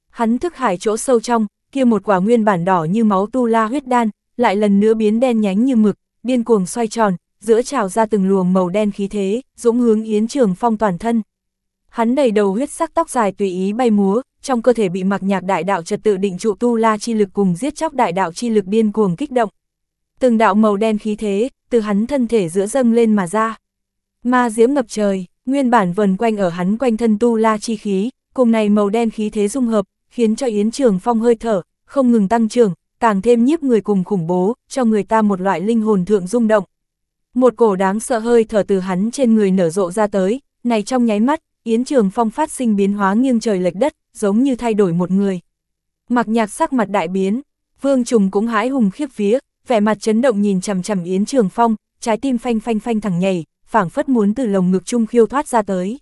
Hắn thức hải chỗ sâu trong, kia một quả nguyên bản đỏ như máu tu la huyết đan, lại lần nữa biến đen nhánh như mực, điên cuồng xoay tròn, giữa trào ra từng luồng màu đen khí thế, dũng hướng Yến Trường Phong toàn thân. Hắn đầy đầu huyết sắc tóc dài tùy ý bay múa, trong cơ thể bị mặc nhạc đại đạo trật tự định trụ tu la chi lực cùng giết chóc đại đạo chi lực điên cuồng kích động. Từng đạo màu đen khí thế, từ hắn thân thể giữa dâng lên mà ra. Ma diễm ngập trời, nguyên bản vần quanh ở hắn quanh thân tu la chi khí, cùng này màu đen khí thế dung hợp, khiến cho Yến Trường Phong hơi thở, không ngừng tăng trưởng, càng thêm nhiếp người cùng khủng bố, cho người ta một loại linh hồn thượng rung động. Một cổ đáng sợ hơi thở từ hắn trên người nở rộ ra tới, này trong nháy mắt, Yến Trường Phong phát sinh biến hóa nghiêng trời lệch đất, giống như thay đổi một người. Mặc nhạc sắc mặt đại biến, Vương Trùng cũng hãi hùng khiếp vía, vẻ mặt chấn động nhìn chằm chằm Yến Trường Phong, trái tim phanh phanh phanh thẳng nhảy, phảng phất muốn từ lồng ngực chung khiêu thoát ra tới.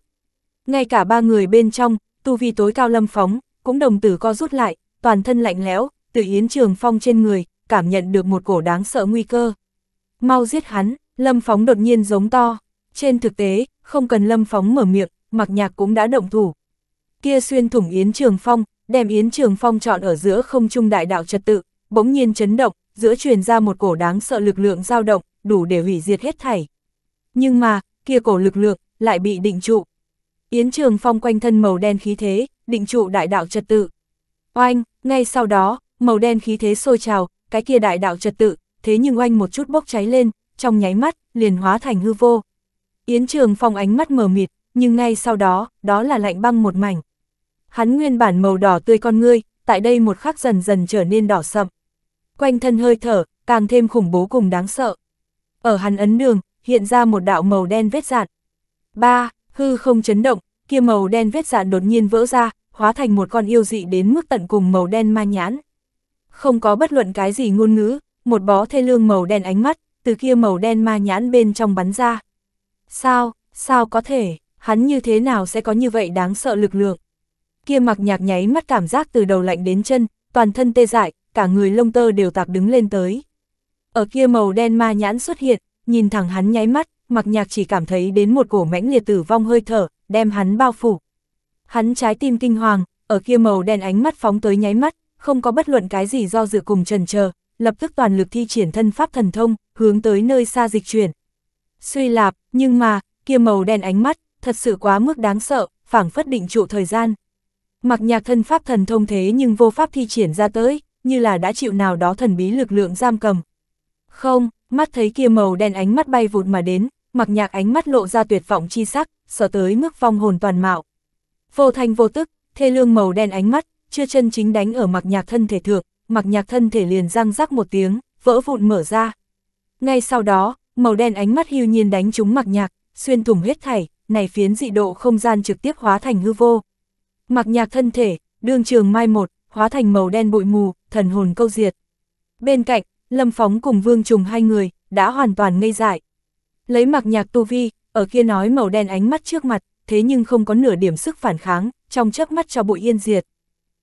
Ngay cả ba người bên trong, tu vi tối cao lâm phóng, cũng đồng tử co rút lại, toàn thân lạnh lẽo, từ Yến Trường Phong trên người, cảm nhận được một cổ đáng sợ nguy cơ. Mau giết hắn, lâm phóng đột nhiên giống to. Trên thực tế, không cần lâm phóng mở miệng, mặc nhạc cũng đã động thủ. Kia xuyên thủng Yến Trường Phong, đem Yến Trường Phong chọn ở giữa không trung đại đạo trật tự, bỗng nhiên chấn động, giữa truyền ra một cổ đáng sợ lực lượng dao động, đủ để hủy diệt hết thảy nhưng mà, kia cổ lực lượng, lại bị định trụ. Yến Trường Phong quanh thân màu đen khí thế, định trụ đại đạo trật tự. Oanh, ngay sau đó, màu đen khí thế sôi trào, cái kia đại đạo trật tự, thế nhưng oanh một chút bốc cháy lên, trong nháy mắt, liền hóa thành hư vô. Yến Trường Phong ánh mắt mờ mịt, nhưng ngay sau đó, đó là lạnh băng một mảnh. Hắn nguyên bản màu đỏ tươi con ngươi, tại đây một khắc dần dần trở nên đỏ sậm. Quanh thân hơi thở, càng thêm khủng bố cùng đáng sợ. Ở hắn ấn đường, hiện ra một đạo màu đen vết dạn. Ba, hư không chấn động, kia màu đen vết dạn đột nhiên vỡ ra, hóa thành một con yêu dị đến mức tận cùng màu đen ma nhãn. Không có bất luận cái gì ngôn ngữ, một bó thê lương màu đen ánh mắt, từ kia màu đen ma nhãn bên trong bắn ra. Sao, sao có thể, hắn như thế nào sẽ có như vậy đáng sợ lực lượng. Kia mặc nhạc nháy mắt cảm giác từ đầu lạnh đến chân, toàn thân tê dại, cả người lông tơ đều tạp đứng lên tới. Ở kia màu đen ma nhãn xuất hiện, nhìn thẳng hắn nháy mắt, mặc nhạc chỉ cảm thấy đến một cổ mãnh liệt tử vong hơi thở, đem hắn bao phủ. Hắn trái tim kinh hoàng, ở kia màu đen ánh mắt phóng tới nháy mắt, không có bất luận cái gì do dự cùng trần chờ, lập tức toàn lực thi triển thân pháp thần thông, hướng tới nơi xa dịch chuyển. Suy lạp, nhưng mà, kia màu đen ánh mắt, thật sự quá mức đáng sợ, phảng phất định trụ thời gian. Mặc nhạc thân pháp thần thông thế nhưng vô pháp thi triển ra tới, như là đã chịu nào đó thần bí lực lượng giam cầm. Không, Mắt thấy kia màu đen ánh mắt bay vụt mà đến, mặc nhạc ánh mắt lộ ra tuyệt vọng chi sắc, sợ tới mức vong hồn toàn mạo. Vô thanh vô tức, thê lương màu đen ánh mắt, chưa chân chính đánh ở mặc nhạc thân thể thượng, mặc nhạc thân thể liền răng rắc một tiếng, vỡ vụn mở ra. Ngay sau đó, màu đen ánh mắt hưu nhiên đánh trúng mặc nhạc, xuyên thủng huyết thảy, này phiến dị độ không gian trực tiếp hóa thành hư vô. Mặc nhạc thân thể, đương trường mai một, hóa thành màu đen bụi mù, thần hồn câu diệt. Bên cạnh, Lâm Phóng cùng Vương Trùng hai người, đã hoàn toàn ngây dại. Lấy mặc nhạc tu vi, ở kia nói màu đen ánh mắt trước mặt, thế nhưng không có nửa điểm sức phản kháng, trong chớp mắt cho bụi yên diệt.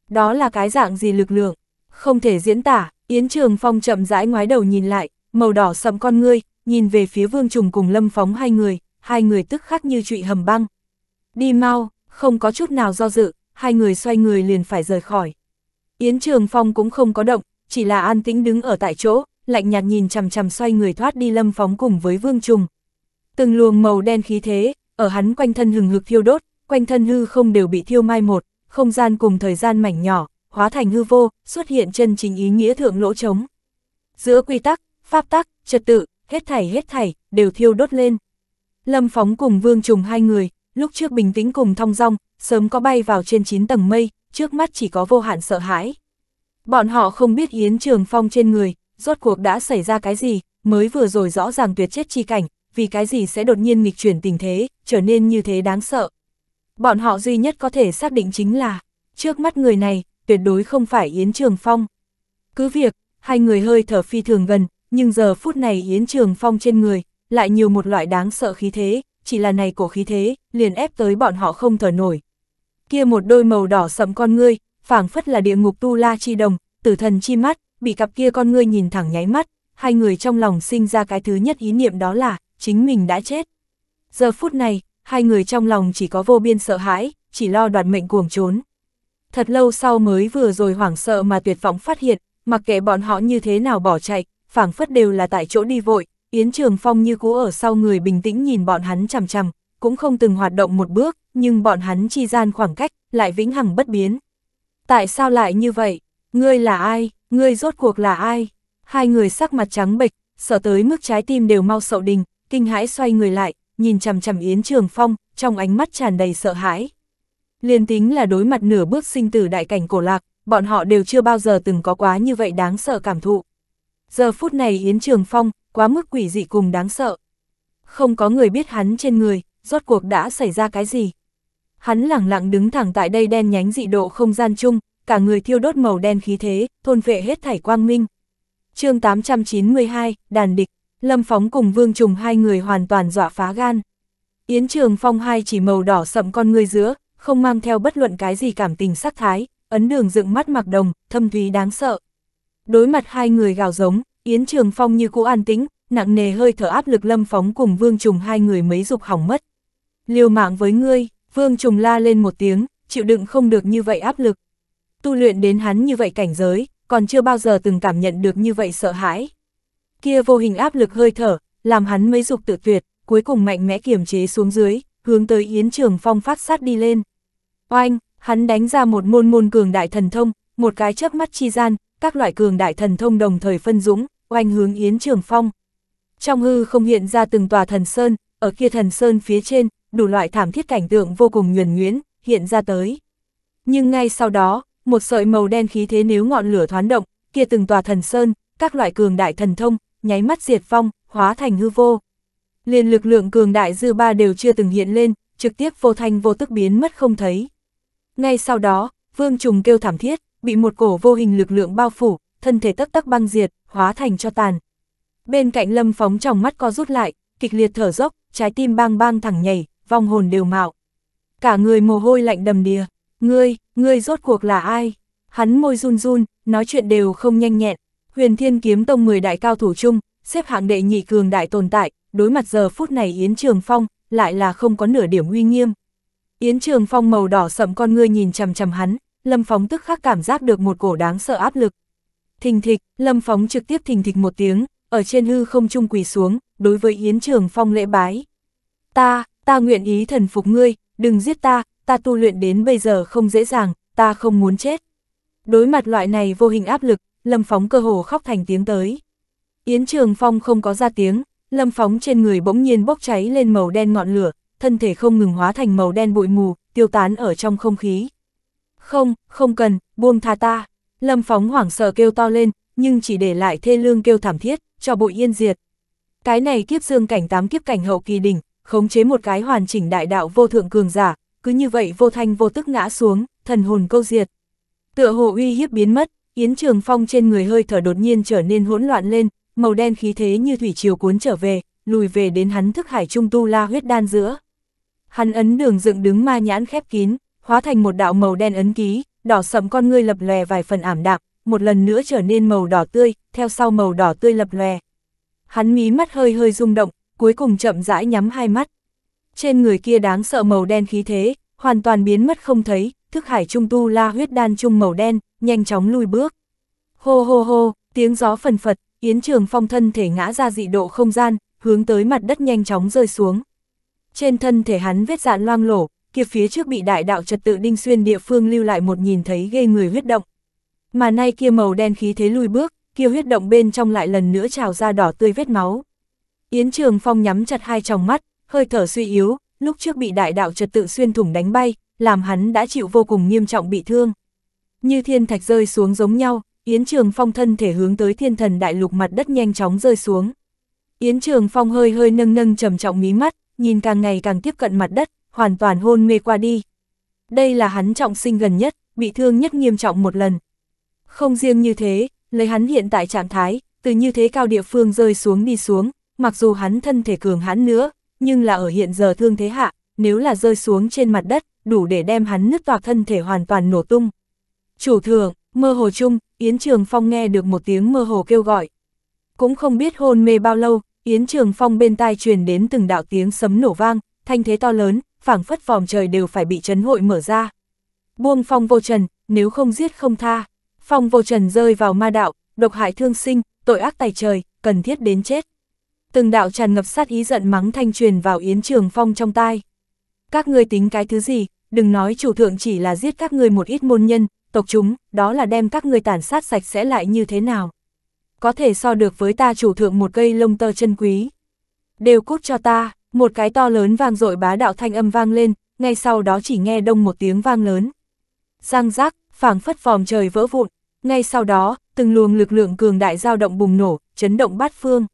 Đó là cái dạng gì lực lượng? Không thể diễn tả, Yến Trường Phong chậm rãi ngoái đầu nhìn lại, màu đỏ sầm con ngươi, nhìn về phía Vương Trùng cùng Lâm Phóng hai người, hai người tức khắc như trụy hầm băng. Đi mau, không có chút nào do dự, hai người xoay người liền phải rời khỏi. Yến Trường Phong cũng không có động, chỉ là an tĩnh đứng ở tại chỗ, lạnh nhạt nhìn chằm chằm xoay người thoát đi lâm phóng cùng với vương trùng. Từng luồng màu đen khí thế, ở hắn quanh thân hừng hực thiêu đốt, quanh thân hư không đều bị thiêu mai một, không gian cùng thời gian mảnh nhỏ, hóa thành hư vô, xuất hiện chân chính ý nghĩa thượng lỗ trống. Giữa quy tắc, pháp tắc, trật tự, hết thảy hết thảy, đều thiêu đốt lên. Lâm phóng cùng vương trùng hai người, lúc trước bình tĩnh cùng thong dong, sớm có bay vào trên 9 tầng mây, trước mắt chỉ có vô hạn sợ hãi. Bọn họ không biết Yến Trường Phong trên người, rốt cuộc đã xảy ra cái gì, mới vừa rồi rõ ràng tuyệt chết chi cảnh, vì cái gì sẽ đột nhiên nghịch chuyển tình thế, trở nên như thế đáng sợ. Bọn họ duy nhất có thể xác định chính là, trước mắt người này, tuyệt đối không phải Yến Trường Phong. Cứ việc, hai người hơi thở phi thường gần, nhưng giờ phút này Yến Trường Phong trên người, lại nhiều một loại đáng sợ khí thế, chỉ là này cổ khí thế, liền ép tới bọn họ không thở nổi. Kia một đôi màu đỏ sẫm con ngươi, phảng phất là địa ngục tu la chi đồng, tử thần chi mắt, bị cặp kia con ngươi nhìn thẳng nháy mắt, hai người trong lòng sinh ra cái thứ nhất ý niệm đó là, chính mình đã chết. Giờ phút này, hai người trong lòng chỉ có vô biên sợ hãi, chỉ lo đoạt mệnh cuồng trốn. Thật lâu sau mới vừa rồi hoảng sợ mà tuyệt vọng phát hiện, mặc kệ bọn họ như thế nào bỏ chạy, phảng phất đều là tại chỗ đi vội, Yến Trường Phong như cũ ở sau người bình tĩnh nhìn bọn hắn chằm chằm, cũng không từng hoạt động một bước, nhưng bọn hắn chi gian khoảng cách, lại vĩnh hằng bất biến. Tại sao lại như vậy? Ngươi là ai? Ngươi rốt cuộc là ai? Hai người sắc mặt trắng bệch, sợ tới mức trái tim đều mau sậu đình, kinh hãi xoay người lại, nhìn chằm chằm Yến Trường Phong, trong ánh mắt tràn đầy sợ hãi. Liên tính là đối mặt nửa bước sinh tử đại cảnh cổ lạc, bọn họ đều chưa bao giờ từng có quá như vậy đáng sợ cảm thụ. Giờ phút này Yến Trường Phong, quá mức quỷ dị cùng đáng sợ. Không có người biết hắn trên người, rốt cuộc đã xảy ra cái gì hắn lẳng lặng đứng thẳng tại đây đen nhánh dị độ không gian chung, cả người thiêu đốt màu đen khí thế, thôn vệ hết thảy quang minh. chương 892, đàn địch, Lâm Phóng cùng Vương Trùng hai người hoàn toàn dọa phá gan. Yến Trường Phong hai chỉ màu đỏ sậm con người giữa, không mang theo bất luận cái gì cảm tình sắc thái, ấn đường dựng mắt mặc đồng, thâm thúy đáng sợ. Đối mặt hai người gào giống, Yến Trường Phong như cũ an tĩnh, nặng nề hơi thở áp lực Lâm Phóng cùng Vương Trùng hai người mấy dục hỏng mất. Liều mạng với ngươi, Vương Trùng la lên một tiếng, chịu đựng không được như vậy áp lực. Tu luyện đến hắn như vậy cảnh giới, còn chưa bao giờ từng cảm nhận được như vậy sợ hãi. Kia vô hình áp lực hơi thở, làm hắn mấy dục tự tuyệt, cuối cùng mạnh mẽ kiềm chế xuống dưới, hướng tới Yến Trường Phong phát sát đi lên. Oanh, hắn đánh ra một môn môn cường đại thần thông, một cái chớp mắt chi gian, các loại cường đại thần thông đồng thời phân dũng, oanh hướng Yến Trường Phong. Trong hư không hiện ra từng tòa thần sơn, ở kia thần sơn phía trên, đủ loại thảm thiết cảnh tượng vô cùng nhuần nguyễn hiện ra tới. Nhưng ngay sau đó, một sợi màu đen khí thế nếu ngọn lửa thoán động, kia từng tòa thần sơn, các loại cường đại thần thông, nháy mắt diệt vong, hóa thành hư vô. liên lực lượng cường đại dư ba đều chưa từng hiện lên, trực tiếp vô thanh vô tức biến mất không thấy. Ngay sau đó, vương trùng kêu thảm thiết, bị một cổ vô hình lực lượng bao phủ, thân thể tấp tắc băng diệt, hóa thành cho tàn. Bên cạnh lâm phóng trong mắt co rút lại, kịch liệt thở dốc, trái tim bang bang thẳng nhảy, vong hồn đều mạo. Cả người mồ hôi lạnh đầm đìa, ngươi, ngươi rốt cuộc là ai? Hắn môi run run, nói chuyện đều không nhanh nhẹn, huyền thiên kiếm tông 10 đại cao thủ chung, xếp hạng đệ nhị cường đại tồn tại, đối mặt giờ phút này Yến Trường Phong, lại là không có nửa điểm uy nghiêm. Yến Trường Phong màu đỏ sậm con ngươi nhìn chằm chằm hắn, Lâm Phóng tức khắc cảm giác được một cổ đáng sợ áp lực. Thình thịch, Lâm Phóng trực tiếp thình thịch một tiếng, ở trên hư không chung quỳ xuống, đối với Yến Trường Phong lễ bái. Ta, ta nguyện ý thần phục ngươi, đừng giết ta, ta tu luyện đến bây giờ không dễ dàng, ta không muốn chết. Đối mặt loại này vô hình áp lực, Lâm Phóng cơ hồ khóc thành tiếng tới. Yến Trường Phong không có ra tiếng, Lâm Phóng trên người bỗng nhiên bốc cháy lên màu đen ngọn lửa, thân thể không ngừng hóa thành màu đen bụi mù, tiêu tán ở trong không khí. Không, không cần, buông tha ta. Lâm Phóng hoảng sợ kêu to lên, nhưng chỉ để lại thê lương kêu thảm thiết, cho bụi yên diệt. Cái này kiếp dương cảnh tám kiếp cảnh hậu kỳ đỉnh, khống chế một cái hoàn chỉnh đại đạo vô thượng cường giả, cứ như vậy vô thanh vô tức ngã xuống, thần hồn câu diệt. Tựa hồ uy hiếp biến mất, Yến Trường Phong trên người hơi thở đột nhiên trở nên hỗn loạn lên, màu đen khí thế như thủy triều cuốn trở về, lùi về đến hắn thức hải trung tu la huyết đan giữa. Hắn ấn đường dựng đứng ma nhãn khép kín, hóa thành một đạo màu đen ấn ký, đỏ sậm con ngươi lập lòe vài phần ảm đạm, một lần nữa trở nên màu đỏ tươi, theo sau màu đỏ tươi lập lòe. Hắn mí mắt hơi hơi rung động, cuối cùng chậm rãi nhắm hai mắt. Trên người kia đáng sợ màu đen khí thế, hoàn toàn biến mất không thấy, thức hải trung tu la huyết đan trung màu đen, nhanh chóng lui bước. Hô hô hô, tiếng gió phần phật, Yến Trường Phong thân thể ngã ra dị độ không gian, hướng tới mặt đất nhanh chóng rơi xuống. Trên thân thể hắn vết dạn loang lổ, kia phía trước bị đại đạo trật tự đinh xuyên địa phương lưu lại một nhìn thấy ghê người huyết động. Mà nay kia màu đen khí thế lui bước, kia huyết động bên trong lại lần nữa trào ra đỏ tươi vết máu. Yến Trường Phong nhắm chặt hai tròng mắt, hơi thở suy yếu, lúc trước bị đại đạo trật tự xuyên thủng đánh bay, làm hắn đã chịu vô cùng nghiêm trọng bị thương. Như thiên thạch rơi xuống giống nhau, Yến Trường Phong thân thể hướng tới thiên thần đại lục mặt đất nhanh chóng rơi xuống. Yến Trường Phong hơi hơi nâng nâng trầm trọng mí mắt, nhìn càng ngày càng tiếp cận mặt đất, hoàn toàn hôn mê qua đi. Đây là hắn trọng sinh gần nhất, bị thương nhất nghiêm trọng một lần. Không riêng như thế, lấy hắn hiện tại trạng thái, từ như thế cao địa phương rơi xuống đi xuống, mặc dù hắn thân thể cường hãn nữa, nhưng là ở hiện giờ thương thế hạ, nếu là rơi xuống trên mặt đất, đủ để đem hắn nứt toạc thân thể hoàn toàn nổ tung. Chủ thượng, mơ hồ chung, Yến Trường Phong nghe được một tiếng mơ hồ kêu gọi. Cũng không biết hôn mê bao lâu, Yến Trường Phong bên tai truyền đến từng đạo tiếng sấm nổ vang, thanh thế to lớn, phảng phất vòm trời đều phải bị chấn hội mở ra. Buông Phong vô trần, nếu không giết không tha. Phong vô trần rơi vào ma đạo, độc hại thương sinh, tội ác tài trời, cần thiết đến chết từng đạo tràn ngập sát ý giận mắng thanh truyền vào Yến Trường Phong trong tai. Các ngươi tính cái thứ gì, đừng nói chủ thượng chỉ là giết các ngươi một ít môn nhân, tộc chúng, đó là đem các ngươi tàn sát sạch sẽ lại như thế nào. Có thể so được với ta chủ thượng một cây lông tơ chân quý. Đều cút cho ta, một cái to lớn vang dội bá đạo thanh âm vang lên, ngay sau đó chỉ nghe đông một tiếng vang lớn. Giang giác, phảng phất vòm trời vỡ vụn, ngay sau đó, từng luồng lực lượng cường đại dao động bùng nổ, chấn động bát phương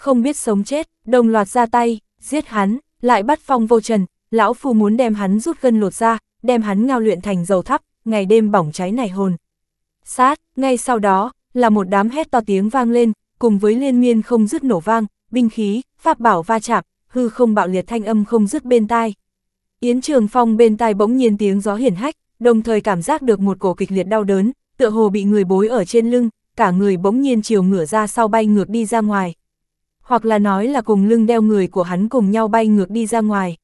không biết sống chết, đồng loạt ra tay, giết hắn, lại bắt phong vô trần, lão phu muốn đem hắn rút gân lột ra, đem hắn ngao luyện thành dầu thắp, ngày đêm bỏng cháy này hồn. Sát, ngay sau đó, là một đám hét to tiếng vang lên, cùng với liên miên không dứt nổ vang, binh khí, pháp bảo va chạm, hư không bạo liệt thanh âm không dứt bên tai. Yến Trường Phong bên tai bỗng nhiên tiếng gió hiển hách, đồng thời cảm giác được một cổ kịch liệt đau đớn, tựa hồ bị người bối ở trên lưng, cả người bỗng nhiên chiều ngửa ra sau bay ngược đi ra ngoài hoặc là nói là cùng lưng đeo người của hắn cùng nhau bay ngược đi ra ngoài.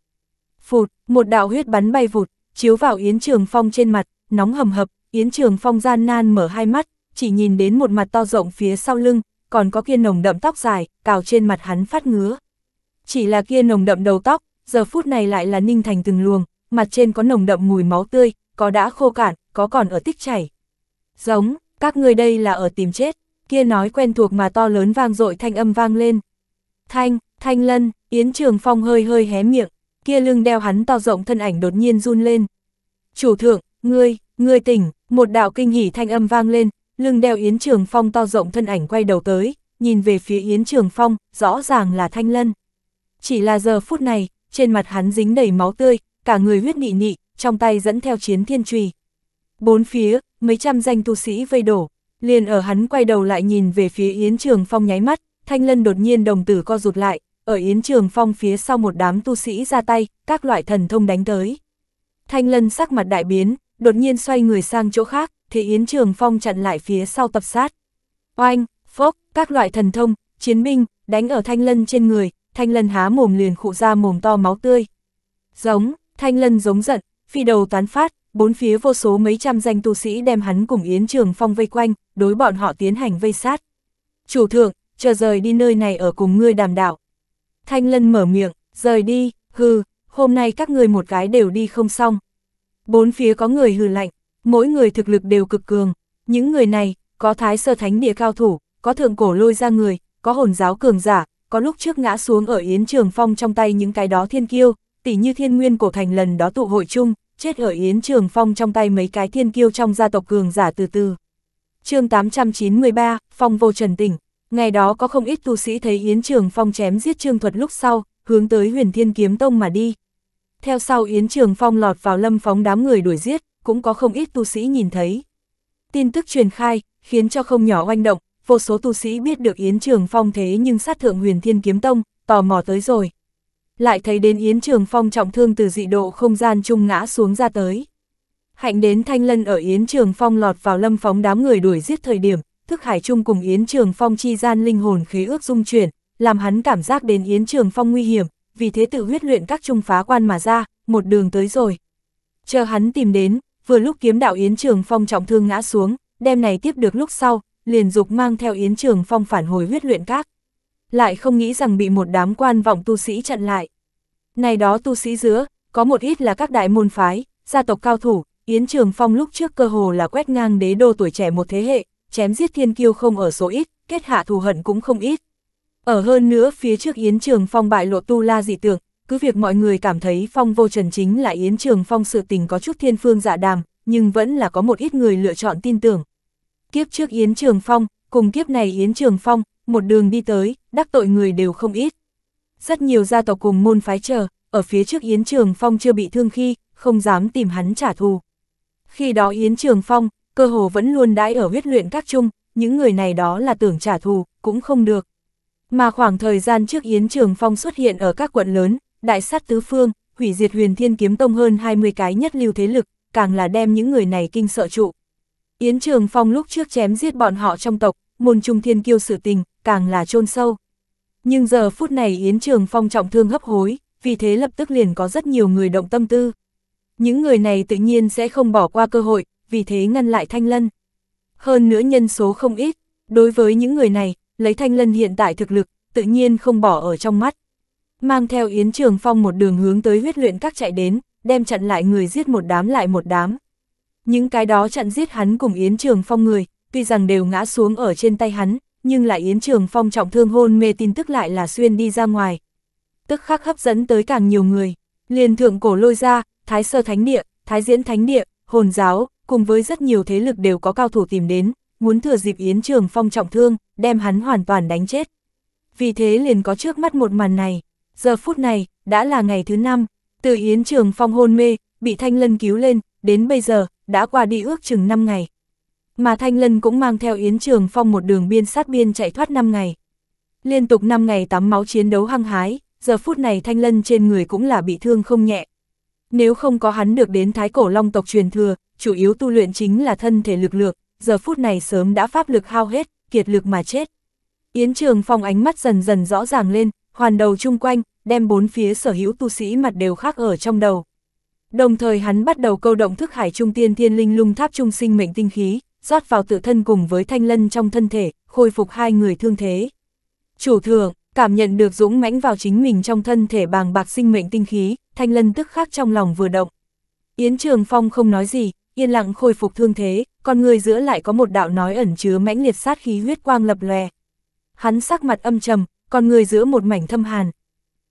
Phụt, một đạo huyết bắn bay vụt, chiếu vào Yến Trường Phong trên mặt, nóng hầm hập, Yến Trường Phong gian nan mở hai mắt, chỉ nhìn đến một mặt to rộng phía sau lưng, còn có kia nồng đậm tóc dài, cào trên mặt hắn phát ngứa. Chỉ là kia nồng đậm đầu tóc, giờ phút này lại là ninh thành từng luồng, mặt trên có nồng đậm mùi máu tươi, có đã khô cạn, có còn ở tích chảy. Giống, các người đây là ở tìm chết, kia nói quen thuộc mà to lớn vang dội thanh âm vang lên, Thanh, Thanh Lân, Yến Trường Phong hơi hơi hé miệng, kia lưng đeo hắn to rộng thân ảnh đột nhiên run lên. Chủ thượng, ngươi, ngươi tỉnh, một đạo kinh hỉ thanh âm vang lên, lưng đeo Yến Trường Phong to rộng thân ảnh quay đầu tới, nhìn về phía Yến Trường Phong, rõ ràng là Thanh Lân. Chỉ là giờ phút này, trên mặt hắn dính đầy máu tươi, cả người huyết nị nị, trong tay dẫn theo chiến thiên trùy. Bốn phía, mấy trăm danh tu sĩ vây đổ, liền ở hắn quay đầu lại nhìn về phía Yến Trường Phong nháy mắt, Thanh Lân đột nhiên đồng tử co rụt lại, ở Yến Trường Phong phía sau một đám tu sĩ ra tay, các loại thần thông đánh tới. Thanh Lân sắc mặt đại biến, đột nhiên xoay người sang chỗ khác, thì Yến Trường Phong chặn lại phía sau tập sát. Oanh, phốc, các loại thần thông, chiến binh, đánh ở Thanh Lân trên người, Thanh Lân há mồm liền khụ ra mồm to máu tươi. Giống, Thanh Lân giống giận, phi đầu tán phát, bốn phía vô số mấy trăm danh tu sĩ đem hắn cùng Yến Trường Phong vây quanh, đối bọn họ tiến hành vây sát. Chủ thượng, chờ rời đi nơi này ở cùng ngươi đàm đạo. Thanh lân mở miệng, rời đi, hừ, hôm nay các ngươi một cái đều đi không xong. Bốn phía có người hừ lạnh, mỗi người thực lực đều cực cường, những người này, có thái sơ thánh địa cao thủ, có thượng cổ lôi ra người, có hồn giáo cường giả, có lúc trước ngã xuống ở Yến Trường Phong trong tay những cái đó thiên kiêu, tỷ như thiên nguyên cổ thành lần đó tụ hội chung, chết ở Yến Trường Phong trong tay mấy cái thiên kiêu trong gia tộc cường giả từ từ. chương 893, Phong vô trần tỉnh. Ngày đó có không ít tu sĩ thấy Yến Trường Phong chém giết Trương Thuật lúc sau, hướng tới huyền thiên kiếm tông mà đi. Theo sau Yến Trường Phong lọt vào lâm phóng đám người đuổi giết, cũng có không ít tu sĩ nhìn thấy. Tin tức truyền khai, khiến cho không nhỏ oanh động, vô số tu sĩ biết được Yến Trường Phong thế nhưng sát thượng huyền thiên kiếm tông, tò mò tới rồi. Lại thấy đến Yến Trường Phong trọng thương từ dị độ không gian trung ngã xuống ra tới. Hạnh đến Thanh Lân ở Yến Trường Phong lọt vào lâm phóng đám người đuổi giết thời điểm, thức hải chung cùng Yến Trường Phong chi gian linh hồn khí ước dung chuyển, làm hắn cảm giác đến Yến Trường Phong nguy hiểm, vì thế tự huyết luyện các trung phá quan mà ra, một đường tới rồi. Chờ hắn tìm đến, vừa lúc kiếm đạo Yến Trường Phong trọng thương ngã xuống, đêm này tiếp được lúc sau, liền dục mang theo Yến Trường Phong phản hồi huyết luyện các. Lại không nghĩ rằng bị một đám quan vọng tu sĩ chặn lại. Này đó tu sĩ giữa, có một ít là các đại môn phái, gia tộc cao thủ, Yến Trường Phong lúc trước cơ hồ là quét ngang đế đô tuổi trẻ một thế hệ, chém giết thiên kiêu không ở số ít, kết hạ thù hận cũng không ít. Ở hơn nữa phía trước Yến Trường Phong bại lộ tu la dị tượng, cứ việc mọi người cảm thấy Phong vô trần chính là Yến Trường Phong sự tình có chút thiên phương dạ đàm, nhưng vẫn là có một ít người lựa chọn tin tưởng. Kiếp trước Yến Trường Phong, cùng kiếp này Yến Trường Phong, một đường đi tới, đắc tội người đều không ít. Rất nhiều gia tộc cùng môn phái chờ, ở phía trước Yến Trường Phong chưa bị thương khi, không dám tìm hắn trả thù. Khi đó Yến Trường Phong, cơ hồ vẫn luôn đãi ở huyết luyện các chung, những người này đó là tưởng trả thù, cũng không được. Mà khoảng thời gian trước Yến Trường Phong xuất hiện ở các quận lớn, đại sát tứ phương, hủy diệt huyền thiên kiếm tông hơn 20 cái nhất lưu thế lực, càng là đem những người này kinh sợ trụ. Yến Trường Phong lúc trước chém giết bọn họ trong tộc, môn trung thiên kiêu sự tình, càng là chôn sâu. Nhưng giờ phút này Yến Trường Phong trọng thương hấp hối, vì thế lập tức liền có rất nhiều người động tâm tư. Những người này tự nhiên sẽ không bỏ qua cơ hội, vì thế ngăn lại Thanh Lân. Hơn nữa nhân số không ít, đối với những người này, lấy Thanh Lân hiện tại thực lực, tự nhiên không bỏ ở trong mắt. Mang theo Yến Trường Phong một đường hướng tới huyết luyện các chạy đến, đem chặn lại người giết một đám lại một đám. Những cái đó chặn giết hắn cùng Yến Trường Phong người, tuy rằng đều ngã xuống ở trên tay hắn, nhưng lại Yến Trường Phong trọng thương hôn mê tin tức lại là xuyên đi ra ngoài. Tức khắc hấp dẫn tới càng nhiều người, liền thượng cổ lôi ra, thái sơ thánh địa, thái diễn thánh địa, hồn giáo, cùng với rất nhiều thế lực đều có cao thủ tìm đến, muốn thừa dịp Yến Trường Phong trọng thương, đem hắn hoàn toàn đánh chết. Vì thế liền có trước mắt một màn này, giờ phút này, đã là ngày thứ năm, từ Yến Trường Phong hôn mê, bị Thanh Lân cứu lên, đến bây giờ, đã qua đi ước chừng 5 ngày. Mà Thanh Lân cũng mang theo Yến Trường Phong một đường biên sát biên chạy thoát 5 ngày. Liên tục 5 ngày tắm máu chiến đấu hăng hái, giờ phút này Thanh Lân trên người cũng là bị thương không nhẹ. Nếu không có hắn được đến Thái Cổ Long tộc truyền thừa, chủ yếu tu luyện chính là thân thể lực lượng, giờ phút này sớm đã pháp lực hao hết, kiệt lực mà chết. Yến Trường Phong ánh mắt dần dần rõ ràng lên, hoàn đầu chung quanh, đem bốn phía sở hữu tu sĩ mặt đều khác ở trong đầu. Đồng thời hắn bắt đầu câu động thức hải trung tiên thiên linh lung tháp trung sinh mệnh tinh khí, rót vào tự thân cùng với thanh lân trong thân thể, khôi phục hai người thương thế. Chủ thượng, cảm nhận được dũng mãnh vào chính mình trong thân thể bàng bạc sinh mệnh tinh khí, thanh lân tức khắc trong lòng vừa động. Yến Trường Phong không nói gì, yên lặng khôi phục thương thế, con người giữa lại có một đạo nói ẩn chứa mãnh liệt sát khí huyết quang lập lòe. Hắn sắc mặt âm trầm, con người giữa một mảnh thâm hàn.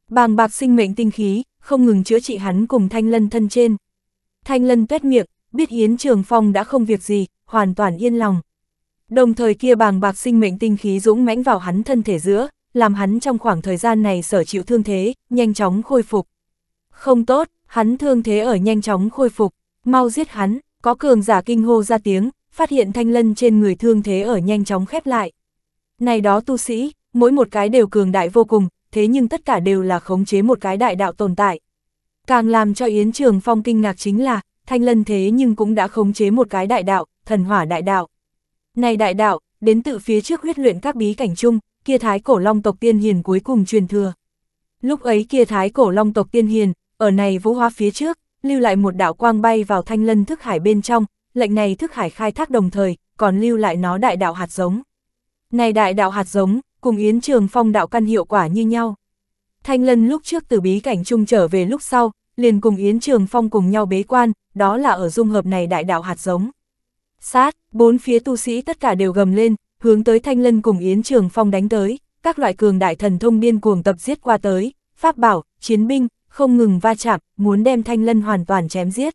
Bàng bạc sinh mệnh tinh khí, không ngừng chữa trị hắn cùng thanh lân thân trên. Thanh lân tuét miệng, biết Yến Trường Phong đã không việc gì, hoàn toàn yên lòng. Đồng thời kia bàng bạc sinh mệnh tinh khí dũng mãnh vào hắn thân thể giữa, làm hắn trong khoảng thời gian này sở chịu thương thế, nhanh chóng khôi phục. Không tốt, hắn thương thế ở nhanh chóng khôi phục, mau giết hắn. Có cường giả kinh hô ra tiếng, phát hiện thanh lân trên người thương thế ở nhanh chóng khép lại. Này đó tu sĩ, mỗi một cái đều cường đại vô cùng, thế nhưng tất cả đều là khống chế một cái đại đạo tồn tại. Càng làm cho Yến Trường Phong kinh ngạc chính là, thanh lân thế nhưng cũng đã khống chế một cái đại đạo, thần hỏa đại đạo. Này đại đạo, đến từ phía trước huyết luyện các bí cảnh chung, kia thái cổ long tộc tiên hiền cuối cùng truyền thừa. Lúc ấy kia thái cổ long tộc tiên hiền, ở này vũ hóa phía trước, lưu lại một đạo quang bay vào thanh lân thức hải bên trong, lệnh này thức hải khai thác đồng thời, còn lưu lại nó đại đạo hạt giống. Này đại đạo hạt giống, cùng Yến Trường Phong đạo căn hiệu quả như nhau. Thanh Lân lúc trước từ bí cảnh trung trở về lúc sau, liền cùng Yến Trường Phong cùng nhau bế quan, đó là ở dung hợp này đại đạo hạt giống. Sát, bốn phía tu sĩ tất cả đều gầm lên, hướng tới Thanh Lân cùng Yến Trường Phong đánh tới, các loại cường đại thần thông điên cuồng tập giết qua tới, pháp bảo, chiến binh, không ngừng va chạm, muốn đem Thanh Lân hoàn toàn chém giết.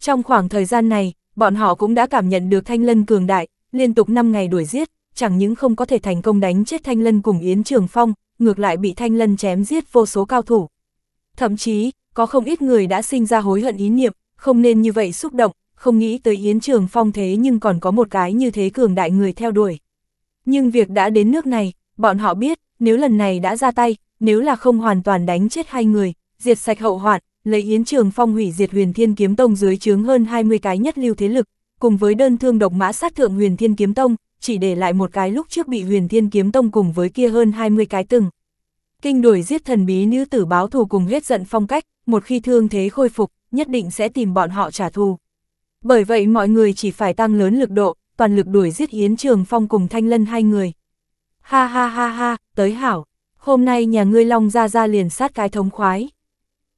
Trong khoảng thời gian này, bọn họ cũng đã cảm nhận được Thanh Lân cường đại, liên tục 5 ngày đuổi giết, chẳng những không có thể thành công đánh chết Thanh Lân cùng Yến Trường Phong, ngược lại bị Thanh Lân chém giết vô số cao thủ. Thậm chí, có không ít người đã sinh ra hối hận ý niệm, không nên như vậy xúc động, không nghĩ tới Yến Trường Phong thế nhưng còn có một cái như thế cường đại người theo đuổi. Nhưng việc đã đến nước này, bọn họ biết, nếu lần này đã ra tay, nếu là không hoàn toàn đánh chết hai người, diệt sạch hậu hoạn, lấy Yến Trường Phong hủy diệt Huyền Thiên Kiếm Tông dưới chướng hơn 20 cái nhất lưu thế lực, cùng với đơn thương độc mã sát thượng Huyền Thiên Kiếm Tông, chỉ để lại một cái lúc trước bị Huyền Thiên Kiếm Tông cùng với kia hơn 20 cái từng. Kinh đuổi giết thần bí nữ tử báo thù cùng hết giận phong cách, một khi thương thế khôi phục, nhất định sẽ tìm bọn họ trả thù. Bởi vậy mọi người chỉ phải tăng lớn lực độ, toàn lực đuổi giết Yến Trường Phong cùng Thanh Lân hai người. Ha ha ha ha, tới hảo, hôm nay nhà ngươi Long gia gia liền sát cái thống khoái.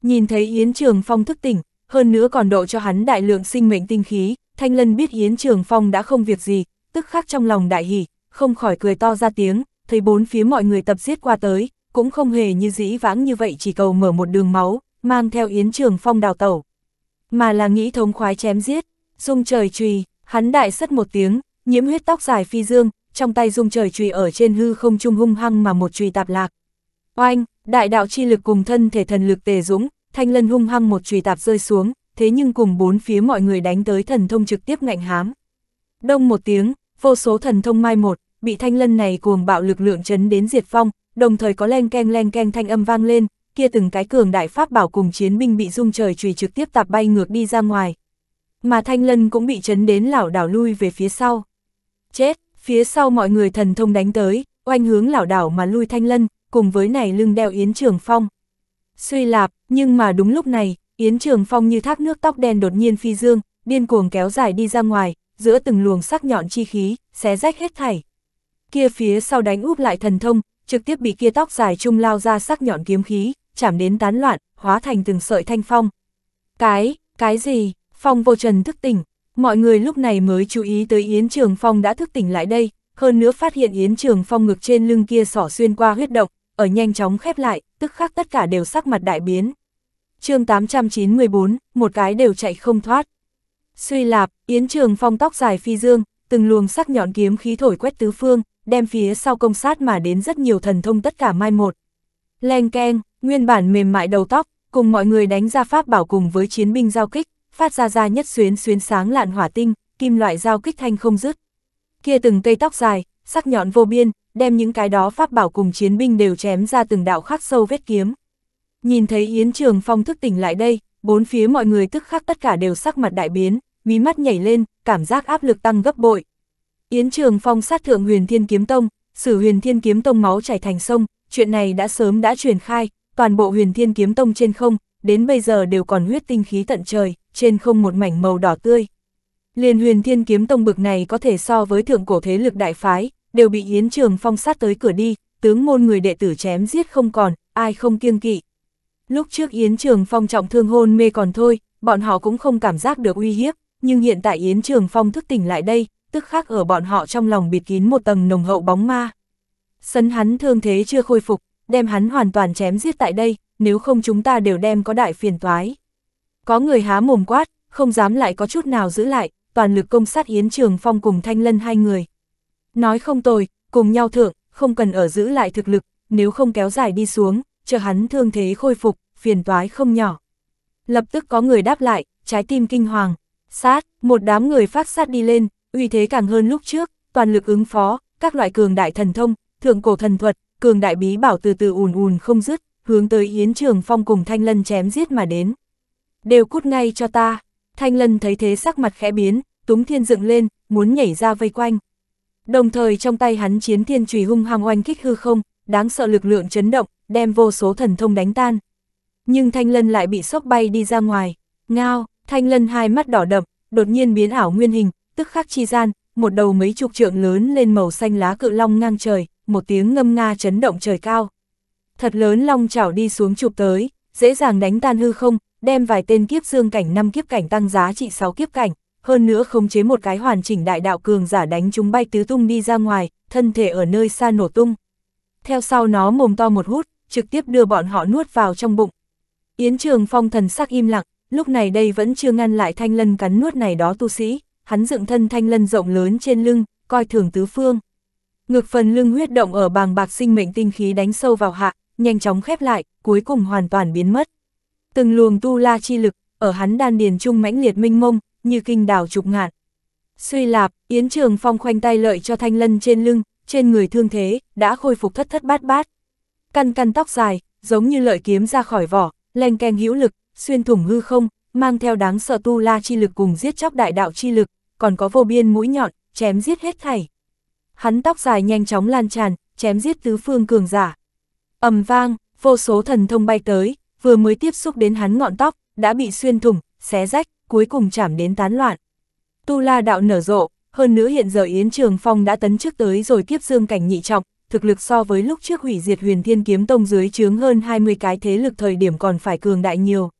Nhìn thấy Yến Trường Phong thức tỉnh, hơn nữa còn độ cho hắn đại lượng sinh mệnh tinh khí, Thanh Lân biết Yến Trường Phong đã không việc gì, tức khắc trong lòng đại hỉ, không khỏi cười to ra tiếng, thấy bốn phía mọi người tập giết qua tới, cũng không hề như dĩ vãng như vậy chỉ cầu mở một đường máu, mang theo Yến Trường Phong đào tẩu. Mà là nghĩ thống khoái chém giết, dung trời trùy, hắn đại sất một tiếng, nhiễm huyết tóc dài phi dương, trong tay dung trời trùy ở trên hư không trung hung hăng mà một trùy tạp lạc. Oanh! Đại đạo chi lực cùng thân thể thần lực tề dũng, thanh lân hung hăng một chùy tạp rơi xuống, thế nhưng cùng bốn phía mọi người đánh tới thần thông trực tiếp ngạnh hám. Đông một tiếng, vô số thần thông mai một, bị thanh lân này cuồng bạo lực lượng chấn đến diệt phong, đồng thời có len keng len keng thanh âm vang lên, kia từng cái cường đại pháp bảo cùng chiến binh bị rung trời chùy trực tiếp tạp bay ngược đi ra ngoài. Mà thanh lân cũng bị chấn đến lảo đảo lui về phía sau. Chết, phía sau mọi người thần thông đánh tới, oanh hướng lảo đảo mà lui thanh lân, cùng với này lưng đeo Yến Trường Phong. Suy lạp, nhưng mà đúng lúc này, Yến Trường Phong như thác nước tóc đen đột nhiên phi dương, điên cuồng kéo dài đi ra ngoài, giữa từng luồng sắc nhọn chi khí, xé rách hết thảy. Kia phía sau đánh úp lại thần thông, trực tiếp bị kia tóc dài trung lao ra sắc nhọn kiếm khí, chạm đến tán loạn, hóa thành từng sợi thanh phong. Cái, cái gì? Phong vô trần thức tỉnh, mọi người lúc này mới chú ý tới Yến Trường Phong đã thức tỉnh lại đây, hơn nữa phát hiện Yến Trường Phong ngực trên lưng kia sỏ xuyên qua huyết động ở nhanh chóng khép lại, tức khắc tất cả đều sắc mặt đại biến. chương 894, một cái đều chạy không thoát. Suy lạp, Yến Trường Phong tóc dài phi dương, từng luồng sắc nhọn kiếm khí thổi quét tứ phương, đem phía sau công sát mà đến rất nhiều thần thông tất cả mai một. Leng keng, nguyên bản mềm mại đầu tóc, cùng mọi người đánh ra pháp bảo cùng với chiến binh giao kích, phát ra ra nhất xuyến xuyến sáng lạn hỏa tinh, kim loại giao kích thanh không dứt. Kia từng cây tóc dài, sắc nhọn vô biên, đem những cái đó pháp bảo cùng chiến binh đều chém ra từng đạo khắc sâu vết kiếm. Nhìn thấy Yến Trường Phong thức tỉnh lại đây, bốn phía mọi người tức khắc tất cả đều sắc mặt đại biến, mí mắt nhảy lên, cảm giác áp lực tăng gấp bội. Yến Trường Phong sát thượng huyền thiên kiếm tông, sử huyền thiên kiếm tông máu chảy thành sông, chuyện này đã sớm đã truyền khai, toàn bộ huyền thiên kiếm tông trên không, đến bây giờ đều còn huyết tinh khí tận trời, trên không một mảnh màu đỏ tươi. Liên huyền thiên kiếm tông bực này có thể so với thượng cổ thế lực đại phái, đều bị Yến Trường Phong sát tới cửa đi, tướng môn người đệ tử chém giết không còn, ai không kiêng kỵ. Lúc trước Yến Trường Phong trọng thương hôn mê còn thôi, bọn họ cũng không cảm giác được uy hiếp, nhưng hiện tại Yến Trường Phong thức tỉnh lại đây, tức khác ở bọn họ trong lòng bịt kín một tầng nồng hậu bóng ma. Sấn hắn thương thế chưa khôi phục, đem hắn hoàn toàn chém giết tại đây, nếu không chúng ta đều đem có đại phiền toái. Có người há mồm quát, không dám lại có chút nào giữ lại, toàn lực công sát Yến Trường Phong cùng Thanh Lân hai người. Nói không tồi, cùng nhau thượng, không cần ở giữ lại thực lực, nếu không kéo dài đi xuống, chờ hắn thương thế khôi phục, phiền toái không nhỏ. Lập tức có người đáp lại, trái tim kinh hoàng. Sát, một đám người phát sát đi lên, uy thế càng hơn lúc trước, toàn lực ứng phó, các loại cường đại thần thông, thượng cổ thần thuật, cường đại bí bảo từ từ ùn ùn không dứt, hướng tới Yến Trường Phong cùng Thanh Lân chém giết mà đến. Đều cút ngay cho ta. Thanh Lân thấy thế sắc mặt khẽ biến, túng thiên dựng lên, muốn nhảy ra vây quanh, Đồng thời trong tay hắn chiến thiên trùy hung hăng oanh kích hư không, đáng sợ lực lượng chấn động, đem vô số thần thông đánh tan. Nhưng Thanh Lân lại bị sốc bay đi ra ngoài. Ngao, Thanh Lân hai mắt đỏ đậm, đột nhiên biến ảo nguyên hình, tức khắc chi gian, một đầu mấy chục trượng lớn lên màu xanh lá cự long ngang trời, một tiếng ngâm nga chấn động trời cao. Thật lớn long chảo đi xuống chụp tới, dễ dàng đánh tan hư không, đem vài tên kiếp dương cảnh năm kiếp cảnh tăng giá trị 6 kiếp cảnh, hơn nữa khống chế một cái hoàn chỉnh đại đạo cường giả đánh chúng bay tứ tung đi ra ngoài, thân thể ở nơi xa nổ tung. Theo sau nó mồm to một hút, trực tiếp đưa bọn họ nuốt vào trong bụng. Yến Trường Phong thần sắc im lặng, lúc này đây vẫn chưa ngăn lại thanh lân cắn nuốt này đó tu sĩ, hắn dựng thân thanh lân rộng lớn trên lưng, coi thường tứ phương. Ngược phần lưng huyết động ở bàng bạc sinh mệnh tinh khí đánh sâu vào hạ, nhanh chóng khép lại, cuối cùng hoàn toàn biến mất. Từng luồng tu la chi lực, ở hắn đan điền trung mãnh liệt minh mông, như kinh đảo trục ngạn. Suy lạp, Yến Trường Phong khoanh tay lợi cho thanh lân trên lưng, trên người thương thế, đã khôi phục thất thất bát bát. Căn căn tóc dài, giống như lợi kiếm ra khỏi vỏ, len keng hữu lực, xuyên thủng hư không, mang theo đáng sợ tu la chi lực cùng giết chóc đại đạo chi lực, còn có vô biên mũi nhọn, chém giết hết thảy. Hắn tóc dài nhanh chóng lan tràn, chém giết tứ phương cường giả. Ầm vang, vô số thần thông bay tới, vừa mới tiếp xúc đến hắn ngọn tóc, đã bị xuyên thủng, xé rách, cuối cùng chạm đến tán loạn. Tu La đạo nở rộ, hơn nữa hiện giờ Yến Trường Phong đã tấn trước tới rồi kiếp dương cảnh nhị trọng, thực lực so với lúc trước hủy diệt huyền thiên kiếm tông dưới chướng hơn 20 cái thế lực thời điểm còn phải cường đại nhiều.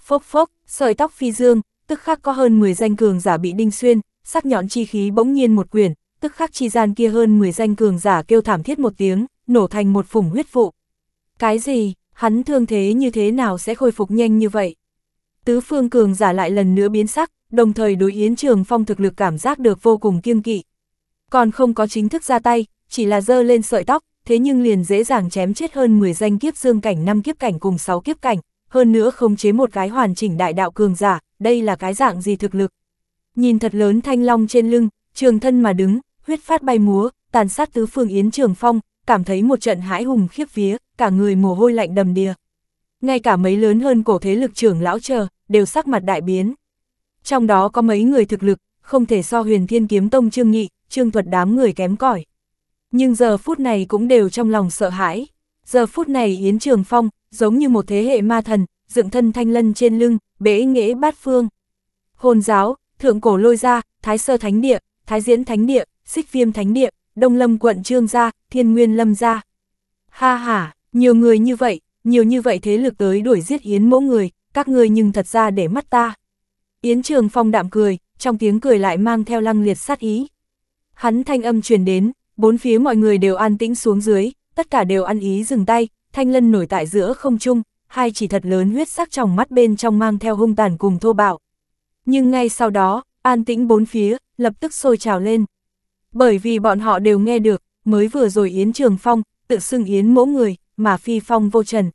Phốc phốc, sợi tóc phi dương, tức khắc có hơn 10 danh cường giả bị đinh xuyên, sắc nhọn chi khí bỗng nhiên một quyển, tức khắc chi gian kia hơn 10 danh cường giả kêu thảm thiết một tiếng, nổ thành một phủng huyết vụ. Cái gì, hắn thương thế như thế nào sẽ khôi phục nhanh như vậy? Tứ phương cường giả lại lần nữa biến sắc, đồng thời đối Yến Trường Phong thực lực cảm giác được vô cùng kiêng kỵ. Còn không có chính thức ra tay, chỉ là dơ lên sợi tóc, thế nhưng liền dễ dàng chém chết hơn 10 danh kiếp dương cảnh năm kiếp cảnh cùng 6 kiếp cảnh, hơn nữa khống chế một cái hoàn chỉnh đại đạo cường giả, đây là cái dạng gì thực lực. Nhìn thật lớn thanh long trên lưng, trường thân mà đứng, huyết phát bay múa, tàn sát tứ phương Yến Trường Phong, cảm thấy một trận hãi hùng khiếp vía, cả người mồ hôi lạnh đầm đìa. Ngay cả mấy lớn hơn cổ thế lực trưởng lão chờ, đều sắc mặt đại biến. Trong đó có mấy người thực lực, không thể so huyền thiên kiếm tông trương nghị, trương thuật đám người kém cỏi. Nhưng giờ phút này cũng đều trong lòng sợ hãi. Giờ phút này Yến Trường Phong, giống như một thế hệ ma thần, dựng thân thanh lân trên lưng, bể nghễ bát phương. Hồn giáo, thượng cổ lôi gia, thái sơ thánh địa, thái diễn thánh địa, xích viêm thánh địa, đông lâm quận trương gia, thiên nguyên lâm gia. Ha ha, nhiều người như vậy, nhiều như vậy thế lực tới đuổi giết Yến mỗi người, các ngươi nhưng thật ra để mắt ta. Yến Trường Phong đạm cười, trong tiếng cười lại mang theo lăng liệt sát ý. Hắn thanh âm truyền đến, bốn phía mọi người đều an tĩnh xuống dưới, tất cả đều ăn ý dừng tay, thanh lân nổi tại giữa không trung, hai chỉ thật lớn huyết sắc trong mắt bên trong mang theo hung tàn cùng thô bạo. Nhưng ngay sau đó, an tĩnh bốn phía, lập tức sôi trào lên. Bởi vì bọn họ đều nghe được, mới vừa rồi Yến Trường Phong, tự xưng Yến mỗ người, mà phi phong vô trần.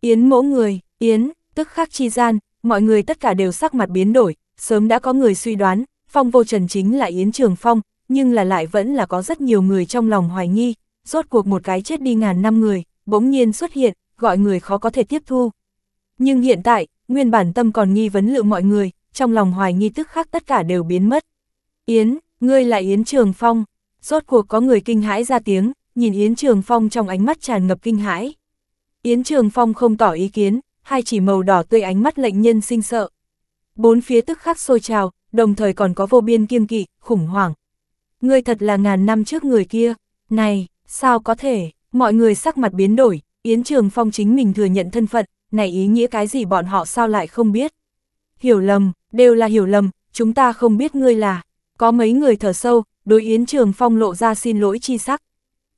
Yến mỗ người, Yến, tức khắc chi gian, mọi người tất cả đều sắc mặt biến đổi, sớm đã có người suy đoán, phong vô trần chính là Yến Trường Phong, nhưng là lại vẫn là có rất nhiều người trong lòng hoài nghi, rốt cuộc một cái chết đi ngàn năm người, bỗng nhiên xuất hiện, gọi người khó có thể tiếp thu. Nhưng hiện tại, nguyên bản tâm còn nghi vấn lự mọi người, trong lòng hoài nghi tức khắc tất cả đều biến mất. Yến, ngươi là Yến Trường Phong, rốt cuộc có người kinh hãi ra tiếng, nhìn Yến Trường Phong trong ánh mắt tràn ngập kinh hãi. Yến Trường Phong không tỏ ý kiến, hai chỉ màu đỏ tươi ánh mắt lệnh nhân sinh sợ. Bốn phía tức khắc sôi trào, đồng thời còn có vô biên kiêng kỵ, khủng hoảng. Ngươi thật là ngàn năm trước người kia, này, sao có thể, mọi người sắc mặt biến đổi, Yến Trường Phong chính mình thừa nhận thân phận, này ý nghĩa cái gì bọn họ sao lại không biết. Hiểu lầm, đều là hiểu lầm, chúng ta không biết ngươi là, có mấy người thở sâu, đối Yến Trường Phong lộ ra xin lỗi chi sắc.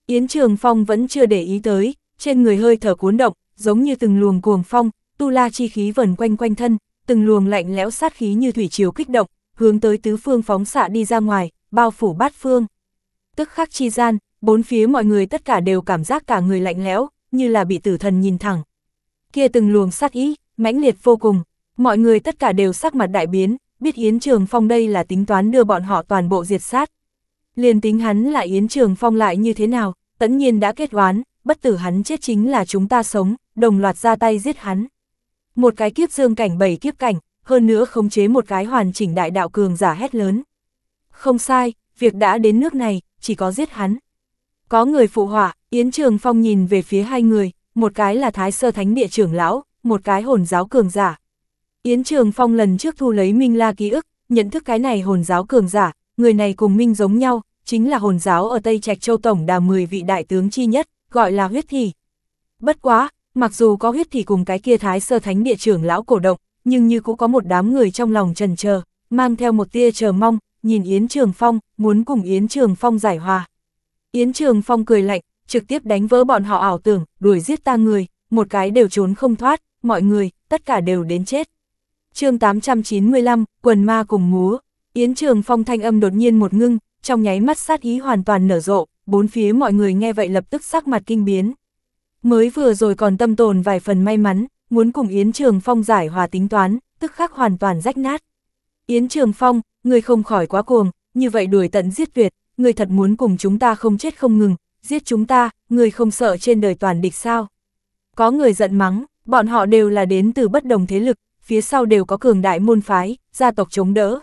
Yến Trường Phong vẫn chưa để ý tới, trên người hơi thở cuốn động, giống như từng luồng cuồng phong, tu la chi khí vần quanh quanh thân, từng luồng lạnh lẽo sát khí như thủy chiều kích động, hướng tới tứ phương phóng xạ đi ra ngoài, bao phủ bát phương. Tức khắc chi gian, bốn phía mọi người tất cả đều cảm giác cả người lạnh lẽo, như là bị tử thần nhìn thẳng. Kia từng luồng sát ý, mãnh liệt vô cùng, mọi người tất cả đều sắc mặt đại biến, biết Yến Trường Phong đây là tính toán đưa bọn họ toàn bộ diệt sát. Liền tính hắn là Yến Trường Phong lại như thế nào, tẫn nhiên đã kết oán, bất tử hắn chết chính là chúng ta sống, đồng loạt ra tay giết hắn một cái kiếp dương cảnh bảy kiếp cảnh, hơn nữa khống chế một cái hoàn chỉnh đại đạo cường giả hét lớn. Không sai, việc đã đến nước này, chỉ có giết hắn. Có người phụ họa, Yến Trường Phong nhìn về phía hai người, một cái là Thái Sơ Thánh Địa trưởng lão, một cái hồn giáo cường giả. Yến Trường Phong lần trước thu lấy Minh La ký ức, nhận thức cái này hồn giáo cường giả, người này cùng Minh giống nhau, chính là hồn giáo ở Tây Trạch Châu Tổng đà 10 vị đại tướng chi nhất, gọi là huyết thị. Bất quá, mặc dù có huyết thì cùng cái kia thái sơ thánh địa trưởng lão cổ động, nhưng như cũng có một đám người trong lòng trần chờ mang theo một tia chờ mong, nhìn Yến Trường Phong, muốn cùng Yến Trường Phong giải hòa. Yến Trường Phong cười lạnh, trực tiếp đánh vỡ bọn họ ảo tưởng, đuổi giết ta người, một cái đều trốn không thoát, mọi người, tất cả đều đến chết. chương 895, quần ma cùng múa, Yến Trường Phong thanh âm đột nhiên một ngưng, trong nháy mắt sát ý hoàn toàn nở rộ, bốn phía mọi người nghe vậy lập tức sắc mặt kinh biến. Mới vừa rồi còn tâm tồn vài phần may mắn, muốn cùng Yến Trường Phong giải hòa tính toán, tức khắc hoàn toàn rách nát. Yến Trường Phong, người không khỏi quá cuồng, như vậy đuổi tận giết tuyệt, người thật muốn cùng chúng ta không chết không ngừng, giết chúng ta, người không sợ trên đời toàn địch sao. Có người giận mắng, bọn họ đều là đến từ bất đồng thế lực, phía sau đều có cường đại môn phái, gia tộc chống đỡ.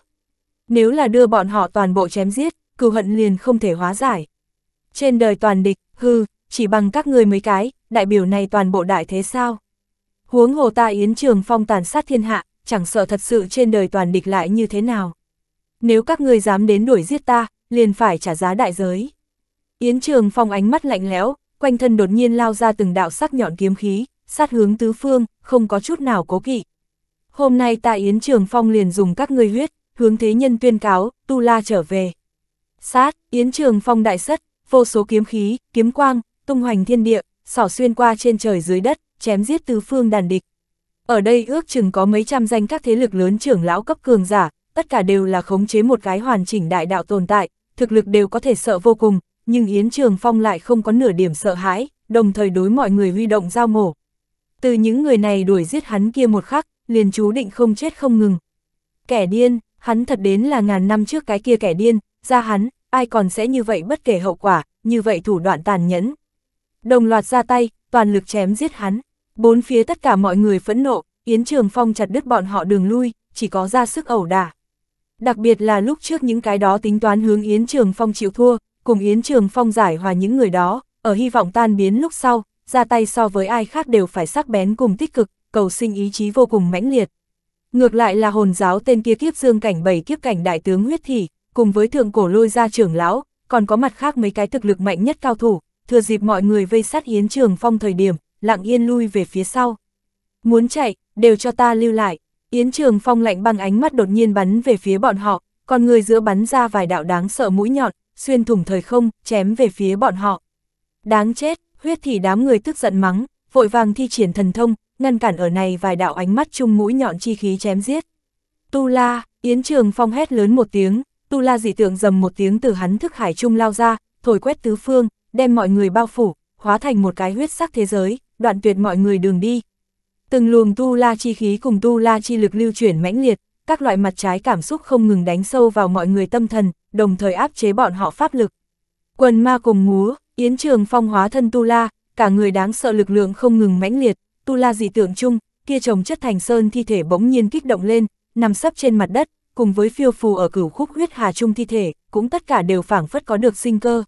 Nếu là đưa bọn họ toàn bộ chém giết, cừu hận liền không thể hóa giải. Trên đời toàn địch, hư, chỉ bằng các người mấy cái, đại biểu này toàn bộ đại thế sao? Huống hồ ta Yến Trường Phong tàn sát thiên hạ, chẳng sợ thật sự trên đời toàn địch lại như thế nào. Nếu các ngươi dám đến đuổi giết ta, liền phải trả giá đại giới. Yến Trường Phong ánh mắt lạnh lẽo, quanh thân đột nhiên lao ra từng đạo sắc nhọn kiếm khí, sát hướng tứ phương, không có chút nào cố kỵ. Hôm nay ta Yến Trường Phong liền dùng các ngươi huyết, hướng thế nhân tuyên cáo, Tu La trở về. Sát, Yến Trường Phong đại sất, vô số kiếm khí, kiếm quang, tung hoành thiên địa, xỏ xuyên qua trên trời dưới đất, chém giết tứ phương đàn địch. Ở đây ước chừng có mấy trăm danh các thế lực lớn trưởng lão cấp cường giả, tất cả đều là khống chế một cái hoàn chỉnh đại đạo tồn tại, thực lực đều có thể sợ vô cùng, nhưng Yến Trường Phong lại không có nửa điểm sợ hãi, đồng thời đối mọi người huy động giao mổ. Từ những người này đuổi giết hắn kia một khắc, liền chú định không chết không ngừng. Kẻ điên, hắn thật đến là ngàn năm trước cái kia kẻ điên, ra hắn, ai còn sẽ như vậy bất kể hậu quả, như vậy thủ đoạn tàn nhẫn, Đồng loạt ra tay, toàn lực chém giết hắn. Bốn phía tất cả mọi người phẫn nộ, Yến Trường Phong chặt đứt bọn họ đường lui, chỉ có ra sức ẩu đả. Đặc biệt là lúc trước những cái đó tính toán hướng Yến Trường Phong chịu thua, cùng Yến Trường Phong giải hòa những người đó, ở hy vọng tan biến lúc sau, ra tay so với ai khác đều phải sắc bén cùng tích cực, cầu sinh ý chí vô cùng mãnh liệt. Ngược lại là hồn giáo tên kia kiếp dương cảnh bảy kiếp cảnh đại tướng huyết thỉ, cùng với thượng cổ lôi gia trưởng lão, còn có mặt khác mấy cái thực lực mạnh nhất cao thủ, thừa dịp mọi người vây sát Yến Trường Phong thời điểm, lặng yên lui về phía sau. Muốn chạy, đều cho ta lưu lại. Yến Trường Phong lạnh băng ánh mắt đột nhiên bắn về phía bọn họ, còn người giữa bắn ra vài đạo đáng sợ mũi nhọn, xuyên thủng thời không, chém về phía bọn họ. Đáng chết, huyết thì đám người tức giận mắng, vội vàng thi triển thần thông, ngăn cản ở này vài đạo ánh mắt chung mũi nhọn chi khí chém giết. Tu La, Yến Trường Phong hét lớn một tiếng, Tu La dị tượng dầm một tiếng từ hắn thức hải trung lao ra, thổi quét tứ phương, đem mọi người bao phủ, hóa thành một cái huyết sắc thế giới, đoạn tuyệt mọi người đường đi. Từng luồng tu la chi khí cùng tu la chi lực lưu chuyển mãnh liệt, các loại mặt trái cảm xúc không ngừng đánh sâu vào mọi người tâm thần, đồng thời áp chế bọn họ pháp lực. Quần ma cùng múa, Yến Trường Phong hóa thân tu la, cả người đáng sợ lực lượng không ngừng mãnh liệt, tu la dị tượng chung, kia chồng chất thành sơn thi thể bỗng nhiên kích động lên, nằm sấp trên mặt đất, cùng với phiêu phù ở cửu khúc huyết hà chung thi thể, cũng tất cả đều phảng phất có được sinh cơ.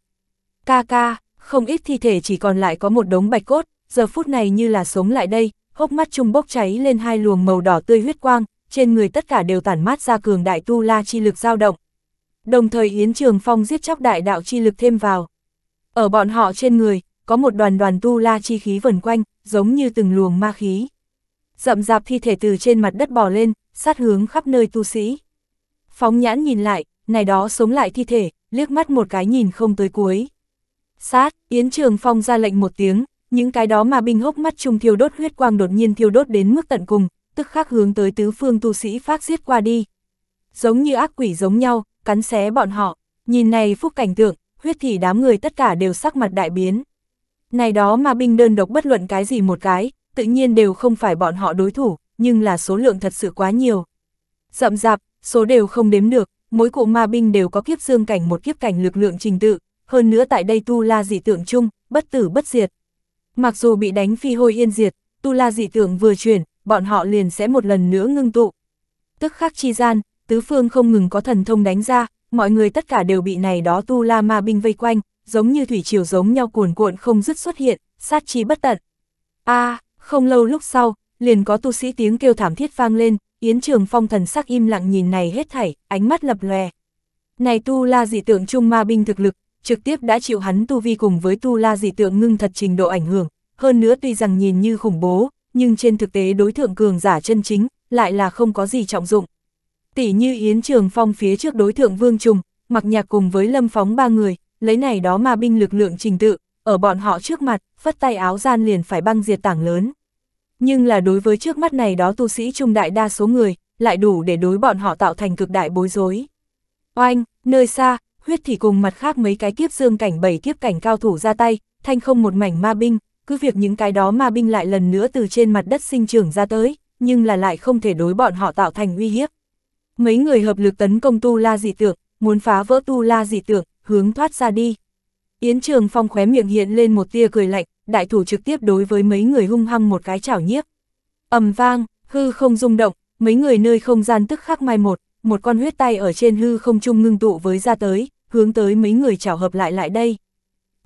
Ca ca, không ít thi thể chỉ còn lại có một đống bạch cốt, giờ phút này như là sống lại đây, hốc mắt trung bốc cháy lên hai luồng màu đỏ tươi huyết quang, trên người tất cả đều tản mát ra cường đại tu la chi lực dao động. Đồng thời Yến Trường Phong giết chóc đại đạo chi lực thêm vào. Ở bọn họ trên người, có một đoàn đoàn tu la chi khí vần quanh, giống như từng luồng ma khí. Rậm rạp thi thể từ trên mặt đất bò lên, sát hướng khắp nơi tu sĩ. Phóng nhãn nhìn lại, này đó sống lại thi thể, liếc mắt một cái nhìn không tới cuối. Sát, Yến Trường Phong ra lệnh một tiếng, những cái đó mà binh hốc mắt trung thiêu đốt huyết quang đột nhiên thiêu đốt đến mức tận cùng, tức khắc hướng tới tứ phương tu sĩ phát giết qua đi. Giống như ác quỷ giống nhau, cắn xé bọn họ, nhìn này phúc cảnh tượng, huyết thì đám người tất cả đều sắc mặt đại biến. Này đó mà binh đơn độc bất luận cái gì một cái, tự nhiên đều không phải bọn họ đối thủ, nhưng là số lượng thật sự quá nhiều. Rậm rạp, số đều không đếm được, mỗi cụ ma binh đều có kiếp dương cảnh một kiếp cảnh lực lượng trình tự, hơn nữa tại đây Tu La dị tượng chung, bất tử bất diệt. Mặc dù bị đánh phi hôi yên diệt, Tu La dị tượng vừa chuyển, bọn họ liền sẽ một lần nữa ngưng tụ. Tức khắc chi gian, tứ phương không ngừng có thần thông đánh ra, mọi người tất cả đều bị này đó Tu La ma binh vây quanh, giống như thủy triều giống nhau cuồn cuộn không dứt xuất hiện, sát chi bất tận. a không lâu lúc sau, liền có tu sĩ tiếng kêu thảm thiết vang lên, Yến Trường Phong thần sắc im lặng nhìn này hết thảy, ánh mắt lập lòe. Này tu la dị tượng trung ma binh thực lực, trực tiếp đã chịu hắn tu vi cùng với tu la dị tượng ngưng thật trình độ ảnh hưởng, hơn nữa tuy rằng nhìn như khủng bố, nhưng trên thực tế đối thượng cường giả chân chính, lại là không có gì trọng dụng. Tỷ như Yến Trường Phong phía trước đối thượng Vương Trùng, mặc nhạc cùng với Lâm Phóng ba người, lấy này đó mà binh lực lượng trình tự, ở bọn họ trước mặt, phất tay áo gian liền phải băng diệt tảng lớn. Nhưng là đối với trước mắt này đó tu sĩ trung đại đa số người, lại đủ để đối bọn họ tạo thành cực đại bối rối. Oanh, nơi xa, huyết thì cùng mặt khác mấy cái kiếp dương cảnh bảy kiếp cảnh cao thủ ra tay, thanh không một mảnh ma binh, cứ việc những cái đó ma binh lại lần nữa từ trên mặt đất sinh trưởng ra tới, nhưng là lại không thể đối bọn họ tạo thành uy hiếp. Mấy người hợp lực tấn công tu la dị tượng, muốn phá vỡ tu la dị tượng, hướng thoát ra đi. Yến Trường Phong khóe miệng hiện lên một tia cười lạnh, đại thủ trực tiếp đối với mấy người hung hăng một cái chảo nhiếp. ầm vang, hư không rung động, mấy người nơi không gian tức khắc mai một, một con huyết tay ở trên hư không trung ngưng tụ với ra tới, hướng tới mấy người chảo hợp lại lại đây.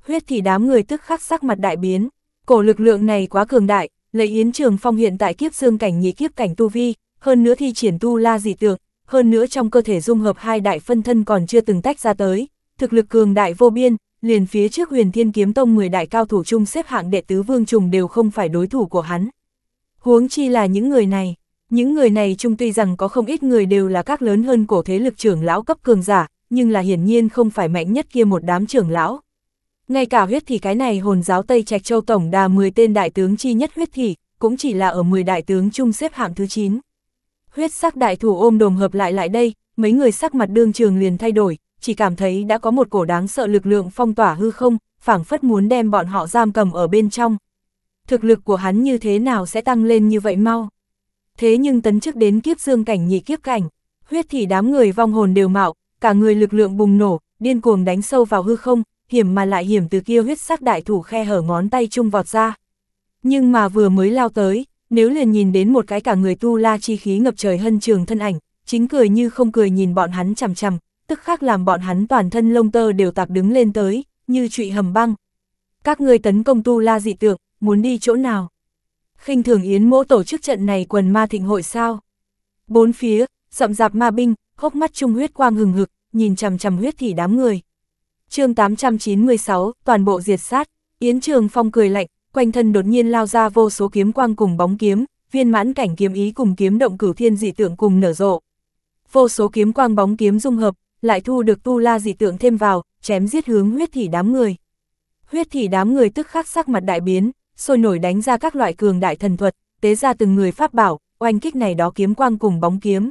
Huyết thì đám người tức khắc sắc mặt đại biến, cổ lực lượng này quá cường đại, lấy Yến Trường Phong hiện tại kiếp xương cảnh nhị kiếp cảnh tu vi, hơn nữa thi triển tu la dị tượng, hơn nữa trong cơ thể dung hợp hai đại phân thân còn chưa từng tách ra tới, thực lực cường đại vô biên, liền phía trước huyền thiên kiếm tông 10 đại cao thủ chung xếp hạng đệ tứ vương trùng đều không phải đối thủ của hắn. Huống chi là những người này. Những người này chung tuy rằng có không ít người đều là các lớn hơn cổ thế lực trưởng lão cấp cường giả, nhưng là hiển nhiên không phải mạnh nhất kia một đám trưởng lão. Ngay cả huyết thì cái này hồn giáo Tây Trạch Châu Tổng đà 10 tên đại tướng chi nhất huyết thì, cũng chỉ là ở 10 đại tướng chung xếp hạng thứ 9. Huyết sắc đại thủ ôm đồm hợp lại lại đây, mấy người sắc mặt đương trường liền thay đổi, chỉ cảm thấy đã có một cổ đáng sợ lực lượng phong tỏa hư không, phảng phất muốn đem bọn họ giam cầm ở bên trong. Thực lực của hắn như thế nào sẽ tăng lên như vậy mau? thế nhưng tấn chức đến kiếp dương cảnh nhị kiếp cảnh, huyết thì đám người vong hồn đều mạo, cả người lực lượng bùng nổ, điên cuồng đánh sâu vào hư không, hiểm mà lại hiểm từ kia huyết sắc đại thủ khe hở ngón tay chung vọt ra. Nhưng mà vừa mới lao tới, nếu liền nhìn đến một cái cả người tu la chi khí ngập trời hân trường thân ảnh, chính cười như không cười nhìn bọn hắn chằm chằm, tức khác làm bọn hắn toàn thân lông tơ đều tạc đứng lên tới, như trụy hầm băng. Các ngươi tấn công tu la dị tượng, muốn đi chỗ nào? khinh thường Yến mỗ tổ chức trận này quần ma thịnh hội sao. Bốn phía, rậm rạp ma binh, hốc mắt trung huyết quang hừng hực, nhìn chằm chằm huyết thì đám người. chương 896, toàn bộ diệt sát, Yến Trường Phong cười lạnh, quanh thân đột nhiên lao ra vô số kiếm quang cùng bóng kiếm, viên mãn cảnh kiếm ý cùng kiếm động cửu thiên dị tượng cùng nở rộ. Vô số kiếm quang bóng kiếm dung hợp, lại thu được tu la dị tượng thêm vào, chém giết hướng huyết thỉ đám người. Huyết thỉ đám người tức khắc sắc mặt đại biến, sôi nổi đánh ra các loại cường đại thần thuật, tế ra từng người pháp bảo, oanh kích này đó kiếm quang cùng bóng kiếm.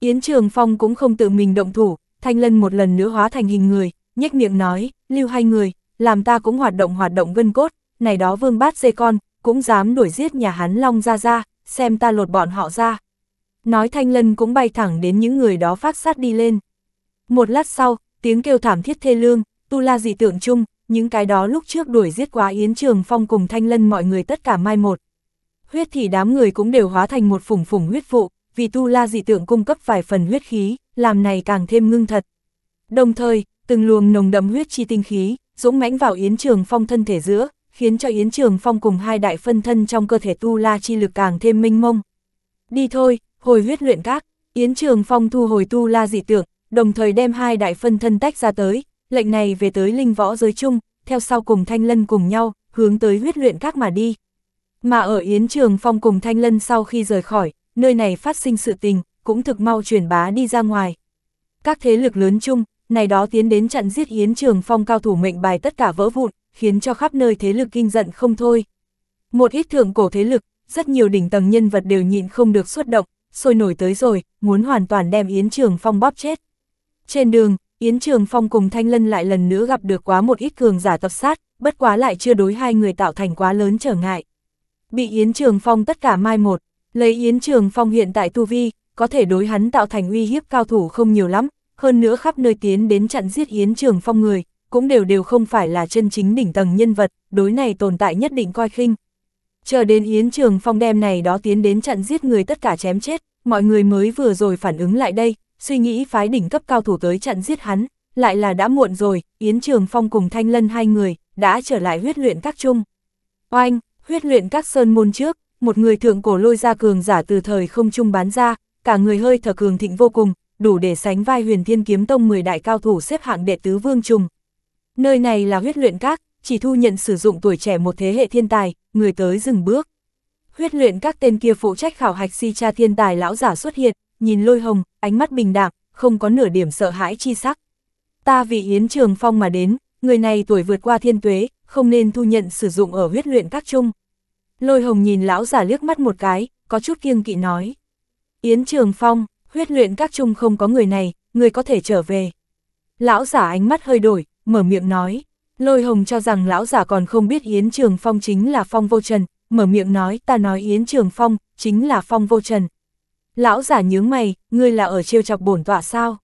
Yến Trường Phong cũng không tự mình động thủ, Thanh Lân một lần nữa hóa thành hình người, nhếch miệng nói, lưu hai người, làm ta cũng hoạt động hoạt động gân cốt, này đó vương bát dê con, cũng dám đuổi giết nhà hắn Long ra ra, xem ta lột bọn họ ra. Nói Thanh Lân cũng bay thẳng đến những người đó phát sát đi lên. Một lát sau, tiếng kêu thảm thiết thê lương, tu la dị tượng chung, những cái đó lúc trước đuổi giết quá Yến Trường Phong cùng Thanh Lân mọi người tất cả mai một. Huyết thì đám người cũng đều hóa thành một phủng phủng huyết vụ, vì tu la dị tượng cung cấp vài phần huyết khí, làm này càng thêm ngưng thật. Đồng thời, từng luồng nồng đậm huyết chi tinh khí, dũng mãnh vào Yến Trường Phong thân thể giữa, khiến cho Yến Trường Phong cùng hai đại phân thân trong cơ thể tu la chi lực càng thêm minh mông. Đi thôi, hồi huyết luyện các, Yến Trường Phong thu hồi tu la dị tượng, đồng thời đem hai đại phân thân tách ra tới, Lệnh này về tới linh võ giới chung, theo sau cùng Thanh Lân cùng nhau, hướng tới huyết luyện các mà đi. Mà ở Yến Trường Phong cùng Thanh Lân sau khi rời khỏi, nơi này phát sinh sự tình, cũng thực mau truyền bá đi ra ngoài. Các thế lực lớn chung, này đó tiến đến chặn giết Yến Trường Phong cao thủ mệnh bài tất cả vỡ vụn, khiến cho khắp nơi thế lực kinh giận không thôi. Một ít thượng cổ thế lực, rất nhiều đỉnh tầng nhân vật đều nhịn không được xuất động, sôi nổi tới rồi, muốn hoàn toàn đem Yến Trường Phong bóp chết. Trên đường, Yến Trường Phong cùng Thanh Lân lại lần nữa gặp được quá một ít cường giả tập sát, bất quá lại chưa đối hai người tạo thành quá lớn trở ngại. Bị Yến Trường Phong tất cả mai một, lấy Yến Trường Phong hiện tại tu vi, có thể đối hắn tạo thành uy hiếp cao thủ không nhiều lắm, hơn nữa khắp nơi tiến đến chặn giết Yến Trường Phong người, cũng đều đều không phải là chân chính đỉnh tầng nhân vật, đối này tồn tại nhất định coi khinh. Chờ đến Yến Trường Phong đem này đó tiến đến chặn giết người tất cả chém chết, mọi người mới vừa rồi phản ứng lại đây, suy nghĩ phái đỉnh cấp cao thủ tới chặn giết hắn, lại là đã muộn rồi, Yến Trường Phong cùng Thanh Lân hai người, đã trở lại huyết luyện các chung. Oanh, huyết luyện các sơn môn trước, một người thượng cổ lôi ra cường giả từ thời không trung bán ra, cả người hơi thở cường thịnh vô cùng, đủ để sánh vai huyền thiên kiếm tông 10 đại cao thủ xếp hạng đệ tứ vương trùng. Nơi này là huyết luyện các, chỉ thu nhận sử dụng tuổi trẻ một thế hệ thiên tài, người tới dừng bước. Huyết luyện các tên kia phụ trách khảo hạch si cha thiên tài lão giả xuất hiện, nhìn lôi hồng, ánh mắt bình đạm, không có nửa điểm sợ hãi chi sắc. Ta vì Yến Trường Phong mà đến, người này tuổi vượt qua thiên tuế, không nên thu nhận sử dụng ở huyết luyện các chung. Lôi hồng nhìn lão giả liếc mắt một cái, có chút kiêng kỵ nói. Yến Trường Phong, huyết luyện các chung không có người này, người có thể trở về. Lão giả ánh mắt hơi đổi, mở miệng nói. Lôi hồng cho rằng lão giả còn không biết Yến Trường Phong chính là Phong Vô Trần, mở miệng nói ta nói Yến Trường Phong, chính là Phong Vô Trần. Lão giả nhướng mày, ngươi là ở chiêu chọc bổn tọa sao?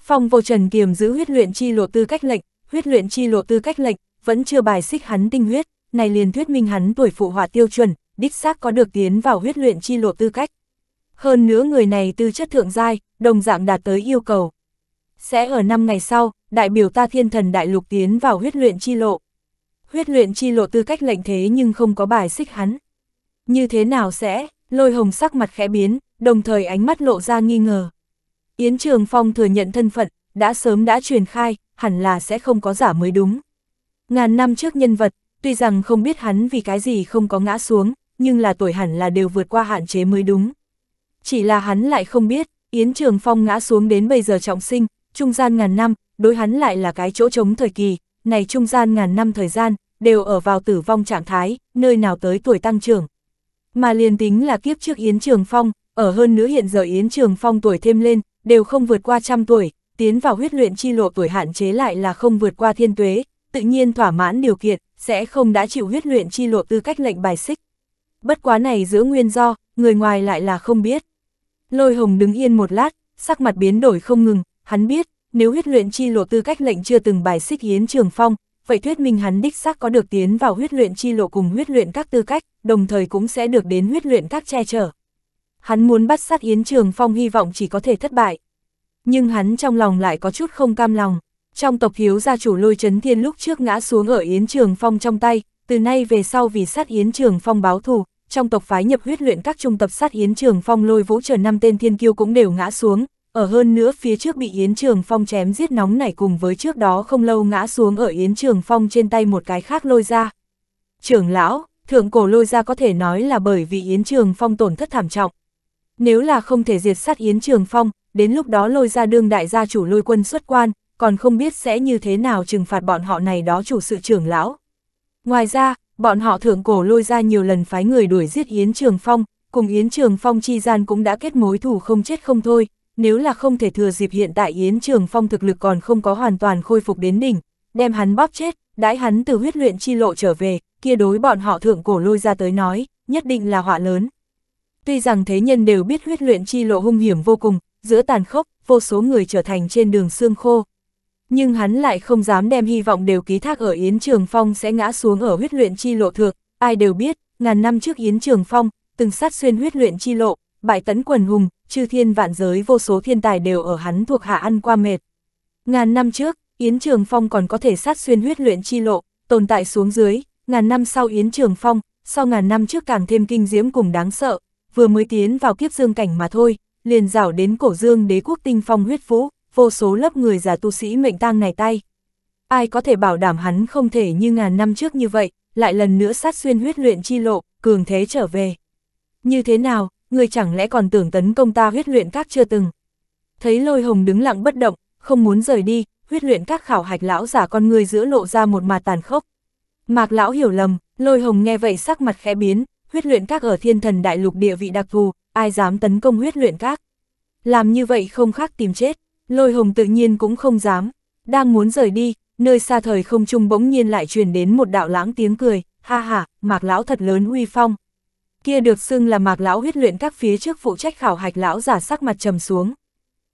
Phong vô trần kiềm giữ huyết luyện chi lộ tư cách lệnh, huyết luyện chi lộ tư cách lệnh, vẫn chưa bài xích hắn tinh huyết, này liền thuyết minh hắn tuổi phụ hỏa tiêu chuẩn, đích xác có được tiến vào huyết luyện chi lộ tư cách. Hơn nữa người này tư chất thượng giai, đồng dạng đạt tới yêu cầu. Sẽ ở năm ngày sau, đại biểu ta thiên thần đại lục tiến vào huyết luyện chi lộ. Huyết luyện chi lộ tư cách lệnh thế nhưng không có bài xích hắn. Như thế nào sẽ? Lôi hồng sắc mặt khẽ biến, đồng thời ánh mắt lộ ra nghi ngờ. Yến Trường Phong thừa nhận thân phận, đã sớm đã truyền khai, hẳn là sẽ không có giả mới đúng. Ngàn năm trước nhân vật, tuy rằng không biết hắn vì cái gì không có ngã xuống, nhưng là tuổi hẳn là đều vượt qua hạn chế mới đúng. Chỉ là hắn lại không biết, Yến Trường Phong ngã xuống đến bây giờ trọng sinh, trung gian ngàn năm, đối hắn lại là cái chỗ trống thời kỳ, này trung gian ngàn năm thời gian, đều ở vào tử vong trạng thái, nơi nào tới tuổi tăng trưởng, mà liền tính là kiếp trước Yến Trường Phong, ở hơn nữa hiện giờ Yến Trường Phong tuổi thêm lên, đều không vượt qua trăm tuổi, tiến vào huyết luyện chi lộ tuổi hạn chế lại là không vượt qua thiên tuế, tự nhiên thỏa mãn điều kiện, sẽ không đã chịu huyết luyện chi lộ tư cách lệnh bài xích. Bất quá này giữa nguyên do, người ngoài lại là không biết. Lôi hồng đứng yên một lát, sắc mặt biến đổi không ngừng, hắn biết, nếu huyết luyện chi lộ tư cách lệnh chưa từng bài xích Yến Trường Phong, vậy thuyết minh hắn đích xác có được tiến vào huyết luyện chi lộ cùng huyết luyện các tư cách, đồng thời cũng sẽ được đến huyết luyện các che chở. Hắn muốn bắt sát Yến Trường Phong hy vọng chỉ có thể thất bại. Nhưng hắn trong lòng lại có chút không cam lòng. Trong tộc hiếu gia chủ lôi chấn thiên lúc trước ngã xuống ở Yến Trường Phong trong tay, từ nay về sau vì sát Yến Trường Phong báo thù, trong tộc phái nhập huyết luyện các trung tập sát Yến Trường Phong lôi vũ trở năm tên thiên kiêu cũng đều ngã xuống, ở hơn nữa phía trước bị Yến Trường Phong chém giết nóng nảy cùng với trước đó không lâu ngã xuống ở Yến Trường Phong trên tay một cái khác lôi ra. Trường lão, thượng cổ lôi ra có thể nói là bởi vì Yến Trường Phong tổn thất thảm trọng. Nếu là không thể diệt sát Yến Trường Phong, đến lúc đó lôi ra đương đại gia chủ lôi quân xuất quan, còn không biết sẽ như thế nào trừng phạt bọn họ này đó chủ sự trưởng lão. Ngoài ra, bọn họ thượng cổ lôi ra nhiều lần phái người đuổi giết Yến Trường Phong, cùng Yến Trường Phong chi gian cũng đã kết mối thù không chết không thôi, nếu là không thể thừa dịp hiện tại Yến Trường Phong thực lực còn không có hoàn toàn khôi phục đến đỉnh, đem hắn bóp chết, đãi hắn từ huyết luyện chi lộ trở về, kia đối bọn họ thượng cổ lôi ra tới nói, nhất định là họa lớn. Tuy rằng thế nhân đều biết huyết luyện chi lộ hung hiểm vô cùng, giữa tàn khốc, vô số người trở thành trên đường xương khô. Nhưng hắn lại không dám đem hy vọng đều ký thác ở Yến Trường Phong sẽ ngã xuống ở huyết luyện chi lộ thượng, ai đều biết, ngàn năm trước Yến Trường Phong, từng sát xuyên huyết luyện chi lộ, bại tấn quần hùng, chư thiên vạn giới vô số thiên tài đều ở hắn thuộc hạ ăn qua mệt. Ngàn năm trước, Yến Trường Phong còn có thể sát xuyên huyết luyện chi lộ, tồn tại xuống dưới, ngàn năm sau Yến Trường Phong, sau ngàn năm trước càng thêm kinh diễm cùng đáng sợ, vừa mới tiến vào kiếp dương cảnh mà thôi, liền rảo đến cổ dương đế quốc tinh phong huyết vũ, vô số lớp người già tu sĩ mệnh tang này tay. Ai có thể bảo đảm hắn không thể như ngàn năm trước như vậy, lại lần nữa sát xuyên huyết luyện chi lộ, cường thế trở về. Như thế nào, người chẳng lẽ còn tưởng tấn công ta huyết luyện các chưa từng. Thấy lôi hồng đứng lặng bất động, không muốn rời đi, huyết luyện các khảo hạch lão giả con người giữa lộ ra một mà tàn khốc. Mạc lão hiểu lầm, lôi hồng nghe vậy sắc mặt khẽ biến, huyết luyện các ở thiên thần đại lục địa vị đặc thù, ai dám tấn công huyết luyện các. Làm như vậy không khác tìm chết, lôi hồng tự nhiên cũng không dám, đang muốn rời đi, nơi xa thời không trung bỗng nhiên lại truyền đến một đạo lãng tiếng cười, ha ha, mạc lão thật lớn uy phong, kia được xưng là mạc lão huyết luyện các phía trước phụ trách khảo hạch lão giả sắc mặt trầm xuống.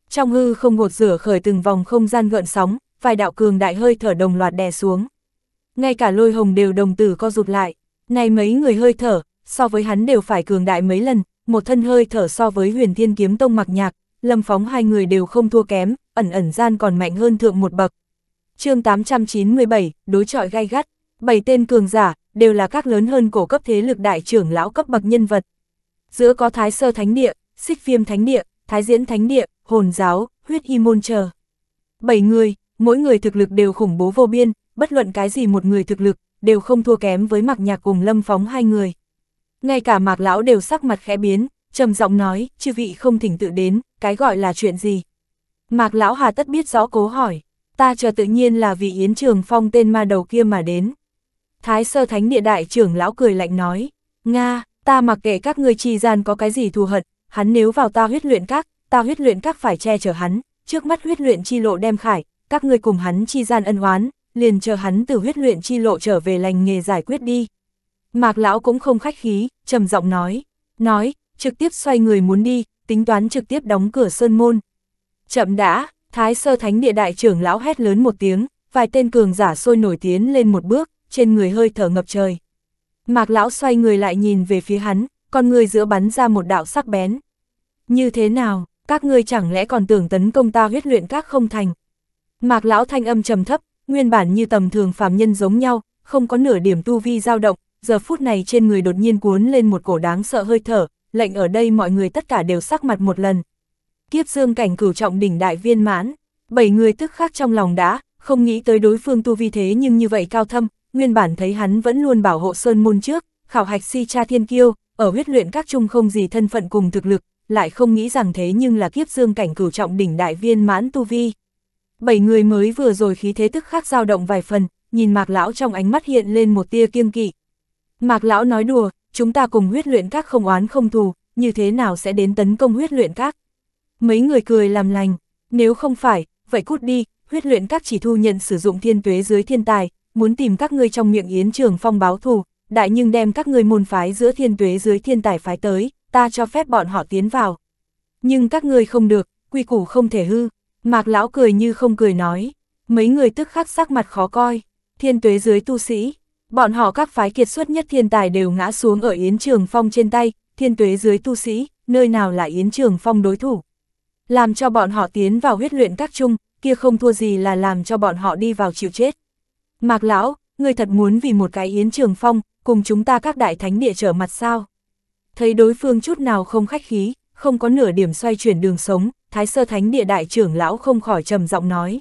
Trong hư không ngột rửa khởi từng vòng không gian gợn sóng, vài đạo cường đại hơi thở đồng loạt đè xuống. Ngay cả lôi hồng đều đồng tử co rụt lại, này mấy người hơi thở, so với hắn đều phải cường đại mấy lần, một thân hơi thở so với huyền thiên kiếm tông mặc nhạc, lâm phóng hai người đều không thua kém, ẩn ẩn gian còn mạnh hơn thượng một bậc. chương 897, đối trọi gai gắt bảy tên cường giả, đều là các lớn hơn cổ cấp thế lực đại trưởng lão cấp bậc nhân vật. Giữa có Thái Sơ Thánh Địa, Xích Phiêm Thánh Địa, Thái Diễn Thánh Địa, Hồn Giáo, Huyết Y Môn chờ. Bảy người, mỗi người thực lực đều khủng bố vô biên, bất luận cái gì một người thực lực, đều không thua kém với Mạc Nhạc cùng Lâm Phóng hai người. Ngay cả Mạc Lão đều sắc mặt khẽ biến, trầm giọng nói, chư vị không thỉnh tự đến, cái gọi là chuyện gì. Mạc Lão hà tất biết rõ cố hỏi, ta chờ tự nhiên là vì Yến Trường Phong tên ma đầu kia mà đến. Thái sơ thánh địa đại trưởng lão cười lạnh nói, Nga, ta mặc kệ các ngươi chi gian có cái gì thù hận, hắn nếu vào ta huyết luyện các, ta huyết luyện các phải che chở hắn, trước mắt huyết luyện chi lộ đem khải, các ngươi cùng hắn chi gian ân oán, liền chờ hắn từ huyết luyện chi lộ trở về lành nghề giải quyết đi. Mạc lão cũng không khách khí, trầm giọng nói, nói, trực tiếp xoay người muốn đi, tính toán trực tiếp đóng cửa sơn môn. Chậm đã, Thái Sơ Thánh Địa Đại trưởng lão hét lớn một tiếng, vài tên cường giả sôi nổi tiến lên một bước, trên người hơi thở ngập trời. Mạc lão xoay người lại nhìn về phía hắn, con người giữa bắn ra một đạo sắc bén. Như thế nào, các ngươi chẳng lẽ còn tưởng tấn công ta huyết luyện các không thành. Mạc lão thanh âm trầm thấp, nguyên bản như tầm thường phàm nhân giống nhau, không có nửa điểm tu vi dao động, giờ phút này trên người đột nhiên cuốn lên một cổ đáng sợ hơi thở, lệnh ở đây mọi người tất cả đều sắc mặt một lần. Kiếp dương cảnh cửu trọng đỉnh đại viên mãn, bảy người tức khắc trong lòng đã, không nghĩ tới đối phương tu vi thế nhưng như vậy cao thâm, nguyên bản thấy hắn vẫn luôn bảo hộ Sơn Môn trước, khảo hạch si cha thiên kiêu, ở huyết luyện các trung không gì thân phận cùng thực lực, lại không nghĩ rằng thế nhưng là kiếp dương cảnh cửu trọng đỉnh đại viên mãn tu vi. Bảy người mới vừa rồi khí thế tức khắc dao động vài phần, nhìn Mạc Lão trong ánh mắt hiện lên một tia kiêng kỵ. Mạc Lão nói đùa, chúng ta cùng huyết luyện các không oán không thù, như thế nào sẽ đến tấn công huyết luyện các? Mấy người cười làm lành, nếu không phải, vậy cút đi, huyết luyện các chỉ thu nhận sử dụng thiên tuế dưới thiên tài, muốn tìm các ngươi trong miệng Yến Trường Phong báo thù, đại nhưng đem các ngươi môn phái giữa thiên tuế dưới thiên tài phái tới, ta cho phép bọn họ tiến vào. Nhưng các ngươi không được, quy củ không thể hư, mạc lão cười như không cười nói, mấy người tức khắc sắc mặt khó coi, thiên tuế dưới tu sĩ, bọn họ các phái kiệt xuất nhất thiên tài đều ngã xuống ở Yến Trường Phong trên tay, thiên tuế dưới tu sĩ, nơi nào là Yến Trường Phong đối thủ. Làm cho bọn họ tiến vào huyết luyện các chung, kia không thua gì là làm cho bọn họ đi vào chịu chết. Mạc Lão, ngươi thật muốn vì một cái yến trường phong, cùng chúng ta các đại thánh địa trở mặt sao? Thấy đối phương chút nào không khách khí, không có nửa điểm xoay chuyển đường sống, Thái Sơ Thánh địa đại trưởng lão không khỏi trầm giọng nói.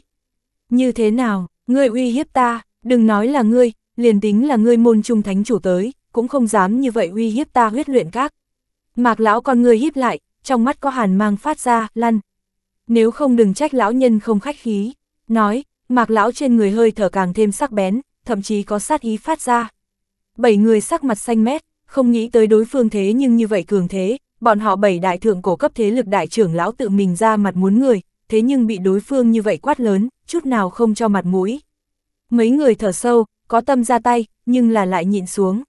Như thế nào, ngươi uy hiếp ta, đừng nói là ngươi, liền tính là ngươi môn trung thánh chủ tới, cũng không dám như vậy uy hiếp ta huyết luyện các. Mạc lão con ngươi hiếp lại, trong mắt có hàn mang phát ra, lăn. Nếu không đừng trách lão nhân không khách khí, nói, Mạc lão trên người hơi thở càng thêm sắc bén, thậm chí có sát ý phát ra. Bảy người sắc mặt xanh mét, không nghĩ tới đối phương thế nhưng như vậy cường thế, bọn họ bảy đại thượng cổ cấp thế lực đại trưởng lão tự mình ra mặt muốn người, thế nhưng bị đối phương như vậy quát lớn, chút nào không cho mặt mũi. Mấy người thở sâu, có tâm ra tay, nhưng là lại nhịn xuống.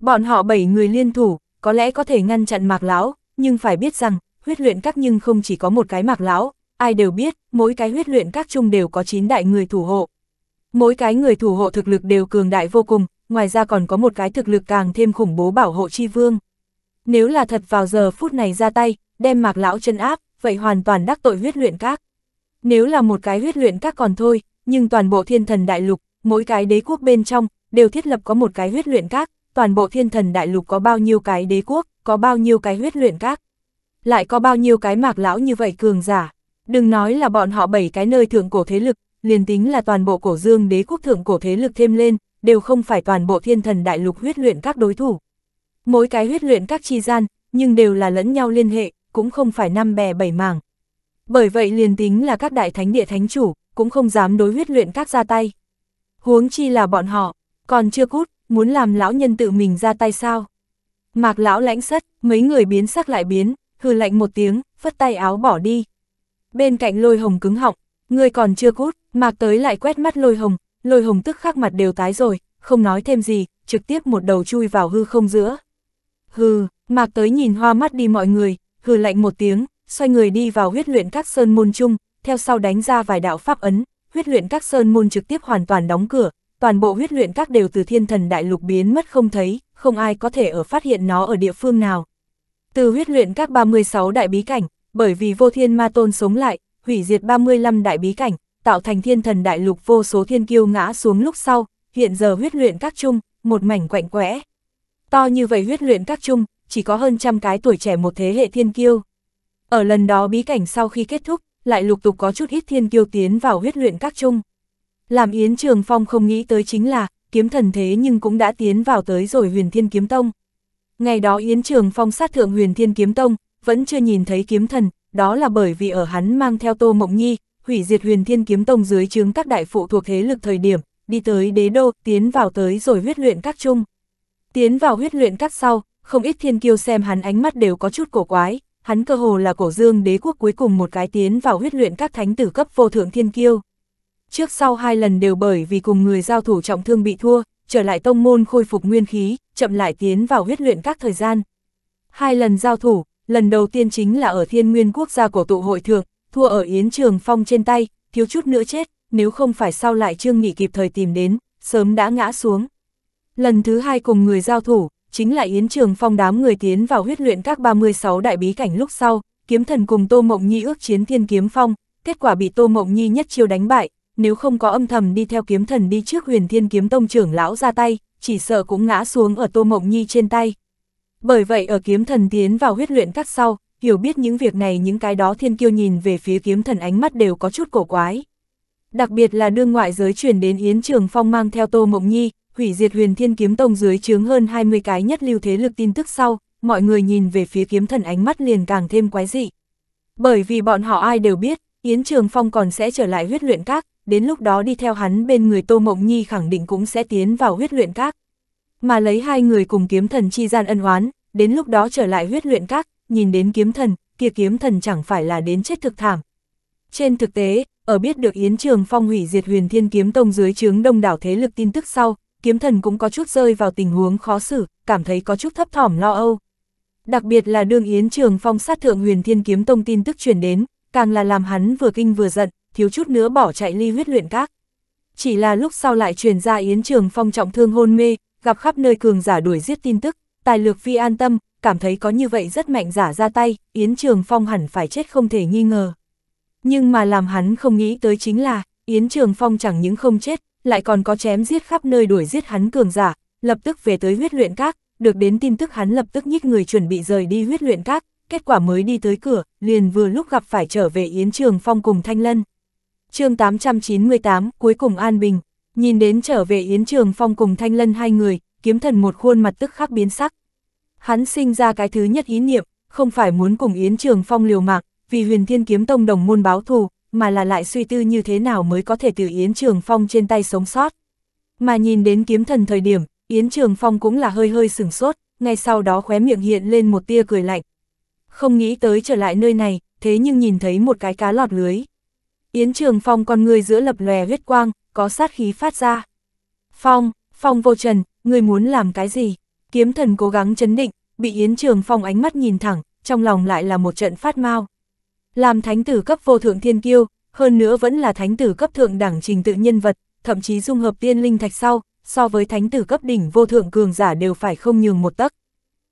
Bọn họ bảy người liên thủ, có lẽ có thể ngăn chặn mạc lão, nhưng phải biết rằng, huyết luyện các nhưng không chỉ có một cái mạc lão, ai đều biết, mỗi cái huyết luyện các trung đều có 9 đại người thủ hộ. Mỗi cái người thủ hộ thực lực đều cường đại vô cùng, ngoài ra còn có một cái thực lực càng thêm khủng bố bảo hộ chi vương. Nếu là thật vào giờ phút này ra tay, đem mạc lão chân áp, vậy hoàn toàn đắc tội huyết luyện các. Nếu là một cái huyết luyện các còn thôi, nhưng toàn bộ thiên thần đại lục, mỗi cái đế quốc bên trong, đều thiết lập có một cái huyết luyện các, toàn bộ thiên thần đại lục có bao nhiêu cái đế quốc, có bao nhiêu cái huyết luyện các. Lại có bao nhiêu cái mạc lão như vậy cường giả. Đừng nói là bọn họ bảy cái nơi thượng cổ thế lực, liền tính là toàn bộ cổ dương đế quốc thượng cổ thế lực thêm lên, đều không phải toàn bộ thiên thần đại lục huyết luyện các đối thủ. Mỗi cái huyết luyện các chi gian, nhưng đều là lẫn nhau liên hệ, cũng không phải năm bè bảy mảng. Bởi vậy liền tính là các đại thánh địa thánh chủ, cũng không dám đối huyết luyện các ra tay. Huống chi là bọn họ, còn chưa cút, muốn làm lão nhân tự mình ra tay sao? Mạc lão lãnh sất, mấy người biến sắc lại biến, hừ lạnh một tiếng, phất tay áo bỏ đi, bên cạnh lôi hồng cứng họng, người còn chưa cút, mạc tới lại quét mắt lôi hồng, lôi hồng tức khắc mặt đều tái rồi, không nói thêm gì, trực tiếp một đầu chui vào hư không giữa. Hừ, mạc tới nhìn hoa mắt đi mọi người, hừ lạnh một tiếng, xoay người đi vào huyết luyện các sơn môn chung, theo sau đánh ra vài đạo pháp ấn, huyết luyện các sơn môn trực tiếp hoàn toàn đóng cửa, toàn bộ huyết luyện các đều từ thiên thần đại lục biến mất không thấy, không ai có thể ở phát hiện nó ở địa phương nào. Từ huyết luyện các 36 đại bí cảnh, bởi vì vô thiên ma tôn sống lại, hủy diệt 35 đại bí cảnh, tạo thành thiên thần đại lục vô số thiên kiêu ngã xuống lúc sau, hiện giờ huyết luyện các chung, một mảnh quạnh quẽ. To như vậy huyết luyện các chung, chỉ có hơn trăm cái tuổi trẻ một thế hệ thiên kiêu. Ở lần đó bí cảnh sau khi kết thúc, lại lục tục có chút ít thiên kiêu tiến vào huyết luyện các chung. Làm Yến Trường Phong không nghĩ tới chính là, kiếm thần thế nhưng cũng đã tiến vào tới rồi huyền thiên kiếm tông. Ngày đó Yến Trường Phong sát thượng huyền thiên kiếm tông, vẫn chưa nhìn thấy kiếm thần, đó là bởi vì ở hắn mang theo Tô Mộng Nhi, hủy diệt huyền thiên kiếm tông dưới chướng các đại phụ thuộc thế lực thời điểm, đi tới đế đô, tiến vào tới rồi huyết luyện các chung. Tiến vào huyết luyện các sau, không ít thiên kiêu xem hắn ánh mắt đều có chút cổ quái, hắn cơ hồ là cổ dương đế quốc cuối cùng một cái tiến vào huyết luyện các thánh tử cấp vô thượng thiên kiêu. Trước sau hai lần đều bởi vì cùng người giao thủ trọng thương bị thua, trở lại tông môn khôi phục nguyên khí, chậm lại tiến vào huyết luyện các thời gian. Hai lần giao thủ, lần đầu tiên chính là ở thiên nguyên quốc gia của tụ hội thượng, thua ở Yến Trường Phong trên tay, thiếu chút nữa chết, nếu không phải sau lại Trương Nghị kịp thời tìm đến, sớm đã ngã xuống. Lần thứ hai cùng người giao thủ, chính là Yến Trường Phong đám người tiến vào huyết luyện các 36 đại bí cảnh lúc sau, kiếm thần cùng Tô Mộng Nhi ước chiến thiên kiếm phong, kết quả bị Tô Mộng Nhi nhất chiêu đánh bại, nếu không có âm thầm đi theo kiếm thần đi trước huyền thiên kiếm tông trưởng lão ra tay, chỉ sợ cũng ngã xuống ở Tô Mộng Nhi trên tay. Bởi vậy ở kiếm thần tiến vào huyết luyện các sau, hiểu biết những việc này những cái đó thiên kiêu nhìn về phía kiếm thần ánh mắt đều có chút cổ quái. Đặc biệt là đương ngoại giới truyền đến Yến Trường Phong mang theo Tô Mộng Nhi, hủy diệt huyền thiên kiếm tông dưới chướng hơn 20 cái nhất lưu thế lực tin tức sau, mọi người nhìn về phía kiếm thần ánh mắt liền càng thêm quái dị. Bởi vì bọn họ ai đều biết, Yến Trường Phong còn sẽ trở lại huyết luyện các, đến lúc đó đi theo hắn bên người Tô Mộng Nhi khẳng định cũng sẽ tiến vào huyết luyện các, mà lấy hai người cùng kiếm thần chi gian ân oán, đến lúc đó trở lại huyết luyện các, nhìn đến kiếm thần, kia kiếm thần chẳng phải là đến chết thực thảm. Trên thực tế, ở biết được Yến Trường Phong hủy diệt huyền thiên kiếm tông dưới chướng đông đảo thế lực tin tức sau, kiếm thần cũng có chút rơi vào tình huống khó xử, cảm thấy có chút thấp thỏm lo âu. Đặc biệt là đương Yến Trường Phong sát thượng huyền thiên kiếm tông tin tức chuyển đến, càng là làm hắn vừa kinh vừa giận, thiếu chút nữa bỏ chạy ly huyết luyện các. Chỉ là lúc sau lại truyền ra Yến Trường Phong trọng thương hôn mê, gặp khắp nơi cường giả đuổi giết tin tức, tài lược phi an tâm, cảm thấy có như vậy rất mạnh giả ra tay, Yến Trường Phong hẳn phải chết không thể nghi ngờ. Nhưng mà làm hắn không nghĩ tới chính là, Yến Trường Phong chẳng những không chết, lại còn có chém giết khắp nơi đuổi giết hắn cường giả, lập tức về tới huyết luyện các, được đến tin tức hắn lập tức nhích người chuẩn bị rời đi huyết luyện các, kết quả mới đi tới cửa, liền vừa lúc gặp phải trở về Yến Trường Phong cùng Thanh Lân. chương 898, cuối cùng An Bình. Nhìn đến trở về Yến Trường Phong cùng Thanh Lân hai người, kiếm thần một khuôn mặt tức khắc biến sắc. Hắn sinh ra cái thứ nhất ý niệm, không phải muốn cùng Yến Trường Phong liều mạng, vì huyền thiên kiếm tông đồng môn báo thù, mà là lại suy tư như thế nào mới có thể từ Yến Trường Phong trên tay sống sót. Mà nhìn đến kiếm thần thời điểm, Yến Trường Phong cũng là hơi hơi sửng sốt, ngay sau đó khóe miệng hiện lên một tia cười lạnh. Không nghĩ tới trở lại nơi này, thế nhưng nhìn thấy một cái cá lọt lưới. Yến Trường Phong con người giữa lập lòe huyết quang, có sát khí phát ra. Phong, Phong vô trần, người muốn làm cái gì? Kiếm thần cố gắng chấn định, bị Yến Trường Phong ánh mắt nhìn thẳng, trong lòng lại là một trận phát mau. Làm thánh tử cấp vô thượng thiên kiêu, hơn nữa vẫn là thánh tử cấp thượng đẳng trình tự nhân vật, thậm chí dung hợp tiên linh thạch sau, so với thánh tử cấp đỉnh vô thượng cường giả đều phải không nhường một tấc.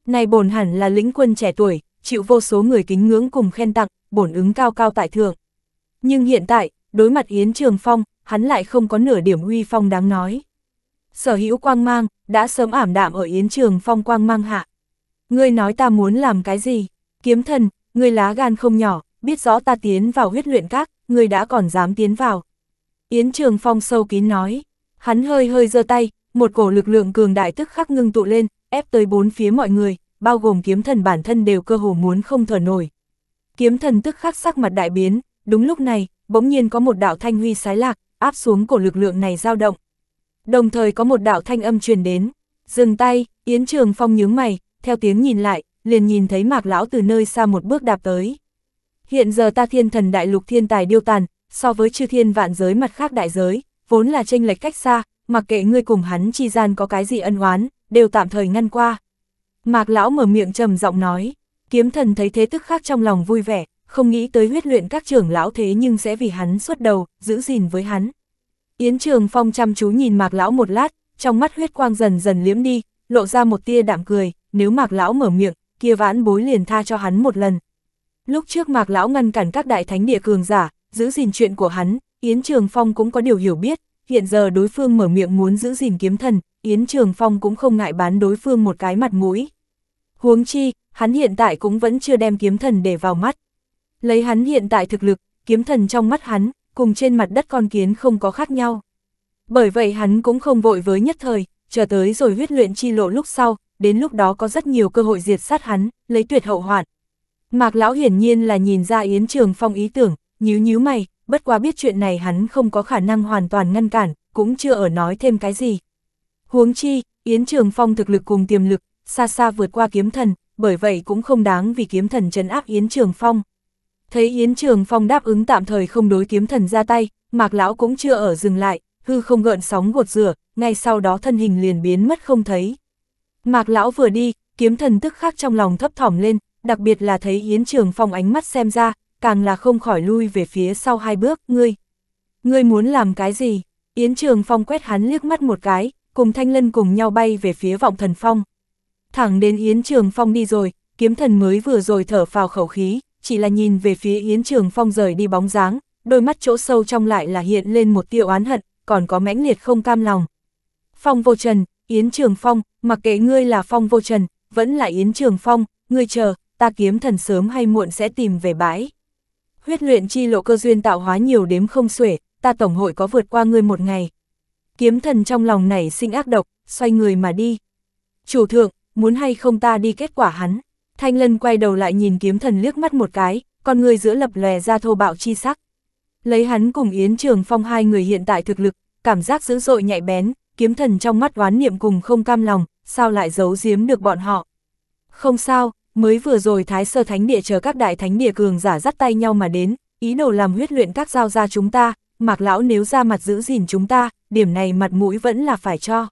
Này bổn hẳn là lĩnh quân trẻ tuổi, chịu vô số người kính ngưỡng cùng khen tặng, bổn ứng cao cao tại thượng. Nhưng hiện tại, đối mặt Yến Trường Phong, hắn lại không có nửa điểm uy phong đáng nói. Sở hữu quang mang, đã sớm ảm đạm ở Yến Trường Phong quang mang hạ. Ngươi nói ta muốn làm cái gì? Kiếm thần, ngươi lá gan không nhỏ, biết rõ ta tiến vào huyết luyện các, ngươi đã còn dám tiến vào. Yến Trường Phong sâu kín nói, hắn hơi hơi giơ tay, một cổ lực lượng cường đại tức khắc ngưng tụ lên, ép tới bốn phía mọi người, bao gồm kiếm thần bản thân đều cơ hồ muốn không thở nổi. Kiếm thần tức khắc sắc mặt đại biến, Đúng lúc này, bỗng nhiên có một đạo thanh huy sái lạc, áp xuống cổ lực lượng này dao động. Đồng thời có một đạo thanh âm truyền đến. Dừng tay, Yến Trường Phong nhướng mày, theo tiếng nhìn lại, liền nhìn thấy Mạc Lão từ nơi xa một bước đạp tới. Hiện giờ ta thiên thần đại lục thiên tài điêu tàn, so với chư thiên vạn giới mặt khác đại giới, vốn là tranh lệch cách xa, mặc kệ ngươi cùng hắn chi gian có cái gì ân oán, đều tạm thời ngăn qua. Mạc Lão mở miệng trầm giọng nói, kiếm thần thấy thế tức khác trong lòng vui vẻ, không nghĩ tới huyết luyện các trưởng lão thế nhưng sẽ vì hắn suốt đầu, giữ gìn với hắn. Yến Trường Phong chăm chú nhìn Mạc Lão một lát, trong mắt huyết quang dần dần liếm đi, lộ ra một tia đạm cười, nếu Mạc Lão mở miệng, kia vãn bối liền tha cho hắn một lần. Lúc trước Mạc Lão ngăn cản các đại thánh địa cường giả, giữ gìn chuyện của hắn, Yến Trường Phong cũng có điều hiểu biết, hiện giờ đối phương mở miệng muốn giữ gìn kiếm thần, Yến Trường Phong cũng không ngại bán đối phương một cái mặt mũi. Huống chi, hắn hiện tại cũng vẫn chưa đem kiếm thần để vào mắt. Lấy hắn hiện tại thực lực, kiếm thần trong mắt hắn, cùng trên mặt đất con kiến không có khác nhau. Bởi vậy hắn cũng không vội với nhất thời, chờ tới rồi huyết luyện chi lộ lúc sau, đến lúc đó có rất nhiều cơ hội diệt sát hắn, lấy tuyệt hậu hoạn. Mạc Lão hiển nhiên là nhìn ra Yến Trường Phong ý tưởng, nhíu nhíu mày, bất quá biết chuyện này hắn không có khả năng hoàn toàn ngăn cản, cũng chưa ở nói thêm cái gì. Huống chi, Yến Trường Phong thực lực cùng tiềm lực, xa xa vượt qua kiếm thần, bởi vậy cũng không đáng vì kiếm thần trấn áp Yến Trường Phong. Thấy Yến Trường Phong đáp ứng tạm thời không đối kiếm thần ra tay, Mạc Lão cũng chưa ở dừng lại, hư không gợn sóng gột rửa, ngay sau đó thân hình liền biến mất không thấy. Mạc Lão vừa đi, kiếm thần tức khắc trong lòng thấp thỏm lên, đặc biệt là thấy Yến Trường Phong ánh mắt xem ra, càng là không khỏi lui về phía sau hai bước, ngươi. Ngươi muốn làm cái gì? Yến Trường Phong quét hắn liếc mắt một cái, cùng Thanh Lân cùng nhau bay về phía vọng thần phong. Thẳng đến Yến Trường Phong đi rồi, kiếm thần mới vừa rồi thở vào khẩu khí, chỉ là nhìn về phía Yến Trường Phong rời đi bóng dáng, đôi mắt chỗ sâu trong lại là hiện lên một tiêu oán hận, còn có mãnh liệt không cam lòng. Phong vô trần, Yến Trường Phong, mặc kệ ngươi là Phong vô trần, vẫn là Yến Trường Phong, ngươi chờ, ta kiếm thần sớm hay muộn sẽ tìm về bãi. Huyết luyện chi lộ cơ duyên tạo hóa nhiều đếm không xuể, ta tổng hội có vượt qua ngươi một ngày. Kiếm thần trong lòng này sinh ác độc, xoay người mà đi. Chủ thượng, muốn hay không ta đi kết quả hắn. Thanh Lân quay đầu lại nhìn kiếm thần liếc mắt một cái, con người giữa lập lè ra thô bạo chi sắc. Lấy hắn cùng Yến Trường Phong hai người hiện tại thực lực, cảm giác dữ dội nhạy bén, kiếm thần trong mắt oán niệm cùng không cam lòng, sao lại giấu giếm được bọn họ. Không sao, mới vừa rồi Thái Sơ Thánh Địa chờ các đại thánh địa cường giả dắt tay nhau mà đến, ý đồ làm huyết luyện các giao ra chúng ta, Mạc lão nếu ra mặt giữ gìn chúng ta, điểm này mặt mũi vẫn là phải cho.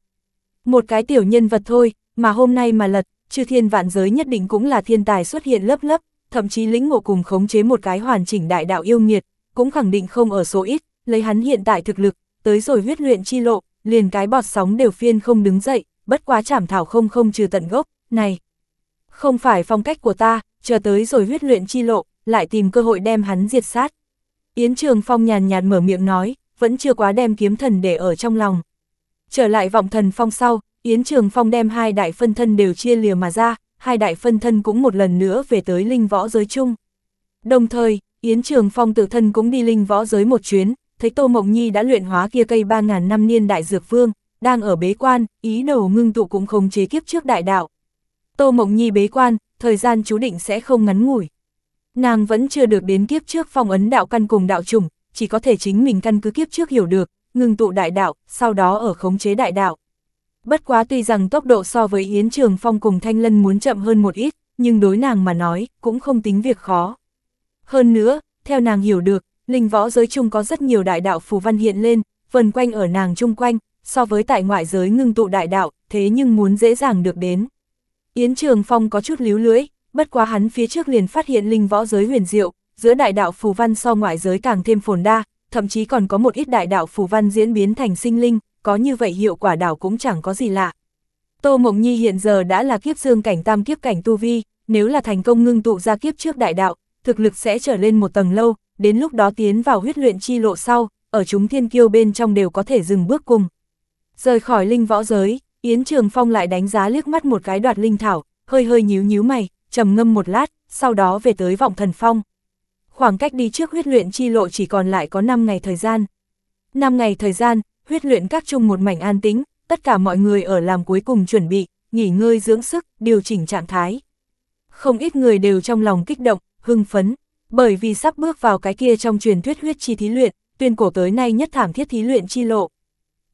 Một cái tiểu nhân vật thôi, mà hôm nay mà lật, chư thiên vạn giới nhất định cũng là thiên tài xuất hiện lấp lấp, thậm chí lĩnh ngộ cùng khống chế một cái hoàn chỉnh đại đạo yêu nghiệt, cũng khẳng định không ở số ít, lấy hắn hiện tại thực lực, tới rồi huyết luyện chi lộ, liền cái bọt sóng đều phiên không đứng dậy, bất quá chảm thảo không không trừ tận gốc, này. Không phải phong cách của ta, chờ tới rồi huyết luyện chi lộ, lại tìm cơ hội đem hắn diệt sát. Yến Trường Phong nhàn nhạt mở miệng nói, vẫn chưa quá đem kiếm thần để ở trong lòng. Trở lại vọng thần phong sau, Yến Trường Phong đem hai đại phân thân đều chia lìa mà ra, hai đại phân thân cũng một lần nữa về tới linh võ giới chung. Đồng thời, Yến Trường Phong tự thân cũng đi linh võ giới một chuyến, thấy Tô Mộng Nhi đã luyện hóa kia cây 3.000 năm niên đại dược vương, đang ở bế quan, ý đầu ngưng tụ cũng không chế kiếp trước đại đạo. Tô Mộng Nhi bế quan, thời gian chú định sẽ không ngắn ngủi. Nàng vẫn chưa được đến kiếp trước phong ấn đạo căn cùng đạo trùng, chỉ có thể chính mình căn cứ kiếp trước hiểu được, ngưng tụ đại đạo, sau đó ở khống chế đại đạo bất quá tuy rằng tốc độ so với Yến Trường Phong cùng Thanh Lân muốn chậm hơn một ít, nhưng đối nàng mà nói, cũng không tính việc khó. Hơn nữa, theo nàng hiểu được, linh võ giới chung có rất nhiều đại đạo phù văn hiện lên, vần quanh ở nàng chung quanh, so với tại ngoại giới ngưng tụ đại đạo, thế nhưng muốn dễ dàng được đến. Yến Trường Phong có chút líu lưỡi, bất quá hắn phía trước liền phát hiện linh võ giới huyền diệu, giữa đại đạo phù văn so ngoại giới càng thêm phồn đa, thậm chí còn có một ít đại đạo phù văn diễn biến thành sinh linh, có như vậy hiệu quả đảo cũng chẳng có gì lạ. Tô Mộng Nhi hiện giờ đã là kiếp dương cảnh tam kiếp cảnh tu vi, nếu là thành công ngưng tụ ra kiếp trước đại đạo, thực lực sẽ trở lên một tầng lâu, đến lúc đó tiến vào huyết luyện chi lộ sau, ở chúng thiên kiêu bên trong đều có thể dừng bước cùng. Rời khỏi linh võ giới, Yến Trường Phong lại đánh giá liếc mắt một cái đoạt linh thảo, hơi hơi nhíu nhíu mày, trầm ngâm một lát, sau đó về tới vọng thần phong. Khoảng cách đi trước huyết luyện chi lộ chỉ còn lại có 5 ngày thời gian. 5 ngày thời gian, huyết luyện các chung một mảnh an tĩnh, tất cả mọi người ở làm cuối cùng chuẩn bị, nghỉ ngơi dưỡng sức, điều chỉnh trạng thái. Không ít người đều trong lòng kích động, hưng phấn, bởi vì sắp bước vào cái kia trong truyền thuyết huyết chi thí luyện, tuyên cổ tới nay nhất thảm thiết thí luyện chi lộ.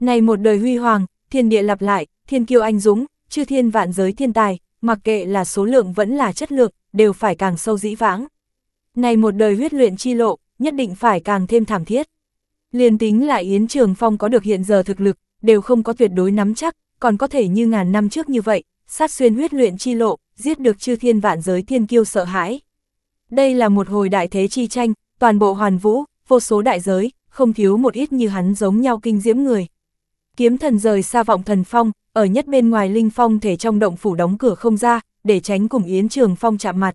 Này một đời huy hoàng, thiên địa lặp lại, thiên kiêu anh dũng, chư thiên vạn giới thiên tài, mặc kệ là số lượng vẫn là chất lượng, đều phải càng sâu dĩ vãng. Này một đời huyết luyện chi lộ, nhất định phải càng thêm thảm thiết. Liền tính là Yến Trường Phong có được hiện giờ thực lực, đều không có tuyệt đối nắm chắc, còn có thể như ngàn năm trước như vậy, sát xuyên huyết luyện chi lộ, giết được chư thiên vạn giới thiên kiêu sợ hãi. Đây là một hồi đại thế chi tranh, toàn bộ hoàn vũ, vô số đại giới, không thiếu một ít như hắn giống nhau kinh diễm người. Kiếm thần rời xa vọng thần phong, ở nhất bên ngoài linh phong thể trong động phủ đóng cửa không ra, để tránh cùng Yến Trường Phong chạm mặt.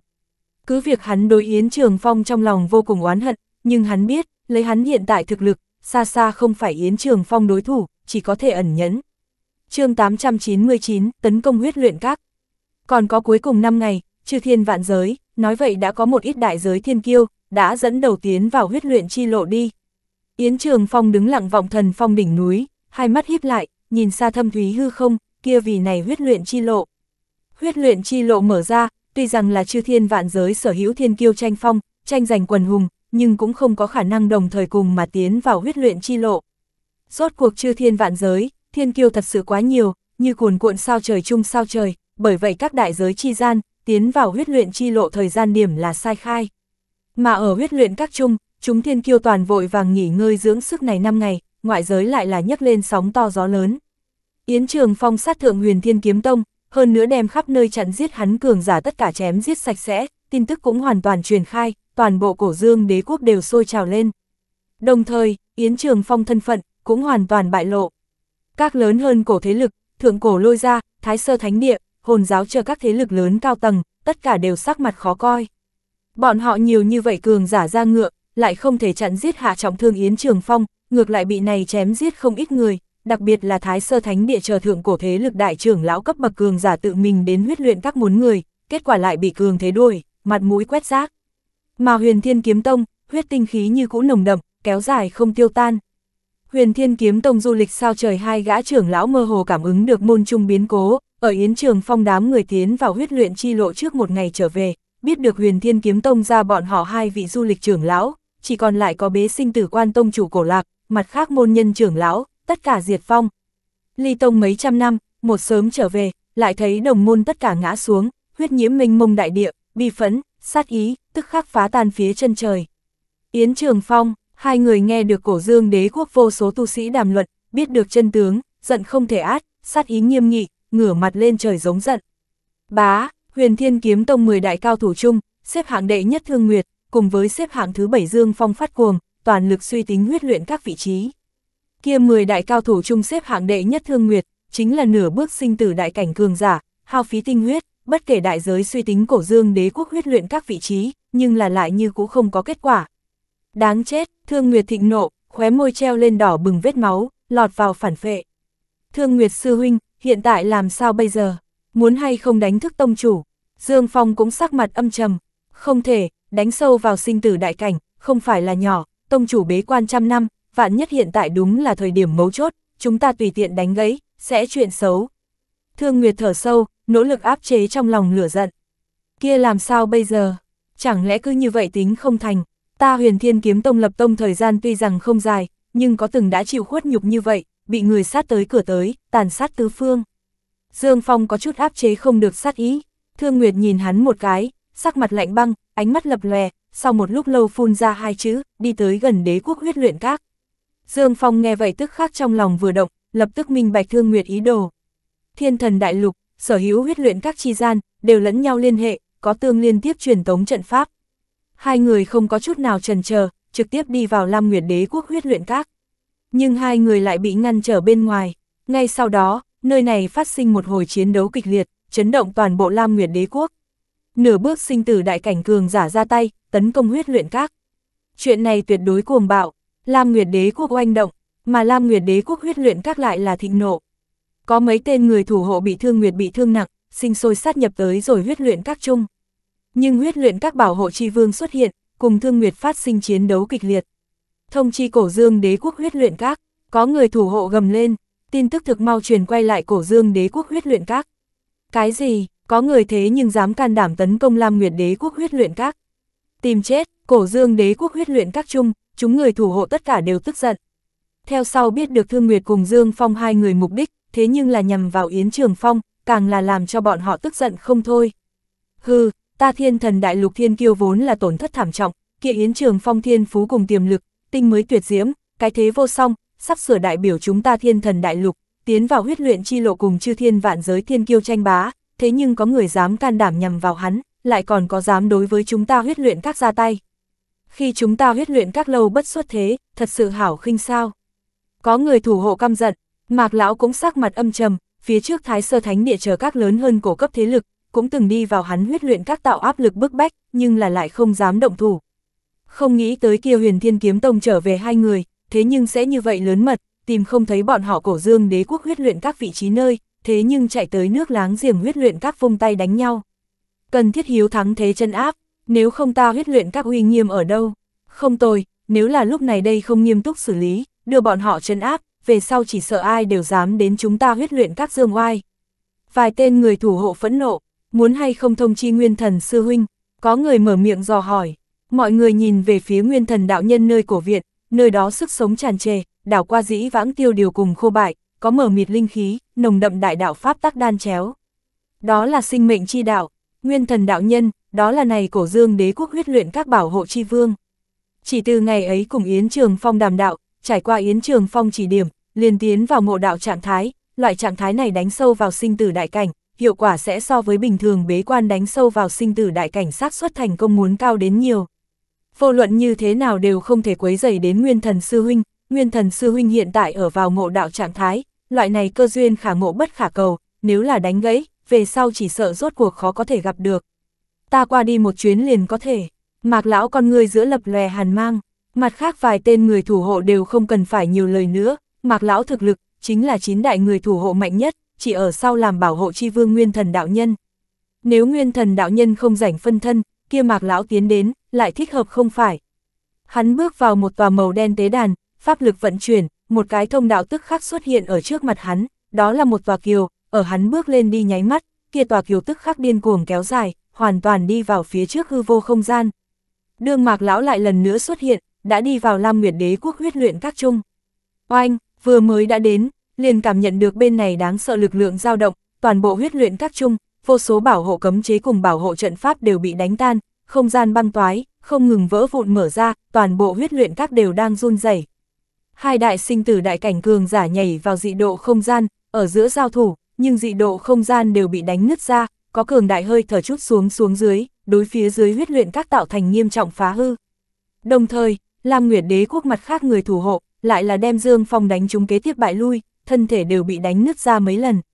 Cứ việc hắn đối Yến Trường Phong trong lòng vô cùng oán hận, nhưng hắn biết, lấy hắn hiện tại thực lực, xa xa không phải Yến Trường Phong đối thủ, chỉ có thể ẩn nhẫn. chương 899, tấn công huyết luyện các. Còn có cuối cùng 5 ngày, trừ thiên vạn giới, nói vậy đã có một ít đại giới thiên kiêu, đã dẫn đầu tiến vào huyết luyện chi lộ đi. Yến Trường Phong đứng lặng vọng thần phong đỉnh núi, hai mắt híp lại, nhìn xa thâm thúy hư không, kia vì này huyết luyện chi lộ. Huyết luyện chi lộ mở ra, tuy rằng là chư thiên vạn giới sở hữu thiên kiêu tranh phong, tranh giành quần hùng, nhưng cũng không có khả năng đồng thời cùng mà tiến vào huyết luyện chi lộ. Rốt cuộc chư thiên vạn giới, thiên kiêu thật sự quá nhiều, như cuồn cuộn sao trời chung sao trời, bởi vậy các đại giới chi gian, tiến vào huyết luyện chi lộ thời gian điểm là sai khai. Mà ở huyết luyện các chung, chúng thiên kiêu toàn vội vàng nghỉ ngơi dưỡng sức này năm ngày, ngoại giới lại là nhấc lên sóng to gió lớn. Yến Trường Phong sát thượng huyền thiên kiếm tông, hơn nữa đem khắp nơi chặn giết hắn cường giả tất cả chém giết sạch sẽ, tin tức cũng hoàn toàn truyền khai, toàn bộ cổ dương đế quốc đều sôi trào lên. Đồng thời, Yến Trường Phong thân phận cũng hoàn toàn bại lộ. Các lớn hơn cổ thế lực, thượng cổ lôi ra, thái sơ thánh địa, hồn giáo chờ các thế lực lớn cao tầng, tất cả đều sắc mặt khó coi. Bọn họ nhiều như vậy cường giả ra ngựa, lại không thể chặn giết hạ trọng thương Yến Trường Phong, ngược lại bị này chém giết không ít người, đặc biệt là thái sơ thánh địa chờ thượng cổ thế lực đại trưởng lão cấp bậc cường giả tự mình đến huyết luyện các muốn người, kết quả lại bị cường thế đuổi, mặt mũi quét rác. Mà huyền thiên kiếm tông, huyết tinh khí như cũ nồng đậm, kéo dài không tiêu tan. Huyền thiên kiếm tông du lịch sao trời hai gã trưởng lão mơ hồ cảm ứng được môn trung biến cố, ở yến trường phong đám người tiến vào huyết luyện chi lộ trước một ngày trở về, biết được huyền thiên kiếm tông ra bọn họ hai vị du lịch trưởng lão, chỉ còn lại có bế sinh tử quan tông chủ cổ lạc, mặt khác môn nhân trưởng lão, tất cả diệt phong. Ly tông mấy trăm năm, một sớm trở về, lại thấy đồng môn tất cả ngã xuống, huyết nhiễm minh mông đại địa, bi phẫn, sát ý, tức khắc phá tan phía chân trời. Yến Trường Phong, hai người nghe được cổ dương đế quốc vô số tu sĩ đàm luận, biết được chân tướng, giận không thể át, sát ý nghiêm nghị, ngửa mặt lên trời giống giận. Bá, huyền thiên kiếm tông 10 đại cao thủ chung, xếp hạng đệ nhất thương nguyệt, cùng với xếp hạng thứ bảy dương phong phát cuồng, toàn lực suy tính huyết luyện các vị trí. Kia 10 đại cao thủ chung xếp hạng đệ nhất thương nguyệt, chính là nửa bước sinh tử đại cảnh cường giả, hao phí tinh huyết, bất kể đại giới suy tính cổ dương đế quốc huyết luyện các vị trí, nhưng là lại như cũ không có kết quả. Đáng chết, Thương Nguyệt thịnh nộ, khóe môi treo lên đỏ bừng vết máu, lọt vào phản phệ. Thương Nguyệt sư huynh, hiện tại làm sao bây giờ? Muốn hay không đánh thức tông chủ? Dương Phong cũng sắc mặt âm trầm. Không thể, đánh sâu vào sinh tử đại cảnh, không phải là nhỏ, tông chủ bế quan trăm năm, vạn nhất hiện tại đúng là thời điểm mấu chốt, chúng ta tùy tiện đánh gãy, sẽ chuyện xấu. Thương Nguyệt thở sâu, nỗ lực áp chế trong lòng lửa giận. Kia làm sao bây giờ? Chẳng lẽ cứ như vậy tính không thành? Ta huyền thiên kiếm tông lập tông thời gian tuy rằng không dài, nhưng có từng đã chịu khuất nhục như vậy, bị người sát tới cửa tới, tàn sát tứ phương. Dương Phong có chút áp chế không được sát ý, Thương Nguyệt nhìn hắn một cái, sắc mặt lạnh băng, ánh mắt lập lè, sau một lúc lâu phun ra hai chữ, đi tới gần đế quốc huyết luyện các. Dương Phong nghe vậy tức khắc trong lòng vừa động, lập tức minh bạch Thương Nguyệt ý đồ. Thiên thần đại lục, sở hữu huyết luyện các chi gian, đều lẫn nhau liên hệ, có tương liên tiếp truyền tống trận pháp. Hai người không có chút nào trần chờ trực tiếp đi vào Lam Nguyệt Đế quốc huyết luyện các. Nhưng hai người lại bị ngăn trở bên ngoài. Ngay sau đó, nơi này phát sinh một hồi chiến đấu kịch liệt, chấn động toàn bộ Lam Nguyệt Đế quốc. Nửa bước sinh tử đại cảnh cường giả ra tay, tấn công huyết luyện các. Chuyện này tuyệt đối cuồng bạo, Lam Nguyệt Đế quốc oanh động, mà Lam Nguyệt Đế quốc huyết luyện các lại là thịnh nộ, có mấy tên người thủ hộ bị thương nguyệt bị thương nặng, sinh sôi sát nhập tới rồi huyết luyện các chung. Nhưng huyết luyện các bảo hộ chi vương xuất hiện, cùng thương nguyệt phát sinh chiến đấu kịch liệt. Thông chi cổ dương đế quốc huyết luyện các, có người thủ hộ gầm lên, tin tức thực mau truyền quay lại cổ dương đế quốc huyết luyện các. Cái gì, có người thế nhưng dám can đảm tấn công Lam Nguyệt đế quốc huyết luyện các. Tìm chết, cổ dương đế quốc huyết luyện các chung, chúng người thủ hộ tất cả đều tức giận. Theo sau biết được Thương Nguyệt cùng Dương Phong hai người mục đích, thế nhưng là nhằm vào Yến Trường Phong, càng là làm cho bọn họ tức giận không thôi. Hừ, ta thiên thần đại lục thiên kiêu vốn là tổn thất thảm trọng, kia Yến Trường Phong thiên phú cùng tiềm lực, tinh mới tuyệt diễm, cái thế vô song, sắp sửa đại biểu chúng ta thiên thần đại lục, tiến vào huyết luyện chi lộ cùng chư thiên vạn giới thiên kiêu tranh bá, thế nhưng có người dám can đảm nhằm vào hắn, lại còn có dám đối với chúng ta huyết luyện các ra tay. Khi chúng ta huyết luyện các lâu bất xuất thế, thật sự hảo khinh sao. Có người thủ hộ căm giận, Mạc Lão cũng sắc mặt âm trầm, phía trước Thái Sơ Thánh Địa chờ các lớn hơn cổ cấp thế lực, cũng từng đi vào hắn huyết luyện các tạo áp lực bức bách, nhưng là lại không dám động thủ. Không nghĩ tới kia huyền thiên kiếm tông trở về hai người, thế nhưng sẽ như vậy lớn mật, tìm không thấy bọn họ cổ dương đế quốc huyết luyện các vị trí nơi, thế nhưng chạy tới nước láng giềng huyết luyện các vung tay đánh nhau. Cần thiết hiếu thắng thế chân áp, nếu không ta huyết luyện các uy nghiêm ở đâu? Không tồi, nếu là lúc này đây không nghiêm túc xử lý, đưa bọn họ chân áp, về sau chỉ sợ ai đều dám đến chúng ta huyết luyện các dương oai. Vài tên người thủ hộ phẫn nộ, muốn hay không thông chi nguyên thần sư huynh, có người mở miệng dò hỏi, mọi người nhìn về phía nguyên thần đạo nhân nơi cổ viện, nơi đó sức sống tràn trề, đảo qua dĩ vãng tiêu điều cùng khô bại, có mở mịt linh khí, nồng đậm đại đạo pháp tác đan chéo. Đó là sinh mệnh chi đạo, nguyên thần đạo nhân, đó là này cổ dương đế quốc huyết luyện các bảo hộ chi vương. Chỉ từ ngày ấy cùng Yến Trường Phong đàm đạo, trải qua Yến Trường Phong chỉ điểm, liền tiến vào ngộ đạo trạng thái, loại trạng thái này đánh sâu vào sinh tử đại cảnh, hiệu quả sẽ so với bình thường bế quan đánh sâu vào sinh tử đại cảnh xác suất thành công muốn cao đến nhiều. Vô luận như thế nào đều không thể quấy dày đến nguyên thần sư huynh, nguyên thần sư huynh hiện tại ở vào ngộ đạo trạng thái, loại này cơ duyên khả ngộ bất khả cầu, nếu là đánh gãy, về sau chỉ sợ rốt cuộc khó có thể gặp được. Ta qua đi một chuyến liền có thể, mạc lão con người giữa lập lòe hàn mang, mặt khác vài tên người thủ hộ đều không cần phải nhiều lời nữa, Mạc Lão thực lực, chính là chín đại người thủ hộ mạnh nhất, chỉ ở sau làm bảo hộ chi vương nguyên thần đạo nhân. Nếu nguyên thần đạo nhân không rảnh phân thân, kia Mạc Lão tiến đến, lại thích hợp không phải. Hắn bước vào một tòa màu đen tế đàn, pháp lực vận chuyển, một cái thông đạo tức khắc xuất hiện ở trước mặt hắn, đó là một tòa kiều, ở hắn bước lên đi nháy mắt, kia tòa kiều tức khắc điên cuồng kéo dài, hoàn toàn đi vào phía trước hư vô không gian. Đương mạc lão lại lần nữa xuất hiện, đã đi vào Lam Nguyệt Đế quốc huyết luyện các trung. Oanh, vừa mới đã đến, liền cảm nhận được bên này đáng sợ lực lượng dao động, toàn bộ huyết luyện các chung, vô số bảo hộ cấm chế cùng bảo hộ trận pháp đều bị đánh tan, không gian băng toái, không ngừng vỡ vụn mở ra, toàn bộ huyết luyện các đều đang run rẩy. Hai đại sinh tử đại cảnh cường giả nhảy vào dị độ không gian, ở giữa giao thủ, nhưng dị độ không gian đều bị đánh nứt ra, có cường đại hơi thở chút xuống xuống dưới, đối phía dưới huyết luyện các tạo thành nghiêm trọng phá hư. Đồng thời, Lam Nguyệt Đế quốc mặt khác người thủ hộ, lại là đem Dương Phong đánh chúng kế tiếp bại lui, thân thể đều bị đánh nứt ra mấy lần.